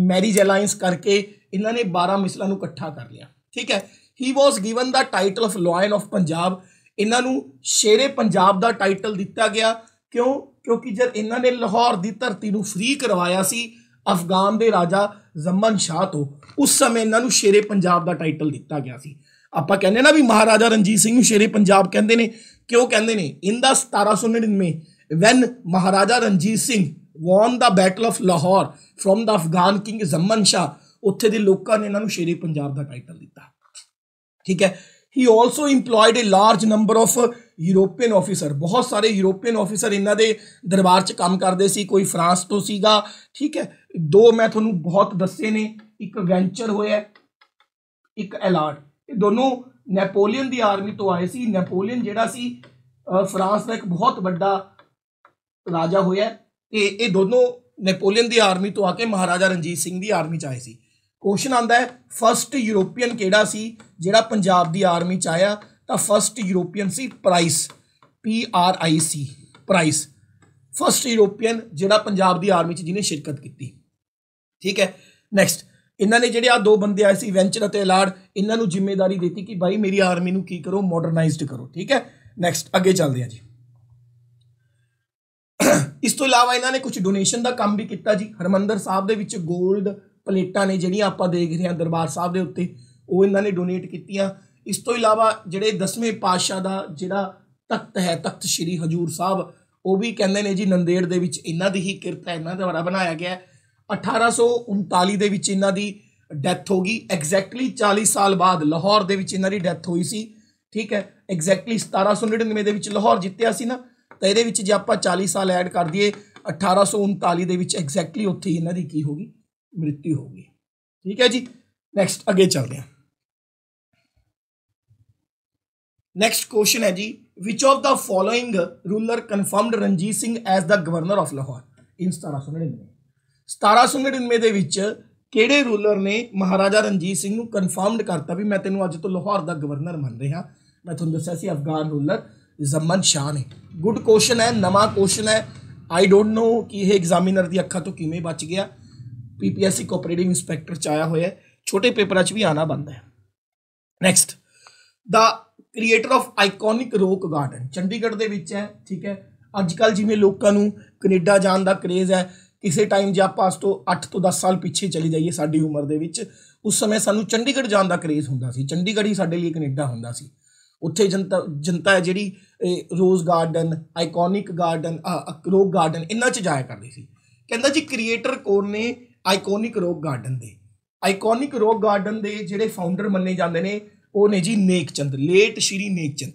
ਮੈਰਿਜ ਅਲਾਈਅੰਸ ਕਰਕੇ ਇਹਨਾਂ ਨੇ 12 ਮਿਸਲਾਂ ਨੂੰ ਇਕੱਠਾ ਕਰ ਲਿਆ ਠੀਕ ਹੈ he was given the title of lion of Punjab ਇਹਨਾਂ ਨੂੰ ਸ਼ੇਰੇ ਪੰਜਾਬ ਦਾ ਟਾਈਟਲ ਦਿੱਤਾ ਗਿਆ ਕਿਉਂ ਕਿਉਂਕਿ ਜਦ ਇਹਨਾਂ ਨੇ ਲਾਹੌਰ ਦੀ ਧਰਤੀ ਨੂੰ ਫ੍ਰੀ ਕਰਵਾਇਆ ਸੀ ਅਫਗਾਨ ਦੇ ਰਾਜਾ ਜ਼ਮਨ ਸ਼ਾਹ ਤੋਂ ਉਸ ਸਮੇਂ ਇਹਨਾਂ ਨੂੰ ਸ਼ੇਰੇ ਪੰਜਾਬ ਦਾ ਟਾਈਟਲ ਦਿੱਤਾ ਗਿਆ ਸੀ ਆਪਾਂ ਕਹਿੰਦੇ ਨਾ ਵੀ ਮਹਾਰਾਜਾ ਰਣਜੀਤ ਸਿੰਘ ਨੂੰ ਸ਼ੇਰੇ ਪੰਜਾਬ ਕਹਿੰਦੇ ਨੇ ਕਿਉਂ ਕਹਿੰਦੇ ਨੇ in the 1799 when Maharaja Ranjit Singh won the battle of lahore from the afghan king zaman shah ਉੱਥੇ ਦੇ ਲੋਕਾਂ ਨੇ ਇਹਨਾਂ ਨੂੰ ਸ਼ੇਰੇ ਪੰਜਾਬ ਦਾ ਟਾਈਟਲ ਦਿੱਤਾ ਠੀਕ ਹੈ he also employed a large number of European officer ਬਹੁਤ ਸਾਰੇ ਯੂਰੋਪੀਅਨ ਆਫੀਸਰ ਇਹਨਾਂ ਦੇ ਦਰਬਾਰ 'ਚ ਕੰਮ ਕਰਦੇ ਸੀ ਕੋਈ ਫਰਾਂਸ ਤੋਂ ਸੀਗਾ ਠੀਕ ਹੈ ਦੋ ਮੈਂ ਤੁਹਾਨੂੰ ਬਹੁਤ ਦੱਸੇ ਨੇ ਇੱਕ ਵੈਂਚਰ ਹੋਇਆ ਇੱਕ ਅਲਾਰਟ ਇਹ ਦੋਨੋਂ ਨੈਪੋਲੀਅਨ ਦੀ ਆਰਮੀ ਤੋਂ ਆਏ ਸੀ ਨੈਪੋਲੀਅਨ ਜਿਹੜਾ ਸੀ ਫਰਾਂਸ ਦਾ ਇੱਕ ਬਹੁਤ ਵੱਡਾ ਰਾਜਾ ਹੋਇਆ ਤੇ ਇਹ ਦੋਨੋਂ ਨੈਪੋਲੀਅਨ ਦੀ ਆਰਮੀ ਤੋਂ ਆ ਕੇ ਮਹਾਰਾਜਾ ਰਣਜੀਤ ਸਿੰਘ ਦੀ ਆਰਮੀ ਚ ਆਏ ਸੀ ਕੁਐਸਚਨ ਆਂਦਾ ਹੈ ਫਰਸਟ ਯੂਰੋਪੀਅਨ ਕਿਹੜਾ ਸੀ ਜਿਹੜਾ ਪੰਜਾਬ ਦੀ ਆਰਮੀ ਚ ਆਇਆ ਤਾਂ ਫਰਸਟ ਯੂਰੋਪੀਅਨ ਸੀ Price P R I C Price first European ਜਿਹੜਾ ਪੰਜਾਬ ਦੀ ਆਰਮੀ ਚ ਜਿਹਨੇ ਸ਼ਿਰਕਤ ਕੀਤੀ ਠੀਕ ਹੈ ਨੈਕਸਟ ਇਹਨਾਂ ਨੇ ਜਿਹੜੇ ਆ ਦੋ ਬੰਦੇ ਆਏ ਸੀ ਵੈਂਚਰ ਅਤੇ ਅਲਾਰਡ ਇਹਨਾਂ ਨੂੰ ਜ਼ਿੰਮੇਵਾਰੀ ਦਿੱਤੀ ਕਿ ਭਾਈ ਮੇਰੀ ਆਰਮੀ ਨੂੰ ਕੀ ਕਰੋ ਮਾਡਰਨਾਈਜ਼ਡ ਕਰੋ ਠੀਕ ਹੈ ਨੈਕਸਟ ਅੱਗੇ ਚੱਲਦੇ ਆ ਜੀ ਇਸ ਤੋਂ ਇਲਾਵਾ ਇਹਨਾਂ ਨੇ ਕੁਝ ਡੋਨੇਸ਼ਨ ਦਾ ਕੰਮ ਵੀ ਕੀਤਾ ਜੀ ਹਰਮੰਦਰ ਸਾਹਿਬ ਦੇ ਵਿੱਚ 골ਡ ਪਲੇਟਾਂ ਨੇ ਜਿਹੜੀਆਂ ਆਪਾਂ ਦੇਖ ਰਹੇ ਹਾਂ ਦਰਬਾਰ ਸਾਹਿਬ ਦੇ ਉੱਤੇ ਉਹ ਇਹਨਾਂ ਨੇ ਡੋਨੇਟ ਕੀਤੀਆਂ ਇਸ ਤੋਂ ਇਲਾਵਾ ਜਿਹੜੇ 10ਵੇਂ ਪਾਤਸ਼ਾਹ ਦਾ ਜਿਹੜਾ ਤਖਤ ਹੈ ਤਖਤ ਸ੍ਰੀ ਹਜੂਰ ਸਾਹਿਬ ਉਹ ਵੀ ਕਹਿੰਦੇ ਨੇ ਜੀ ਨੰਦੇੜ ਦੇ ਵਿੱਚ ਇਹਨਾਂ ਦੀ ਹੀ ਕਿਰਤ ਹੈ ਇਹਨਾਂ ਦੁਆਰਾ ਬਣਾਇਆ ਗਿਆ ਹੈ 1839 ਦੇ ਵਿੱਚ ਇਹਨਾਂ ਦੀ ਡੈਥ ਹੋ ਗਈ ਐਗਜ਼ੈਕਟਲੀ 40 ਸਾਲ ਬਾਅਦ ਲਾਹੌਰ ਦੇ ਵਿੱਚ ਇਹਨਾਂ ਦੀ ਡੈਥ ਹੋਈ ਸੀ ਠੀਕ ਹੈ ਐਗਜ਼ੈਕਟਲੀ 1799 ਦੇ ਵਿੱਚ ਲਾਹੌਰ ਜਿੱਤਿਆ ਸੀ ਨਾ ਤਾਂ ਇਹਦੇ ਵਿੱਚ ਜੇ ਆਪਾਂ 40 ਸਾਲ ਐਡ ਕਰ ਦਈਏ 1839 ਦੇ ਵਿੱਚ ਐਗਜ਼ੈਕਟਲੀ ਉੱਥੇ ਇਹਨਾਂ ਦੀ ਕੀ ਹੋ ਗਈ ਮ੍ਰਿਤਿ ਹੋ ਗਈ ਠੀਕ ਹੈ ਜੀ ਨੈਕਸਟ ਅੱਗੇ ਚੱਲਦੇ ਹਾਂ ਨੈਕਸਟ ਕੁਐਸਚਨ ਹੈ ਜੀ which of the following ruler confirmed Ranjit Singh as the governor of Lahore in 1799 1799 ਦੇ ਵਿੱਚ ਕਿਹੜੇ ਰੂਲਰ ਨੇ ਮਹਾਰਾਜਾ ਰਣਜੀਤ ਸਿੰਘ ਨੂੰ ਕਨਫਰਮਡ ਕਰਤਾ ਵੀ ਮੈਂ ਤੈਨੂੰ ਅੱਜ ਤੋਂ ਲਾਹੌਰ ਦਾ ਗਵਰਨਰ ਮੰਨ ਰਿਹਾ ਮੈਂ ਤੁਹਾਨੂੰ ਦੱਸਿਆ ਸੀ ਅਫਗਾਨ ਰੂਲਰ ਜ਼ਮਨ ਸ਼ਾਹ ਨੇ ਗੁੱਡ ਕੁਐਸਚਨ ਹੈ ਨਵਾਂ ਕੁਐਸਚਨ ਹੈ ਆਈ ਡੋਨਟ ਨੋ ਕਿ ਇਹ ਐਗਜ਼ਾਮੀਨਰ ਦੀ ਅੱਖਾਂ ਤੋਂ ਕਿਵੇਂ ਬਚ ਗਿਆ ਪੀਪੀਐਸਸੀ ਕੋਆਪਰੇਟਿਵ ਇਨਸਪੈਕਟਰ ਚ ਆਇਆ ਹੋਇਆ ਛੋਟੇ ਪੇਪਰਾਂ 'ਚ ਵੀ ਆਣਾ ਬੰਦ ਹੈ next the creator of iconic rock garden Chandigarh ਦੇ ਵਿੱਚ ਹੈ ਠੀਕ ਹੈ ਅੱਜ ਕੱਲ ਜਿਵੇਂ ਲੋਕਾਂ ਨੂੰ ਕੈਨੇਡਾ ਜਾਣ ਦਾ ਕਰੇਜ਼ ਹੈ ਕਿਸੇ ਟਾਈਮ ਜੇ ਆਪਾਂ ਉਸ ਤੋਂ 8 ਤੋਂ 10 ਸਾਲ ਪਿੱਛੇ ਚਲੇ ਜਾਈਏ ਸਾਡੀ ਉਮਰ ਦੇ ਵਿੱਚ ਉਸ ਸਮੇਂ ਸਾਨੂੰ ਚੰਡੀਗੜ੍ਹ ਜਾਣ ਦਾ ਕਰੇਜ਼ ਹੁੰਦਾ ਸੀ ਚੰਡੀਗੜ੍ਹ ਹੀ ਸਾਡੇ ਲਈ ਕੈਨੇਡਾ ਹੁੰਦਾ ਸੀ ਉੱਥੇ ਜਨਤਾ ਜਨਤਾ ਹੈ ਜਿਹੜੀ rose garden iconic garden rock garden ਇੰਨਾ ਚ ਜਾਇਆ ਕਰਦੀ ਸੀ ਕਹਿੰਦਾ ਜੀ ਕ੍ਰੀਏਟਰ ਕੋਰ ਨੇ ਆਈਕੋਨਿਕ ਰੋਕ ਗਾਰਡਨ ਦੇ ਆਈਕੋਨਿਕ ਰੋਕ ਗਾਰਡਨ ਦੇ ਜਿਹੜੇ ਫਾਊਂਡਰ ਮੰਨੇ ਜਾਂਦੇ ਨੇ ਉਹ ਨੇ ਜੀ ਨੇਕਚੰਦ ਲੇਟ ਸ਼੍ਰੀ ਨੇਕਚੰਦ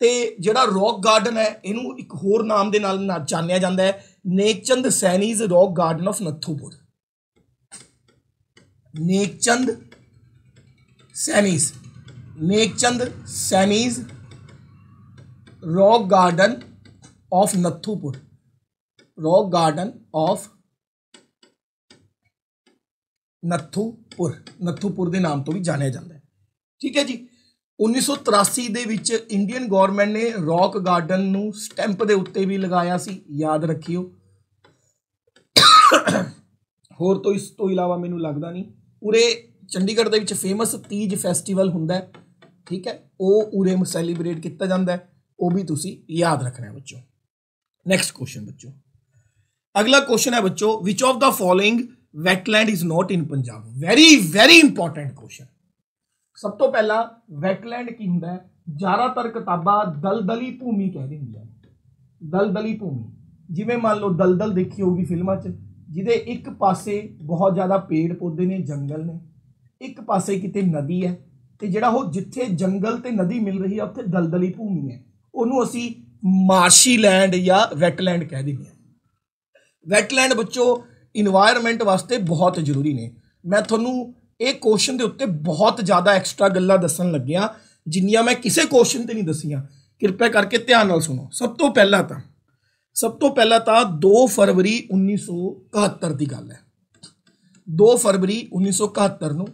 ਤੇ ਜਿਹੜਾ ਰੌਕ ਗਾਰਡਨ ਹੈ ਇਹਨੂੰ ਇੱਕ ਹੋਰ ਨਾਮ ਦੇ ਨਾਲ ਜਾਣਿਆ ਜਾਂਦਾ ਹੈ Nek Chand Saini's rock garden of Nathupur Nek Chand Saini's Nek Chand Saini's rock garden of Nathupur rock garden of Nathupur Nathupur के नाम तो भी जाने जाता है ठीक है जी 1983 ਦੇ ਵਿੱਚ ਇੰਡੀਅਨ ਗਵਰਨਮੈਂਟ ਨੇ ਰੌਕ ਗਾਰਡਨ ਨੂੰ ਸਟੈਂਪ ਦੇ ਉੱਤੇ ਵੀ ਲਗਾਇਆ ਸੀ ਯਾਦ ਰੱਖਿਓ ਹੋਰ ਤੋਂ ਇਸ ਤੋਂ ਇਲਾਵਾ ਮੈਨੂੰ ਲੱਗਦਾ ਨਹੀਂ ਉਰੇ ਚੰਡੀਗੜ੍ਹ ਦੇ ਵਿੱਚ ਫੇਮਸ ਤੀਜ ਫੈਸਟੀਵਲ ਹੁੰਦਾ ਹੈ ਠੀਕ ਹੈ ਉਹ ਉਰੇ ਸੈਲੀਬ੍ਰੇਟ ਕੀਤਾ ਜਾਂਦਾ ਹੈ ਉਹ ਵੀ ਤੁਸੀਂ ਯਾਦ ਰੱਖਣਾ ਹੈ ਬੱਚੋ ਨੈਕਸਟ ਕੁਐਸਚਨ ਬੱਚੋ ਅਗਲਾ ਕੁਐਸਚਨ ਹੈ ਬੱਚੋ which of the following wetland is not in Punjab very very important question ਸਭ ਤੋਂ ਪਹਿਲਾਂ ਵੈਟਲੈਂਡ ਕੀ ਹੁੰਦਾ ਹੈ ਜ਼ਿਆਦਾਤਰ ਕਿਤਾਬਾਂ ਦਲਦਲੀ ਭੂਮੀ ਕਹਿੰਦੀ ਹੁੰਦੀਆਂ ਦਲਦਲੀ ਭੂਮੀ ਜਿਵੇਂ ਮੰਨ ਲਓ ਦਲਦਲ ਦੇਖੀ ਹੋਊਗੀ ਫਿਲਮਾਂ 'ਚ ਜਿਹਦੇ ਇੱਕ ਪਾਸੇ ਬਹੁਤ ਜ਼ਿਆਦਾ ਪੇੜ ਪੌਦੇ ਨੇ ਜੰਗਲ ਨੇ ਇੱਕ ਪਾਸੇ ਕਿਤੇ ਨਦੀ ਹੈ ਤੇ ਜਿਹੜਾ ਉਹ ਜਿੱਥੇ ਜੰਗਲ ਤੇ ਨਦੀ ਮਿਲ ਰਹੀ ਹੈ ਉੱਥੇ ਦਲਦਲੀ ਭੂਮੀ ਹੈ ਉਹਨੂੰ ਅਸੀਂ ਮਾਰਸ਼ੀ ਲੈਂਡ ਜਾਂ ਵੈਟਲੈਂਡ ਕਹਿ ਦਿੰਦੇ ਹਾਂ ਵੈਟਲੈਂਡ ਬੱਚੋ এনवायरमेंट ਵਾਸਤੇ ਬਹੁਤ ਜ਼ਰੂਰੀ ਨੇ ਮੈਂ ਤੁਹਾਨੂੰ ਇਹ ਕੁਐਸਚਨ ਦੇ ਉੱਤੇ ਬਹੁਤ ਜ਼ਿਆਦਾ ਐਕਸਟਰਾ ਗੱਲਾਂ ਦੱਸਣ ਲੱਗਿਆ ਜਿੰਨੀਆਂ ਮੈਂ ਕਿਸੇ ਕੁਐਸਚਨ ਤੇ ਨਹੀਂ ਦਸੀਆਂ ਕਿਰਪਾ ਕਰਕੇ ਧਿਆਨ ਨਾਲ ਸੁਣੋ ਸਭ ਤੋਂ ਪਹਿਲਾਂ ਤਾਂ ਸਭ ਤੋਂ ਪਹਿਲਾਂ ਤਾਂ 2 ਫਰਵਰੀ 1971 ਦੀ ਗੱਲ ਹੈ 2 ਫਰਵਰੀ 1971 ਨੂੰ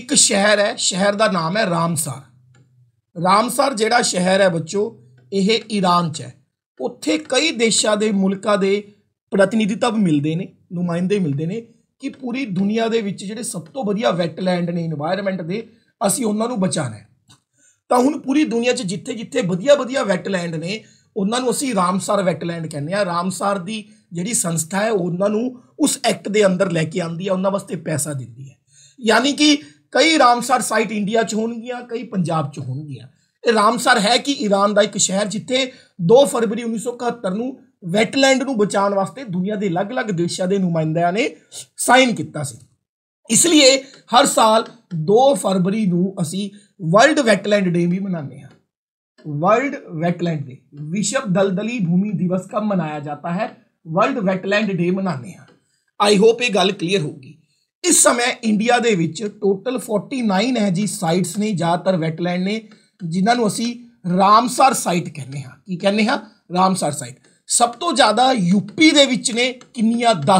ਇੱਕ ਸ਼ਹਿਰ ਹੈ ਸ਼ਹਿਰ ਦਾ ਨਾਮ ਹੈ ਰਾਮਸਰ ਰਾਮਸਰ ਜਿਹੜਾ ਸ਼ਹਿਰ ਹੈ ਬੱਚੋ ਇਹ ਈਰਾਨ 'ਚ ਹੈ ਉੱਥੇ ਕਈ ਦੇਸ਼ਾਂ ਦੇ ਮੁਲਕਾਂ ਦੇ ਪ੍ਰਤੀਨਿਧਤਵ ਮਿਲਦੇ ਨੇ ਨੁਮਾਇੰਦੇ ਮਿਲਦੇ ਨੇ ਕਿ ਪੂਰੀ ਦੁਨੀਆ ਦੇ ਵਿੱਚ ਜਿਹੜੇ ਸਭ ਤੋਂ ਵਧੀਆ ਵੈਟਲੈਂਡ ਨੇ এনवायरमेंट ਦੇ ਅਸੀਂ ਉਹਨਾਂ ਨੂੰ ਬਚਾਣਾ ਹੈ ਤਾਂ ਹੁਣ ਪੂਰੀ ਦੁਨੀਆ 'ਚ ਜਿੱਥੇ-ਜਿੱਥੇ ਵਧੀਆ-ਵਧੀਆ ਵੈਟਲੈਂਡ ਨੇ ਉਹਨਾਂ ਨੂੰ ਅਸੀਂ ਰਾਮਸਰ ਵੈਟਲੈਂਡ ਕਹਿੰਦੇ ਆ ਰਾਮਸਰ ਦੀ ਜਿਹੜੀ ਸੰਸਥਾ ਹੈ ਉਹਨਾਂ ਨੂੰ ਉਸ ਐਕਟ ਦੇ ਅੰਦਰ ਲੈ ਕੇ ਆਂਦੀ ਹੈ ਉਹਨਾਂ ਵਾਸਤੇ ਪੈਸਾ ਦਿੰਦੀ ਹੈ ਯਾਨੀ ਕਿ ਕਈ ਰਾਮਸਰ ਸਾਈਟ ਇੰਡੀਆ 'ਚ ਹੋਣਗੀਆਂ ਕਈ ਪੰਜਾਬ 'ਚ ਹੋਣਗੀਆਂ ਇਹ ਰਾਮਸਰ ਹੈ ਕਿ ਈਰਾਨ ਦਾ ਇੱਕ ਸ਼ਹਿਰ ਜਿੱਥੇ 2 ਫਰਵਰੀ 1971 ਨੂੰ ਵੈਟਲੈਂਡ ਨੂੰ ਬਚਾਉਣ ਵਾਸਤੇ ਦੁਨੀਆ ਦੇ ਅਲੱਗ-ਅਲੱਗ ਦੇਸ਼ਾਂ ਦੇ ਨੁਮਾਇੰਦਿਆਂ ਨੇ ਸਾਈਨ ਕੀਤਾ ਸੀ ਇਸ ਲਈ ਹਰ ਸਾਲ 2 ਫਰਵਰੀ ਨੂੰ ਅਸੀਂ ਵਰਲਡ ਵੈਟਲੈਂਡ ਡੇ ਵੀ ਮਨਾਉਂਦੇ ਹਾਂ ਵਰਲਡ ਵੈਟਲੈਂਡ ਡੇ ਵਿਸ਼ਵ ਦਲਦਲੀ ਭੂਮੀ ਦਿਵਸ ਕਬ ਮਨਾਇਆ ਜਾਂਦਾ ਹੈ ਵਰਲਡ ਵੈਟਲੈਂਡ ਡੇ ਮਨਾਉਂਦੇ ਹਾਂ ਆਈ ਹੋਪ ਇਹ ਗੱਲ ਕਲੀਅਰ ਹੋਊਗੀ ਇਸ ਸਮੇਂ ਇੰਡੀਆ ਦੇ ਵਿੱਚ ਟੋਟਲ 49 ਹੈ ਜੀ ਸਾਈਟਸ ਨੇ ਜ਼ਿਆਦਾਤਰ ਵੈਟਲੈਂਡ ਨੇ ਜਿਨ੍ਹਾਂ ਨੂੰ ਅਸੀਂ ਰਾਮਸਰ ਸਾਈਟ ਕਹਿੰਦੇ ਹਾਂ ਕੀ ਕਹਿੰਦੇ ਹਾਂ ਰਾਮਸਰ ਸਾਈਟ ਸਭ ਤੋਂ ਜ਼ਿਆਦਾ ਯੂਪੀ ਦੇ ਵਿੱਚ ਨੇ ਕਿੰਨੀਆਂ 10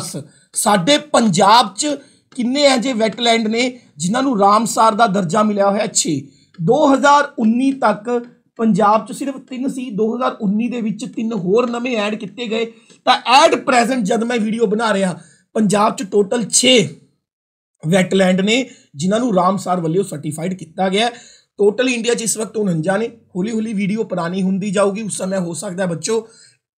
ਸਾਡੇ ਪੰਜਾਬ 'ਚ ਕਿੰਨੇ ਐ ਜੇ ਵੈਟਲੈਂਡ ਨੇ ਜਿਨ੍ਹਾਂ ਨੂੰ ਰਾਮਸਾਰ ਦਾ ਦਰਜਾ ਮਿਲਿਆ ਹੋਇਆ 6 2019 ਤੱਕ ਪੰਜਾਬ 'ਚ ਸਿਰਫ 3 ਸੀ 2019 ਦੇ ਵਿੱਚ ਤਿੰਨ ਹੋਰ ਨਵੇਂ ਐਡ ਕੀਤੇ ਗਏ ਤਾਂ ਐਡ ਪ੍ਰੈਜ਼ੈਂਟ ਜਦ ਮੈਂ ਵੀਡੀਓ ਬਣਾ ਰਿਹਾ ਪੰਜਾਬ 'ਚ ਟੋਟਲ 6 ਵੈਟਲੈਂਡ ਨੇ ਜਿਨ੍ਹਾਂ ਨੂੰ ਰਾਮਸਾਰ ਵੱਲੋਂ ਸਰਟੀਫਾਈਡ ਕੀਤਾ ਗਿਆ ਟੋਟਲ ਇੰਡੀਆ 'ਚ ਇਸ ਵਕਤ 49 ਨੇ ਹੌਲੀ ਹੌਲੀ ਵੀਡੀਓ ਪੁਰਾਣੀ ਹੁੰਦੀ ਜਾਊਗੀ ਉਸ ਸਮੇਂ ਹੋ ਸਕਦਾ ਬੱਚੋ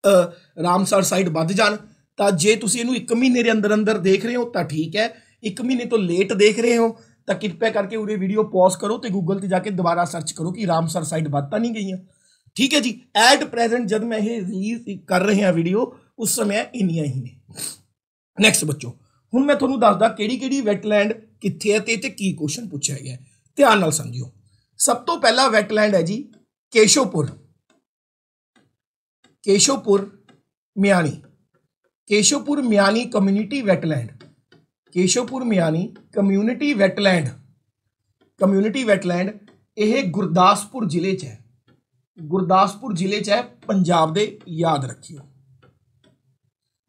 ਰਾਮਸਰ ਸਾਈਟ ਵੱਧ ਜਾਣ ਤਾਂ ਜੇ ਤੁਸੀਂ ਇਹਨੂੰ 1 ਮਹੀਨੇ ਦੇ ਅੰਦਰ ਅੰਦਰ ਦੇਖ ਰਹੇ ਹੋ ਤਾਂ ਠੀਕ ਹੈ 1 ਮਹੀਨੇ ਤੋਂ ਲੇਟ ਦੇਖ ਰਹੇ ਹੋ ਤਾਂ ਕਿਰਪਾ ਕਰਕੇ ਉਰੇ ਵੀਡੀਓ ਪੌਜ਼ ਕਰੋ ਤੇ ਗੂਗਲ ਤੇ ਜਾ ਕੇ ਦੁਬਾਰਾ ਸਰਚ ਕਰੋ ਕਿ ਰਾਮਸਰ ਸਾਈਟ ਵੱਧ ਤਾਂ ਨਹੀਂ ਗਈਆਂ ਠੀਕ ਹੈ ਜੀ ਐਟ ਪ੍ਰੈਜ਼ੈਂਟ ਜਦ ਮੈਂ ਇਹ ਰਿਲੀਜ਼ ਕਰ ਰਹੇ ਹਾਂ ਵੀਡੀਓ ਉਸ ਸਮੇਂ ਇੰਨੀਆਂ ਹੀ ਨੇ ਨੈਕਸਟ ਬੱਚੋ ਹੁਣ ਮੈਂ ਤੁਹਾਨੂੰ ਦੱਸਦਾ ਕਿਹੜੀ ਕਿਹੜੀ ਵੈਟਲੈਂਡ ਕਿੱਥੇ ਹੈ ਤੇ ਤੇ ਕੀ ਕੁਐਸਚਨ ਪੁੱਛਿਆ ਗਿਆ ਧਿਆਨ ਨਾਲ ਸਮਝਿਓ ਸਭ ਤੋਂ ਪਹਿਲਾ ਵੈਟਲੈਂਡ ਹੈ ਜੀ Keshopur Keshopur Miani Keshopur Miani community wetland Keshopur Miani community wetland community wetland ਇਹ ਗੁਰਦਾਸਪੁਰ ਜ਼ਿਲ੍ਹੇ 'ਚ ਹੈ ਗੁਰਦਾਸਪੁਰ ਜ਼ਿਲ੍ਹੇ 'ਚ ਹੈ ਪੰਜਾਬ ਦੇ ਯਾਦ ਰੱਖਿਓ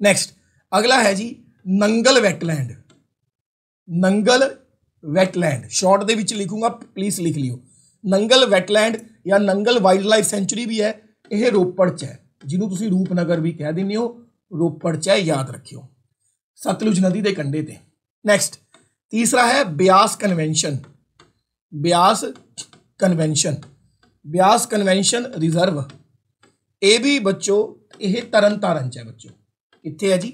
ਨੈਕਸਟ ਅਗਲਾ ਹੈ ਜੀ Nangal wetland Nangal wetland short ਦੇ ਵਿੱਚ ਲਿਖੂੰਗਾ ਪਲੀਜ਼ ਲਿਖ ਲਿਓ ਨੰਗਲ ਵੈਟਲੈਂਡ ਜਾਂ ਨੰਗਲ ਵਾਈਲਡ ਲਾਈਫ ਸੈਂਚੂਰੀ ਵੀ ਹੈ ਇਹ ਰੋਪੜ 'ਚ ਹੈ ਜਿਹਨੂੰ ਤੁਸੀਂ ਰੂਪਨਗਰ ਵੀ ਕਹਿ ਦਿੰਦੇ ਹੋ ਰੋਪੜ ਚਾਹ ਯਾਦ ਰੱਖਿਓ ਸਤਲੁਜ ਨਦੀ ਦੇ ਕੰਢੇ ਤੇ ਨੈਕਸਟ ਤੀਸਰਾ ਹੈ Beas convention Beas convention Beas convention reserve ਇਹ ਵੀ ਬੱਚੋ ਇਹ ਤਰਨ ਤਾਰਨ ਚ ਹੈ ਬੱਚੋ ਕਿੱਥੇ ਹੈ ਜੀ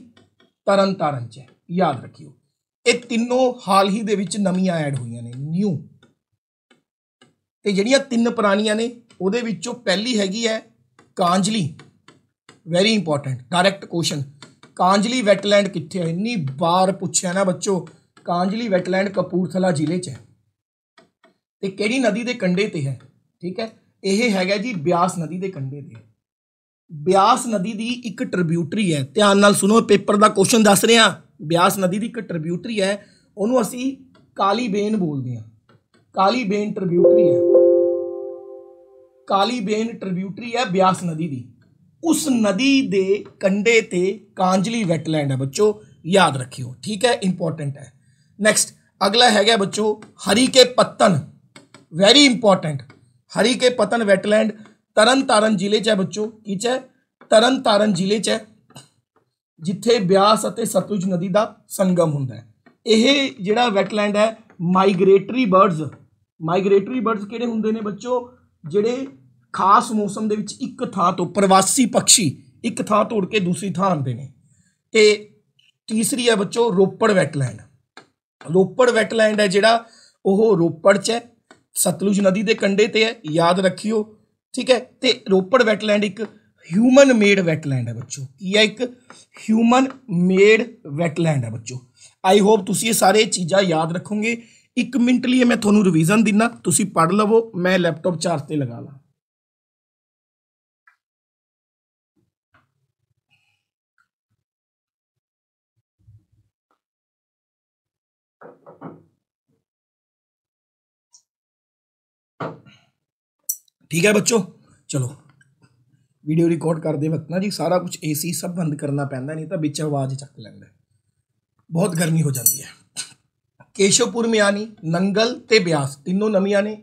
ਤਰਨ ਤਾਰਨ ਚ ਹੈ ਯਾਦ ਰੱਖਿਓ ਇਹ ਤਿੰਨੋਂ ਹਾਲ ਹੀ ਦੇ ਵਿੱਚ ਨਵੀਆਂ ਐਡ ਹੋਈਆਂ ਨੇ ਨਿਊ ਤੇ ਜਿਹੜੀਆਂ ਤਿੰਨ ਪੁਰਾਣੀਆਂ ਨੇ ਉਹਦੇ ਵਿੱਚੋਂ ਪਹਿਲੀ ਹੈਗੀ ਹੈ Kanjli very important direct question Kanjli wetland ਕਿੱਥੇ ਹੈ ਇੰਨੀ ਬਾਰ ਪੁੱਛਿਆ ਨਾ ਬੱਚੋ ਕਾਂਜਲੀ ਵੈਟਲੈਂਡ ਕਪੂਰਥਲਾ ਜ਼ਿਲ੍ਹੇ 'ਚ ਹੈ ਤੇ ਕਿਹੜੀ ਨਦੀ ਦੇ ਕੰਢੇ ਤੇ ਹੈ ਠੀਕ ਹੈ ਇਹ ਹੈਗਾ ਜੀ ਬਿਆਸ ਨਦੀ ਦੇ ਕੰਢੇ ਤੇ ਬਿਆਸ ਨਦੀ ਦੀ ਇੱਕ ਟ੍ਰਿਬਿਊਟਰੀ ਹੈ ਧਿਆਨ ਨਾਲ ਸੁਣੋ ਪੇਪਰ ਦਾ ਕੁਐਸਚਨ ਦੱਸ ਰਿਹਾ ਬਿਆਸ ਨਦੀ ਦੀ ਇੱਕ ਟ੍ਰਿਬਿਊਟਰੀ ਹੈ ਉਹਨੂੰ ਅਸੀਂ ਕਾਲੀ ਬੇਨ ਬੋਲਦੇ ਹਾਂ ਕਾਲੀ ਬੇਨ ਟ੍ਰਿਬਿਊਟਰੀ ਹੈ ਕਾਲੀ ਬੇਨ ਟ੍ਰਿਬਿਊਟਰੀ ਹੈ ਬਿਆਸ ਨਦੀ ਦੀ उस नदी दे कंडे ते कांजली वेटलैंड है बच्चों याद रखियो ठीक है इंपॉर्टेंट है नेक्स्ट अगला है गया बच्चों हरी के पत्तन वेरी इंपॉर्टेंट हरी के पतन वेटलैंड तरन तारण जिले च है बच्चों की च तरन तारण जिले च है जिथे ब्यास सतुज नदी का संगम ਹੁੰਦਾ यह जोड़ा वैटलैंड है माइग्रेटरी बर्ड्स माइग्रेटरी बर्ड्स कि बच्चों ਹੁੰਦੇ ਖਾਸ ਮੌਸਮ ਦੇ ਵਿੱਚ ਇੱਕ ਥਾਂ ਤੋਂ ਪ੍ਰਵਾਸੀ ਪੰਛੀ ਇੱਕ ਥਾਂ ਤੋਂ ਉੜ ਕੇ ਦੂਸਰੀ ਥਾਂ ਆਉਂਦੇ ਨੇ ਤੇ ਤੀਸਰੀ ਹੈ ਬੱਚੋ ਰੋਪੜ ਵੈਟਲੈਂਡ ਰੋਪੜ ਵੈਟਲੈਂਡ ਹੈ ਜਿਹੜਾ ਉਹ ਰੋਪੜ 'ਚ ਹੈ ਸਤਲੁਜ ਨਦੀ ਦੇ ਕੰਢੇ ਤੇ ਹੈ ਯਾਦ ਰੱਖਿਓ ਠੀਕ ਹੈ ਤੇ ਰੋਪੜ ਵੈਟਲੈਂਡ ਇੱਕ ਹਿਊਮਨ ਮੇਡ ਵੈਟਲੈਂਡ ਹੈ ਬੱਚੋ ਕੀ ਹੈ ਇੱਕ ਹਿਊਮਨ ਮੇਡ ਵੈਟਲੈਂਡ ਹੈ ਬੱਚੋ ਆਈ ਹੋਪ ਤੁਸੀਂ ਇਹ ਸਾਰੇ ਚੀਜ਼ਾਂ ਯਾਦ ਰੱਖੋਗੇ ਇੱਕ ਮਿੰਟ ਲਈ ਮੈਂ ਤੁਹਾਨੂੰ ਰਿਵੀਜ਼ਨ ਦਿੰਨਾ ਤੁਸੀਂ ਪੜ ਲਵੋ ਮੈਂ ਲੈਪਟਾਪ ਚਾਰਜ ਤੇ ਲਗਾ ਲਾਂ ਠੀਕ ਹੈ ਬੱਚੋ ਚਲੋ ਵੀਡੀਓ ਰਿਕਾਰਡ ਕਰਦੇ ਵਕਤ ਨਾ ਜੀ ਸਾਰਾ ਕੁਝ ਏਸੀ ਸਭ ਬੰਦ ਕਰਨਾ ਪੈਂਦਾ ਨਹੀਂ ਤਾਂ ਵਿੱਚ ਆਵਾਜ਼ ਚੱਕ ਲੈਂਦਾ ਬਹੁਤ ਗਰਮੀ ਹੋ ਜਾਂਦੀ ਹੈ ਕੇਸ਼ਵਪੁਰ ਮਿਆਨੀ ਨੰਗਲ ਤੇ ਬਿਆਸ ਤਿੰਨੋਂ ਨਵੀਆਂ ਨੇ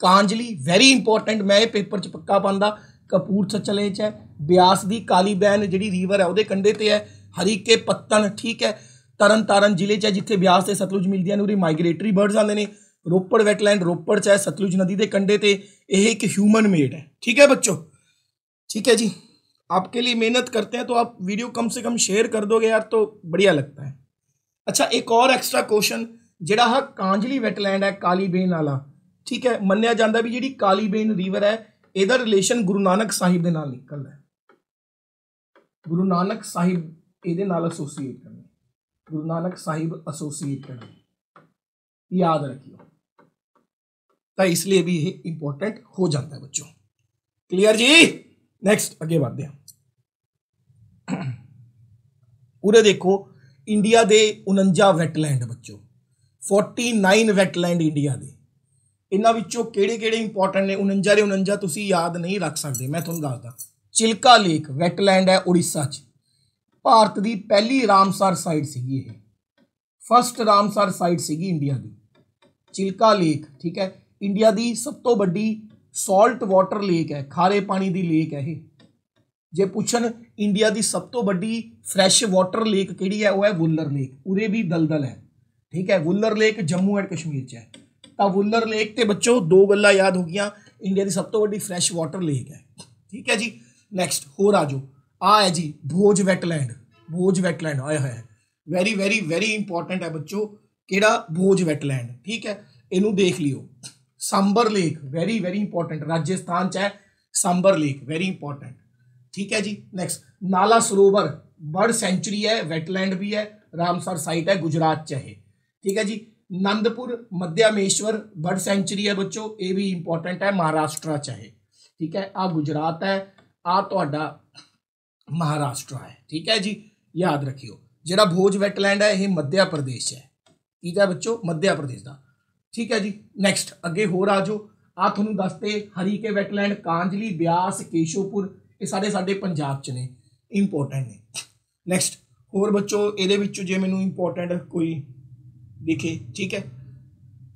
ਕਾਂਜਲੀ ਵੈਰੀ ਇੰਪੋਰਟੈਂਟ ਮੈਂ ਇਹ ਪੇਪਰ 'ਚ ਪੱਕਾ ਪਾਉਂਦਾ ਕਪੂਰ 'ਚ ਹੈ ਬਿਆਸ ਦੀ ਕਾਲੀ ਬੈਨ ਜਿਹੜੀ ਰੀਵਰ ਹੈ ਉਹਦੇ ਕੰਡੇ ਤੇ ਹੈ ਹਰੀਕੇ ਪੱਤਨ ਠੀਕ ਹੈ ਤਰਨਤਾਰਨ ਜ਼ਿਲ੍ਹੇ 'ਚ ਜਿੱਥੇ ਬਿਆਸ ਤੇ ਸਤਲੁਜ ਮਿਲਦੀਆਂ ਨੇ ਉਰੇ ਮਾਈਗ੍ਰੇਟਰੀ ਬਰਡਸ ਆਉਂਦੇ ਨੇ ਰੋਪੜ ਵੈਟਲੈਂਡ ਰੋਪੜ ਚ ਹੈ ਸਤਲੁਜ ਨਦੀ ਦੇ ਕੰਢੇ ਤੇ ਇਹ एक ह्यूमन मेड है ठीक है बच्चों ठीक है जी आपके लिए मेहनत करते हैं तो आप वीडियो कम से कम शेयर कर दोगे यार तो बढ़िया लगता है अच्छा एक और एक्स्ट्रा क्वेश्चन ਜਿਹੜਾ ਹੈ ਕਾਂਜਲੀ ਵੈਟਲੈਂਡ ਹੈ ਕਾਲੀਬੇਨ ਵਾਲਾ ਠੀਕ ਹੈ ਮੰਨਿਆ ਜਾਂਦਾ ਵੀ ਜਿਹੜੀ ਕਾਲੀਬੇਨ ਰਿਵਰ ਹੈ ਇਹਦਾ ਰਿਲੇਸ਼ਨ ਗੁਰੂ ਨਾਨਕ ਸਾਹਿਬ ਦੇ ਨਾਲ ਨਿਕਲਦਾ ਹੈ ਗੁਰੂ ਨਾਨਕ ਸਾਹਿਬ ਇਹਦੇ ਨਾਲ ਐਸੋਸੀਏਟ ਕਰਨਾ ਗੁਰੂ ਨਾਨਕ ਸਾਹਿਬ ਐਸੋਸੀਏਟ ਕਰਨਾ ਯਾਦ ਰੱਖਿਓ तो इसलिए भी इंपॉर्टेंट हो जाता है बच्चों क्लियर जी नेक्स्ट अगे बढ़ते हैं उरे देखो इंडिया दे उनंजा वैटलैंड बच्चों 49 ਵੈਟਲੈਂਡ ਇੰਡੀਆ ਦੇ ਇਹਨਾਂ ਵਿੱਚੋਂ ਕਿਹੜੇ-ਕਿਹੜੇ ਇੰਪੋਰਟੈਂਟ ਨੇ 49 ਦੇ 49 ਤੁਸੀਂ ਯਾਦ ਨਹੀਂ ਰੱਖ ਸਕਦੇ ਮੈਂ ਤੁਹਾਨੂੰ ਦੱਸਦਾ ਚਿਲਕਾ ਲੇਕ ਵੈਟਲੈਂਡ ਹੈ ਉੜੀਸਾ 'ਚ ਭਾਰਤ ਦੀ ਪਹਿਲੀ ਰਾਮਸਰ ਸਾਈਟ ਸੀਗੀ ਇਹ ਫਰਸਟ ਰਾਮਸਰ ਸਾਈਟ ਸੀਗੀ ਇੰਡੀਆ ਦੀ ਚਿਲਕਾ ਲੇਕ ਠੀਕ ਹੈ ਇੰਡੀਆ ਦੀ ਸਭ ਤੋਂ ਵੱਡੀ ਸਾਲਟ ਵਾਟਰ ਲੇਕ ਹੈ ਖਾਰੇ ਪਾਣੀ ਦੀ ਲੇਕ ਹੈ ਇਹ ਜੇ ਪੁੱਛਣ ਇੰਡੀਆ ਦੀ ਸਭ ਤੋਂ ਵੱਡੀ ਫਰੈਸ਼ ਵਾਟਰ ਲੇਕ ਕਿਹੜੀ ਹੈ ਉਹ ਹੈ ਵੁੱਲਰ ਲੇਕ ਉਰੇ ਵੀ ਦਲਦਲ ਹੈ ਠੀਕ ਹੈ ਵੁੱਲਰ ਲੇਕ ਜੰਮੂ ਐਂਡ ਕਸ਼ਮੀਰ 'ਚ ਹੈ ਤਾਂ ਵੁੱਲਰ ਲੇਕ ਤੇ ਬੱਚੋ ਦੋ ਗੱਲਾਂ ਯਾਦ ਹੋ ਗਈਆਂ ਇੰਡੀਆ ਦੀ ਸਭ ਤੋਂ ਵੱਡੀ ਫਰੈਸ਼ ਵਾਟਰ ਲੇਕ ਹੈ ਠੀਕ ਹੈ ਜੀ ਨੈਕਸਟ ਹੋਰ ਆ ਜਾਓ ਆ ਹੈ ਜੀ ਭੋਜ ਵੈਟਲੈਂਡ ਭੋਜ ਵੈਟਲੈਂਡ ਆਇਆ ਹੋਇਆ ਹੈ ਵੈਰੀ ਵੈਰੀ ਵੈਰੀ ਇੰਪੋਰਟੈਂਟ ਹੈ ਬੱਚੋ ਕਿਹੜਾ ਭੋਜ ਵੈਟਲੈਂਡ ਠੀਕ ਹੈ ਇਹਨੂੰ ਦੇਖ ਲਿਓ Sambhar lake very very important Rajasthan चाहे सांबर लेक वेरी इंपॉर्टेंट ठीक है जी नेक्स्ट नाला सरोवर बर्ड सेंचुरी है वेटलैंड भी है रामसर साइट है गुजरात चाहे ठीक है जी नंदपुर मध्यमेश्वर बर्ड सेंचुरी है बच्चों ये भी इंपॉर्टेंट है महाराष्ट्र चाहे ठीक है आ गुजरात है आ तो महाराष्ट्र है ठीक है जी याद रखियो जरा भोज वैटलैंड है यह मध्य प्रदेश है ठीक है बच्चों मध्य प्रदेश का ਠੀਕ ਹੈ ਜੀ ਨੈਕਸਟ ਅੱਗੇ ਹੋਰ ਆ ਜਾਓ ਆ ਤੁਹਾਨੂੰ ਦੱਸਤੇ ਹਰੀਕੇ ਵੈਟਲੈਂਡ ਕਾਂਜਲੀ ਬਿਆਸ ਕੇਸ਼ੋਪੁਰ ਇਹ ਸਾਰੇ ਸਾਡੇ ਪੰਜਾਬ ਚ ਨੇ ਇੰਪੋਰਟੈਂਟ ਨੇ ਨੈਕਸਟ ਹੋਰ ਬੱਚੋ ਇਹਦੇ ਵਿੱਚੋਂ ਜੇ ਮੈਨੂੰ ਇੰਪੋਰਟੈਂਟ ਕੋਈ ਦਿਖੇ ਠੀਕ ਹੈ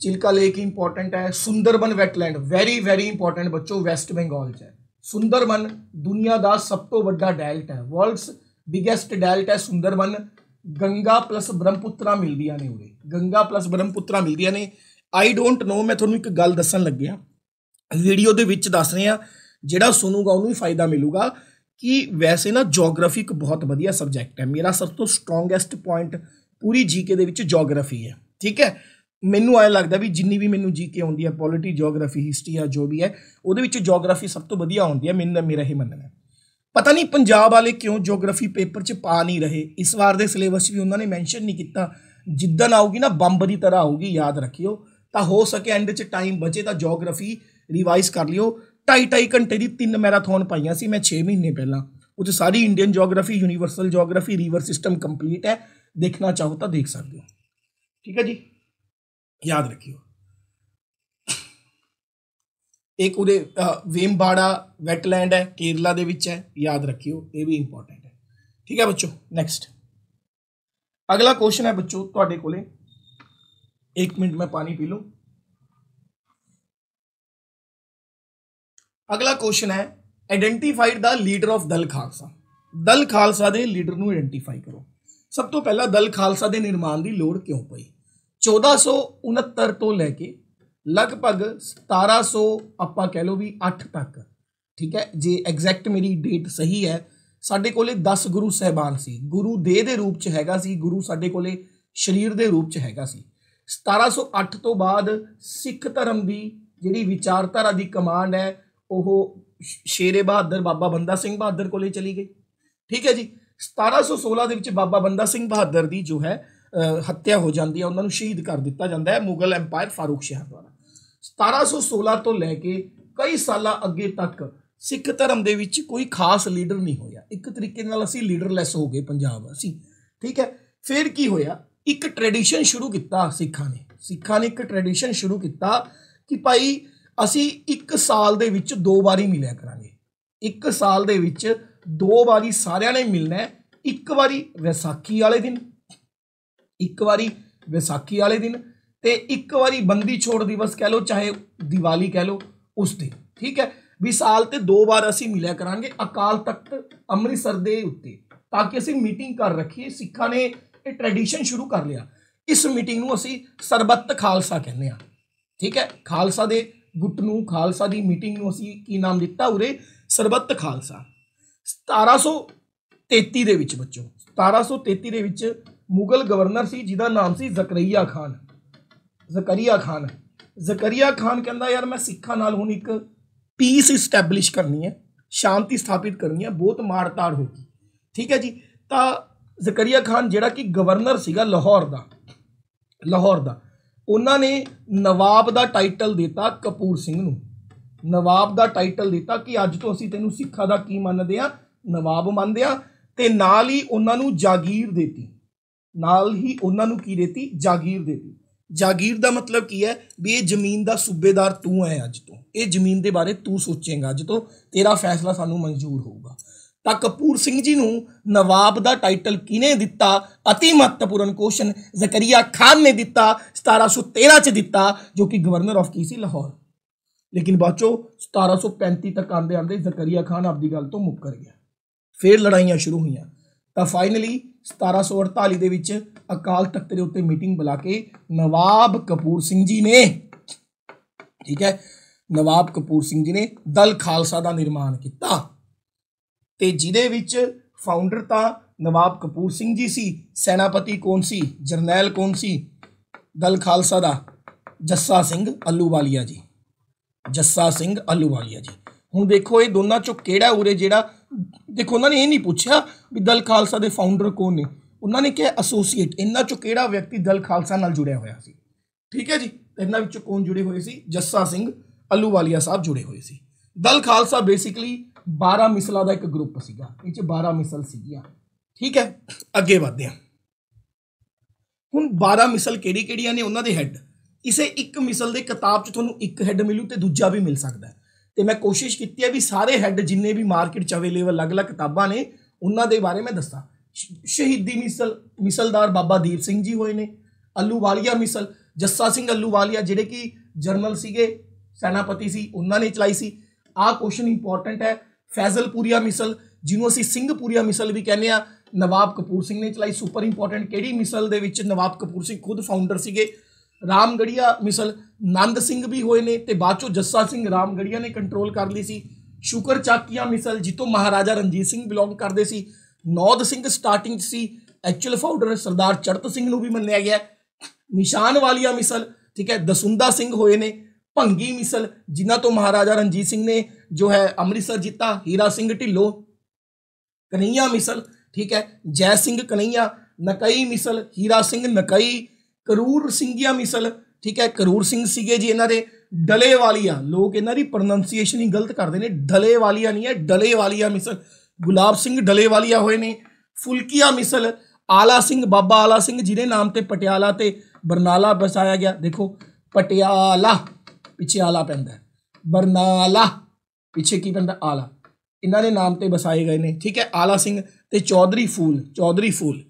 चिल्का लेक इंपॉर्टेंट है Sundarban wetland very very important बच्चों वेस्ट बंगाल है सुंदरबन दुनिया का सब तो वाला डेल्ट है वर्ल्ड्स बिगेस्ट डेल्ट है सुंदरबन गंगा प्लस ब्रह्मपुत्रा मिलती ने उरे गंगा प्लस ब्रह्मपुत्रा मिलती ने ਆਈ ਡੋਨਟ ਨੋ ਮੈਂ ਤੁਹਾਨੂੰ ਇੱਕ ਗੱਲ ਦੱਸਣ ਲੱਗਿਆ ਵੀਡੀਓ ਦੇ ਵਿੱਚ ਦੱਸ ਰਹੇ ਆ ਜਿਹੜਾ ਸੁਣੂਗਾ ਉਹਨੂੰ ਹੀ ਫਾਇਦਾ ਮਿਲੂਗਾ ਕਿ ਵੈਸੇ ਨਾ ਜੀਓਗ੍ਰਾਫੀ ਇੱਕ ਬਹੁਤ ਵਧੀਆ ਸਬਜੈਕਟ ਹੈ ਮੇਰਾ ਸਭ ਤੋਂ ਸਟਰੋਂਗੈਸਟ ਪੁਆਇੰਟ ਪੂਰੀ ਜੀਕੇ ਦੇ ਵਿੱਚ ਜੀਓਗ੍ਰਾਫੀ ਹੈ ਠੀਕ ਹੈ ਮੈਨੂੰ ਆਇਆ ਲੱਗਦਾ ਵੀ ਜਿੰਨੀ ਵੀ ਮੈਨੂੰ ਜੀਕੇ ਆਉਂਦੀ ਹੈ ਪੋਲਿਟੀ ਜੀਓਗ੍ਰਾਫੀ ਹਿਸਟਰੀ ਆ ਜੋ ਵੀ ਹੈ ਉਹਦੇ ਵਿੱਚ ਜੀਓਗ੍ਰਾਫੀ ਸਭ ਤੋਂ ਵਧੀਆ ਆਉਂਦੀ ਹੈ ਮੈਨੂੰ ਮੇਰਾ ਹੀ ਮੰਨਣਾ ਹੈ ਪਤਾ ਨਹੀਂ ਪੰਜਾਬ ਵਾਲੇ ਕਿਉਂ ਜੀਓਗ੍ਰਾਫੀ ਪੇਪਰ 'ਚ ਪਾ ਨਹੀਂ ਰਹੇ ਇਸ ਵਾਰ ਦੇ ਸਿਲੇਬਸ 'ਚ ਵੀ ਉਹਨਾਂ ਨੇ ਮੈਂਸ਼ਨ ਨਹੀਂ ਕੀਤਾ ਜਿੱਦਨ ਆਊਗੀ ਨਾ ਬੰਬ ਦੀ ਤਰ੍ਹਾਂ ਆਊਗੀ ਯਾਦ ਰੱਖਿਓ तो हो सके एंड टाइम बचे तो जोग्राफी रिवाइज कर लियो ढाई ढाई घंटे की तीन मैराथोन पाइया मैं छे महीने पहला उस सारी Indian geography universal geography river system complete है देखना चाहो तो देख सकते हो ठीक है जी याद रखियो एक उदे वेमबाड़ा वैटलैंड है केरला के याद रखियो ये भी इंपोर्टेंट है ठीक है बच्चो नैक्सट अगला क्वेश्चन है बच्चों तो को एक मिनट में पानी पी लूं ਅਗਲਾ ਕੁਐਸਚਨ ਹੈ identified the leader of Dal Khalsa Dal Khalsa ਦੇ ਲੀਡਰ ਨੂੰ ਆਇਡੈਂਟੀਫਾਈ ਕਰੋ ਸਭ ਤੋਂ ਪਹਿਲਾਂ ਦਲ ਖਾਲਸਾ ਦੇ ਨਿਰਮਾਣ ਦੀ ਲੋੜ ਕਿਉਂ ਪਈ 1469 ਤੋਂ ਲੈ ਕੇ ਲਗਭਗ 1700 ਆਪਾਂ ਕਹਿ ਲਓ ਵੀ 8 ਤੱਕ ਠੀਕ ਹੈ ਜੇ ਐਗਜ਼ੈਕਟ ਮੇਰੀ ਡੇਟ ਸਹੀ ਹੈ ਸਾਡੇ ਕੋਲੇ 10 ਗੁਰੂ ਸਹਿਬਾਨ ਸੀ ਗੁਰੂ ਦੇ ਦੇ ਰੂਪ ਚ ਹੈਗਾ ਸੀ ਗੁਰੂ ਸਾਡੇ ਕੋਲੇ ਸਰੀਰ ਦੇ ਰੂਪ ਚ ਹੈਗਾ ਸੀ 1708 ਤੋਂ ਬਾਅਦ ਸਿੱਖ ਧਰਮ ਦੀ ਜਿਹੜੀ ਵਿਚਾਰਧਾਰਾ ਦੀ ਕਮਾਂਡ ਹੈ ਉਹ ਸ਼ੇਰੇ ਬਹਾਦਰ ਬਾਬਾ ਬੰਦਾ ਸਿੰਘ ਬਹਾਦਰ ਕੋਲੇ ਚਲੀ ਗਈ ਠੀਕ ਹੈ ਜੀ 1716 ਦੇ ਵਿੱਚ ਬਾਬਾ ਬੰਦਾ ਸਿੰਘ ਬਹਾਦਰ ਦੀ ਜੋ ਹੈ ਹੱਤਿਆ ਹੋ ਜਾਂਦੀ ਹੈ ਉਹਨਾਂ ਨੂੰ ਸ਼ਹੀਦ ਕਰ ਦਿੱਤਾ ਜਾਂਦਾ ਹੈ ਮੁਗਲ ਐਮਪਾਇਰ ਫਾਰੂਕ ਸ਼ਾਹ ਦੁਆਰਾ 1716 ਤੋਂ ਲੈ ਕੇ ਕਈ ਸਾਲਾਂ ਅੱਗੇ ਤੱਕ ਸਿੱਖ ਧਰਮ ਦੇ ਵਿੱਚ ਕੋਈ ਖਾਸ ਲੀਡਰ ਨਹੀਂ ਹੋਇਆ ਇੱਕ ਤਰੀਕੇ ਨਾਲ ਅਸੀਂ ਲੀਡਰਲੈਸ ਹੋ ਗਏ ਪੰਜਾਬ ਅਸੀਂ ਠੀਕ ਹੈ ਫਿਰ ਕੀ ਹੋਇਆ ਇੱਕ ਟ੍ਰੈਡੀਸ਼ਨ ਸ਼ੁਰੂ ਕੀਤਾ ਸਿੱਖਾਂ ਨੇ ਸਿੱਖਾਂ ਨੇ ਇੱਕ ਟ੍ਰੈਡੀਸ਼ਨ ਸ਼ੁਰੂ ਕੀਤਾ ਕਿ ਭਾਈ ਅਸੀਂ ਇੱਕ ਸਾਲ ਦੇ ਵਿੱਚ ਦੋ ਵਾਰੀ ਮਿਲਿਆ ਕਰਾਂਗੇ ਇੱਕ ਸਾਲ ਦੇ ਵਿੱਚ ਦੋ ਵਾਰੀ ਸਾਰਿਆਂ ਨੇ ਮਿਲਣਾ ਹੈ ਇੱਕ ਵਾਰੀ ਵਿਸਾਖੀ ਵਾਲੇ ਦਿਨ ਇੱਕ ਵਾਰੀ ਵਿਸਾਖੀ ਵਾਲੇ ਦਿਨ ਤੇ ਇੱਕ ਵਾਰੀ ਬੰਦੀ ਛੋੜ ਦਿਵਸ ਕਹਿ ਲਓ ਚਾਹੇ ਦੀਵਾਲੀ ਕਹਿ ਲਓ ਉਸ ਦਿਨ ਠੀਕ ਹੈ ਵੀ ਸਾਲ ਤੇ ਦੋ ਵਾਰ ਅਸੀਂ ਮਿਲਿਆ ਕਰਾਂਗੇ ਅਕਾਲ ਤਖਤ ਅੰਮ੍ਰਿਤਸਰ ਦੇ ਉੱਤੇ ਤਾਂ ਕਿ ਅਸੀਂ ਮੀਟਿੰਗ ਕਰ ਰੱਖੀਏ ਸਿੱਖਾਂ ਨੇ ਇਹ ਟ੍ਰੈਡੀਸ਼ਨ ਸ਼ੁਰੂ ਕਰ ਲਿਆ ਇਸ ਮੀਟਿੰਗ ਨੂੰ ਅਸੀਂ ਸਰਬੱਤ ਖਾਲਸਾ ਕਹਿੰਦੇ ਆ ਠੀਕ ਹੈ ਖਾਲਸਾ ਦੇ ਗੁੱਟ ਨੂੰ ਖਾਲਸਾ ਦੀ ਮੀਟਿੰਗ ਨੂੰ ਅਸੀਂ ਕੀ ਨਾਮ ਦਿੱਤਾ ਉਰੇ ਸਰਬੱਤ ਖਾਲਸਾ 1733 ਦੇ ਵਿੱਚ ਬੱਚੋ 1733 ਦੇ ਵਿੱਚ ਮੁਗਲ ਗਵਰਨਰ ਸੀ ਜਿਹਦਾ ਨਾਮ ਸੀ ਜ਼ਕਰੀਆ ਖਾਨ ਜ਼ਕਰੀਆ ਖਾਨ ਜ਼ਕਰੀਆ ਖਾਨ ਕਹਿੰਦਾ ਯਾਰ ਮੈਂ ਸਿੱਖਾਂ ਨਾਲ ਹੁਣ ਇੱਕ ਪੀਸ ਇਸਟੈਬਲਿਸ਼ ਕਰਨੀ ਹੈ ਸ਼ਾਂਤੀ ਸਥਾਪਿਤ ਕਰਨੀ ਹੈ ਬਹੁਤ ਮਾਰ-ਤਾੜ ਹੋ ਗਈ ਠੀਕ ਹੈ ਜੀ ਤਾਂ ਜ਼ਕਰੀਆ ਖਾਨ ਜਿਹੜਾ ਕਿ ਗਵਰਨਰ ਸੀਗਾ ਲਾਹੌਰ ਦਾ ਲਾਹੌਰ ਦਾ ਉਹਨਾਂ ਨੇ ਨਵਾਬ ਦਾ ਟਾਈਟਲ ਦਿੱਤਾ ਕਪੂਰ ਸਿੰਘ ਨੂੰ ਨਵਾਬ ਦਾ ਟਾਈਟਲ ਦਿੱਤਾ ਕਿ ਅੱਜ ਤੋਂ ਅਸੀਂ ਤੈਨੂੰ ਸਿੱਖਾ ਦਾ ਕੀ ਮੰਨਦੇ ਆ ਨਵਾਬ ਮੰਨਦੇ ਆ ਤੇ ਨਾਲ ਹੀ ਉਹਨਾਂ ਨੂੰ ਜਾਗੀਰ ਦਿੱਤੀ ਨਾਲ ਹੀ ਉਹਨਾਂ ਨੂੰ ਕੀ ਦਿੱਤੀ ਜਾਗੀਰ ਦਿੱਤੀ ਜਾਗੀਰ ਦਾ ਮਤਲਬ ਕੀ ਹੈ ਵੀ ਇਹ ਜ਼ਮੀਨ ਦਾ ਸੂਬੇਦਾਰ ਤੂੰ ਹੈ ਅੱਜ ਤੋਂ ਇਹ ਜ਼ਮੀਨ ਦੇ ਬਾਰੇ ਤੂੰ ਸੋਚੇਂਗਾ ਅੱਜ ਤੋਂ ਤੇਰਾ ਫੈਸਲਾ ਸਾਨੂੰ ਮਨਜ਼ੂਰ ਹੋਊਗਾ ਤਾਂ ਕਪੂਰ ਸਿੰਘ ਜੀ ਨੂੰ ਨਵਾਬ ਦਾ ਟਾਈਟਲ ਕਿਨੇ ਦਿੱਤਾ অতি ਮਹੱਤਵਪੂਰਨ ਕੁਐਸਚਨ ਜ਼ਕਰੀਆ ਖਾਨ ਨੇ ਦਿੱਤਾ 1713 ਚ ਦਿੱਤਾ ਜੋ ਕਿ ਗਵਰਨਰ ਆਫ ਕੀ ਸੀ ਲਾਹੌਰ ਲੇਕਿਨ ਬਾਚੋ 1735 ਤੱਕ ਆਂਦੇ ਆਂਦੇ ਜ਼ਕਰੀਆ ਖਾਨ ਆਪਦੀ ਗੱਲ ਤੋਂ ਮੁੱਕਰ ਗਿਆ ਫਿਰ ਲੜਾਈਆਂ ਸ਼ੁਰੂ ਹੋਈਆਂ ਤਾਂ ਫਾਈਨਲੀ 1748 ਦੇ ਵਿੱਚ ਅਕਾਲ ਤਖਤ ਦੇ ਉੱਤੇ ਮੀਟਿੰਗ ਬੁਲਾ ਕੇ ਨਵਾਬ ਕਪੂਰ ਸਿੰਘ ਜੀ ਨੇ ਠੀਕ ਹੈ ਨਵਾਬ ਕਪੂਰ ਸਿੰਘ ਜੀ ਨੇ ਦਲ ਖਾਲਸਾ ਦਾ ਨਿਰਮਾਣ ਕੀਤਾ ਤੇ ਜਿਹਦੇ ਵਿੱਚ ਫਾਊਂਡਰ ਤਾਂ ਨਵਾਬ ਕਪੂਰ ਸਿੰਘ ਜੀ ਸੀ ਸੈਨਾਪਤੀ ਕੌਣ ਸੀ ਜਰਨੈਲ ਕੌਣ ਸੀ ਦਲ ਖਾਲਸਾ ਦਾ ਜੱਸਾ ਸਿੰਘ ਅਲੂਵਾਲੀਆ ਜੀ ਜੱਸਾ ਸਿੰਘ ਅਲੂਵਾਲੀਆ ਜੀ ਹੁਣ ਦੇਖੋ ਇਹ ਦੋਨਾਂ ਚੋਂ ਕਿਹੜਾ ਉਰੇ ਜਿਹੜਾ ਦੇਖੋ ਉਹਨਾਂ ਨੇ ਇਹ ਨਹੀਂ ਪੁੱਛਿਆ ਵੀ ਦਲ ਖਾਲਸਾ ਦੇ ਫਾਊਂਡਰ ਕੌਣ ਨੇ ਉਹਨਾਂ ਨੇ ਕਿਹਾ ਐਸੋਸੀਏਟ ਇਹਨਾਂ ਚੋਂ ਕਿਹੜਾ ਵਿਅਕਤੀ ਦਲ ਖਾਲਸਾ ਨਾਲ ਜੁੜਿਆ ਹੋਇਆ ਸੀ ਠੀਕ ਹੈ ਜੀ ਇਹਨਾਂ ਵਿੱਚੋਂ ਕੌਣ ਜੁੜੇ ਹੋਏ ਸੀ ਜੱਸਾ ਸਿੰਘ ਅਲੂਵਾਲੀਆ ਸਾਹਿਬ ਜੁੜੇ ਹੋਏ ਸੀ ਦਲ ਖਾਲਸਾ ਬੇਸਿਕਲੀ 12 ਮਿਸਲਾਂ ਦਾ ਇੱਕ ਗਰੁੱਪ ਸੀਗਾ ਇਹ ਚ 12 ਮਿਸਲ ਸੀਗੀਆਂ ਠੀਕ ਹੈ ਅੱਗੇ ਵਧਦੇ ਹਾਂ ਹੁਣ 12 ਮਿਸਲ ਕਿਹੜੀ ਕਿਹੜੀਆਂ ਨੇ ਉਹਨਾਂ ਦੇ ਹੈੱਡ ਇਸੇ ਇੱਕ ਮਿਸਲ ਦੇ ਕਿਤਾਬ 'ਚ ਤੁਹਾਨੂੰ ਇੱਕ ਹੈੱਡ ਮਿਲੂ ਤੇ ਦੂਜਾ ਵੀ ਮਿਲ ਸਕਦਾ ਤੇ ਮੈਂ ਕੋਸ਼ਿਸ਼ ਕੀਤੀ ਹੈ ਵੀ ਸਾਰੇ ਹੈੱਡ ਜਿੰਨੇ ਵੀ ਮਾਰਕੀਟ 'ਚ ਅਵੇਲੇਬਲ ਅਲੱਗ-ਅਲੱਗ ਕਿਤਾਬਾਂ ਨੇ ਉਹਨਾਂ ਦੇ ਬਾਰੇ ਮੈਂ ਦੱਸਾਂ ਸ਼ਹੀਦੀ ਮਿਸਲ ਮਿਸਲਦਾਰ ਬਾਬਾ ਦੀਪ ਸਿੰਘ ਜੀ ਹੋਏ ਨੇ ਅੱਲੂ ਵਾਲੀਆ ਮਿਸਲ ਜੱਸਾ ਸਿੰਘ ਅੱਲੂ ਵਾਲੀਆ ਜਿਹੜੇ ਕਿ ਜਰਨਲ ਸੀਗੇ ਸੈਨਾਪਤੀ ਸੀ ਉਹਨਾਂ ਨੇ ਚਲਾਈ ਸੀ ਆਹ ਕੁਐਸਚਨ ਇੰਪੋਰਟੈਂਟ ਹੈ ਫੈਜ਼ਲਪੂਰੀਆ ਮਿਸਲ ਜਿਹਨੂੰ ਅਸੀਂ ਸਿੰਘਪੂਰੀਆ ਮਿਸਲ ਵੀ ਕਹਿੰਦੇ ਆ ਨਵਾਬ ਕਪੂਰ ਸਿੰਘ ਨੇ ਚਲਾਈ ਸੁਪਰ ਇੰਪੋਰਟੈਂਟ ਕਿਹੜੀ ਮਿਸਲ ਦੇ ਵਿੱਚ ਨਵਾਬ ਕਪੂਰ ਸਿੰਘ ਖੁਦ ਫਾਊਂਡਰ ਸੀਗੇ ਰਾਮਗੜੀਆ ਮਿਸਲ ਨੰਦ ਸਿੰਘ ਵੀ ਹੋਏ ਨੇ ਤੇ ਬਾਅਦ ਚੋਂ ਜੱਸਾ ਸਿੰਘ ਰਾਮਗੜੀਆ ਨੇ ਕੰਟਰੋਲ ਕਰ ਲਈ ਸੀ ਸ਼ੁਕਰ ਚਾਕੀਆ ਮਿਸਲ ਜਿੱਤੋਂ ਮਹਾਰਾਜਾ ਰਣਜੀਤ ਸਿੰਘ ਬਿਲੋਂਗ ਕਰਦੇ ਸੀ ਨੌਦ ਸਿੰਘ ਸਟਾਰਟਿੰਗ ਸੀ ਐਕਚੁਅਲ ਫਾਊਂਡਰ ਸਰਦਾਰ ਚੜਤ ਸਿੰਘ ਨੂੰ ਵੀ ਮੰਨਿਆ ਗਿਆ ਨਿਸ਼ਾਨ ਵਾਲੀਆ ਮਿਸਲ ਠੀਕ ਹੈ ਦਸੁੰਦਾ ਸਿੰਘ ਹੋਏ ਨੇ ਭੰਗੀ ਮਿਸਲ ਜਿਨ੍ਹਾਂ ਤੋਂ ਮਹਾਰਾਜਾ ਰਣਜੀਤ ਸਿੰਘ ਨੇ ਜੋ ਹੈ ਅੰਮ੍ਰਿਤਸਰ ਜਿੱਤਾ ਹੀਰਾ ਸਿੰਘ ਢਿੱਲੋ ਕਨਈਆ ਮਿਸਲ ਠੀਕ ਹੈ ਜੈ ਸਿੰਘ ਕਨਈਆ ਨਕਈ ਮਿਸਲ ਹੀਰਾ ਸਿੰਘ ਨਕਈ ਕਰੂਰ ਸਿੰਘਿਆ ਮਿਸਲ ਠੀਕ ਹੈ ਕਰੂਰ ਸਿੰਘ ਸੀਗੇ ਜੀ ਇਹਨਾਂ ਦੇ ਡਲੇ ਵਾਲੀਆ ਲੋਕ ਇਹਨਾਂ ਦੀ ਪ੍ਰੋਨੰਸੀਏਸ਼ਨ ਹੀ ਗਲਤ ਕਰਦੇ ਨੇ ਡਲੇ ਵਾਲੀਆ ਨਹੀਂ ਹੈ ਡਲੇ ਵਾਲੀਆ ਮਿਸਲ ਗੁਲਾਬ ਸਿੰਘ ਡਲੇ ਵਾਲੀਆ ਹੋਏ ਨੇ ਫੁਲਕੀਆ ਮਿਸਲ ਆਲਾ ਸਿੰਘ ਬਾਬਾ ਆਲਾ ਸਿੰਘ ਜਿਹਦੇ ਨਾਮ ਤੇ ਪਟਿਆਲਾ ਤੇ ਬਰਨਾਲਾ ਬਸਾਇਆ ਗਿਆ ਦੇਖੋ ਪਟਿਆਲਾ ਪਿੱਛੇ ਆਲਾ ਪੈਂਦਾ ਬਰਨਾਲਾ ਪਿੱਛੇ ਕੀ ਬੰਦਾ ਆਲਾ ਇਹਨਾਂ ਦੇ ਨਾਮ ਤੇ ਬਸਾਏ ਗਏ ਨੇ ਠੀਕ ਹੈ ਆਲਾ ਸਿੰਘ ਤੇ ਚੌਧਰੀ ਫੂਲ ਚੌਧਰੀ ਫੂਲ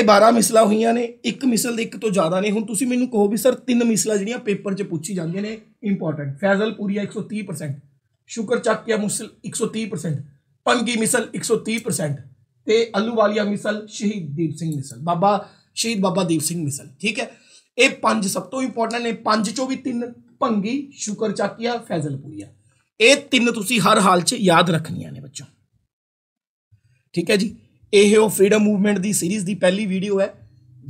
ਇਹ 12 ਮਿਸਲਾਂ ਹੋਈਆਂ ਨੇ ਇੱਕ ਮਿਸਲ ਦੇ ਇੱਕ ਤੋਂ ਜ਼ਿਆਦਾ ਨੇ ਹੁਣ ਤੁਸੀਂ ਮੈਨੂੰ ਕਹੋ ਵੀ ਸਰ ਤਿੰਨ ਮਿਸਲਾਂ ਜਿਹੜੀਆਂ ਪੇਪਰ 'ਚ ਪੁੱਛੀ ਜਾਂਦੀਆਂ ਨੇ ਇੰਪੋਰਟੈਂਟ ਫੈਜ਼ਲ ਪੂਰੀਆ 130% ਸ਼ੁਕਰ ਚੱਕਿਆ ਮੁਸਲ 130% ਪੰਗੀ ਮਿਸਲ 130% ਤੇ ਵਾਲੀਆ ਮਿਸਲ ਸ਼ਹੀਦ ਦੀਪ ਸਿੰਘ ਮਿਸਲ ਬਾਬਾ ਸ਼ਹੀਦ ਬਾਬਾ ਦੀਪ ਸਿੰਘ ਮਿਸਲ ਠੀਕ ਹੈ ਇਹ ਪੰਜ ਸਭ ਤੋਂ ਇੰਪੋਰਟੈਂਟ ਨੇ ਪੰਜ ਚੋਂ ਵੀ ਤਿੰਨ ਪੰਗੀ ਸ਼ੁਕਰ ਚੱਕਿਆ ਫੈਜ਼ਲ ਪੂਰੀਆ ਇਹ ਤਿੰਨ ਤੁਸੀਂ ਹਰ ਹਾਲ 'ਚ ਯਾਦ ਰੱਖਣੀਆਂ ਨੇ ਬੱਚੋ ਠੀਕ ਹੈ ਜੀ ਇਹ ਉਹ ਫਰੀडम ਮੂਵਮੈਂਟ ਦੀ ਸੀਰੀਜ਼ ਦੀ ਪਹਿਲੀ ਵੀਡੀਓ ਹੈ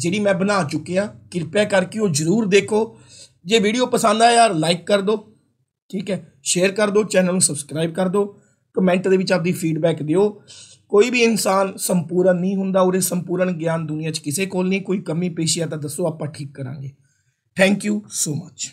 ਜਿਹੜੀ ਮੈਂ ਬਣਾ ਚੁੱਕਿਆ ਕਿਰਪਾ ਕਰਕੇ ਉਹ ਜਰੂਰ ਦੇਖੋ ਜੇ ਵੀਡੀਓ ਪਸੰਦ ਆਇਆ ਯਾਰ ਲਾਈਕ ਕਰ ਦਿਓ ਠੀਕ ਹੈ ਸ਼ੇਅਰ ਕਰ ਦਿਓ ਚੈਨਲ ਨੂੰ ਸਬਸਕ੍ਰਾਈਬ ਕਰ ਦਿਓ ਕਮੈਂਟ ਦੇ ਵਿੱਚ ਆਪਦੀ ਫੀਡਬੈਕ ਦਿਓ ਕੋਈ ਵੀ ਇਨਸਾਨ ਸੰਪੂਰਨ ਨਹੀਂ ਹੁੰਦਾ ਉਹਦੇ ਸੰਪੂਰਨ ਗਿਆਨ ਦੁਨੀਆ 'ਚ ਕਿਸੇ ਕੋਲ ਨਹੀਂ ਕੋਈ ਕਮੀ ਪੇਸ਼ੀ ਆ ਤਾਂ ਦੱਸੋ ਆਪਾਂ ਠੀਕ ਕਰਾਂਗੇ ਥੈਂਕ ਯੂ ਸੋ ਮਚ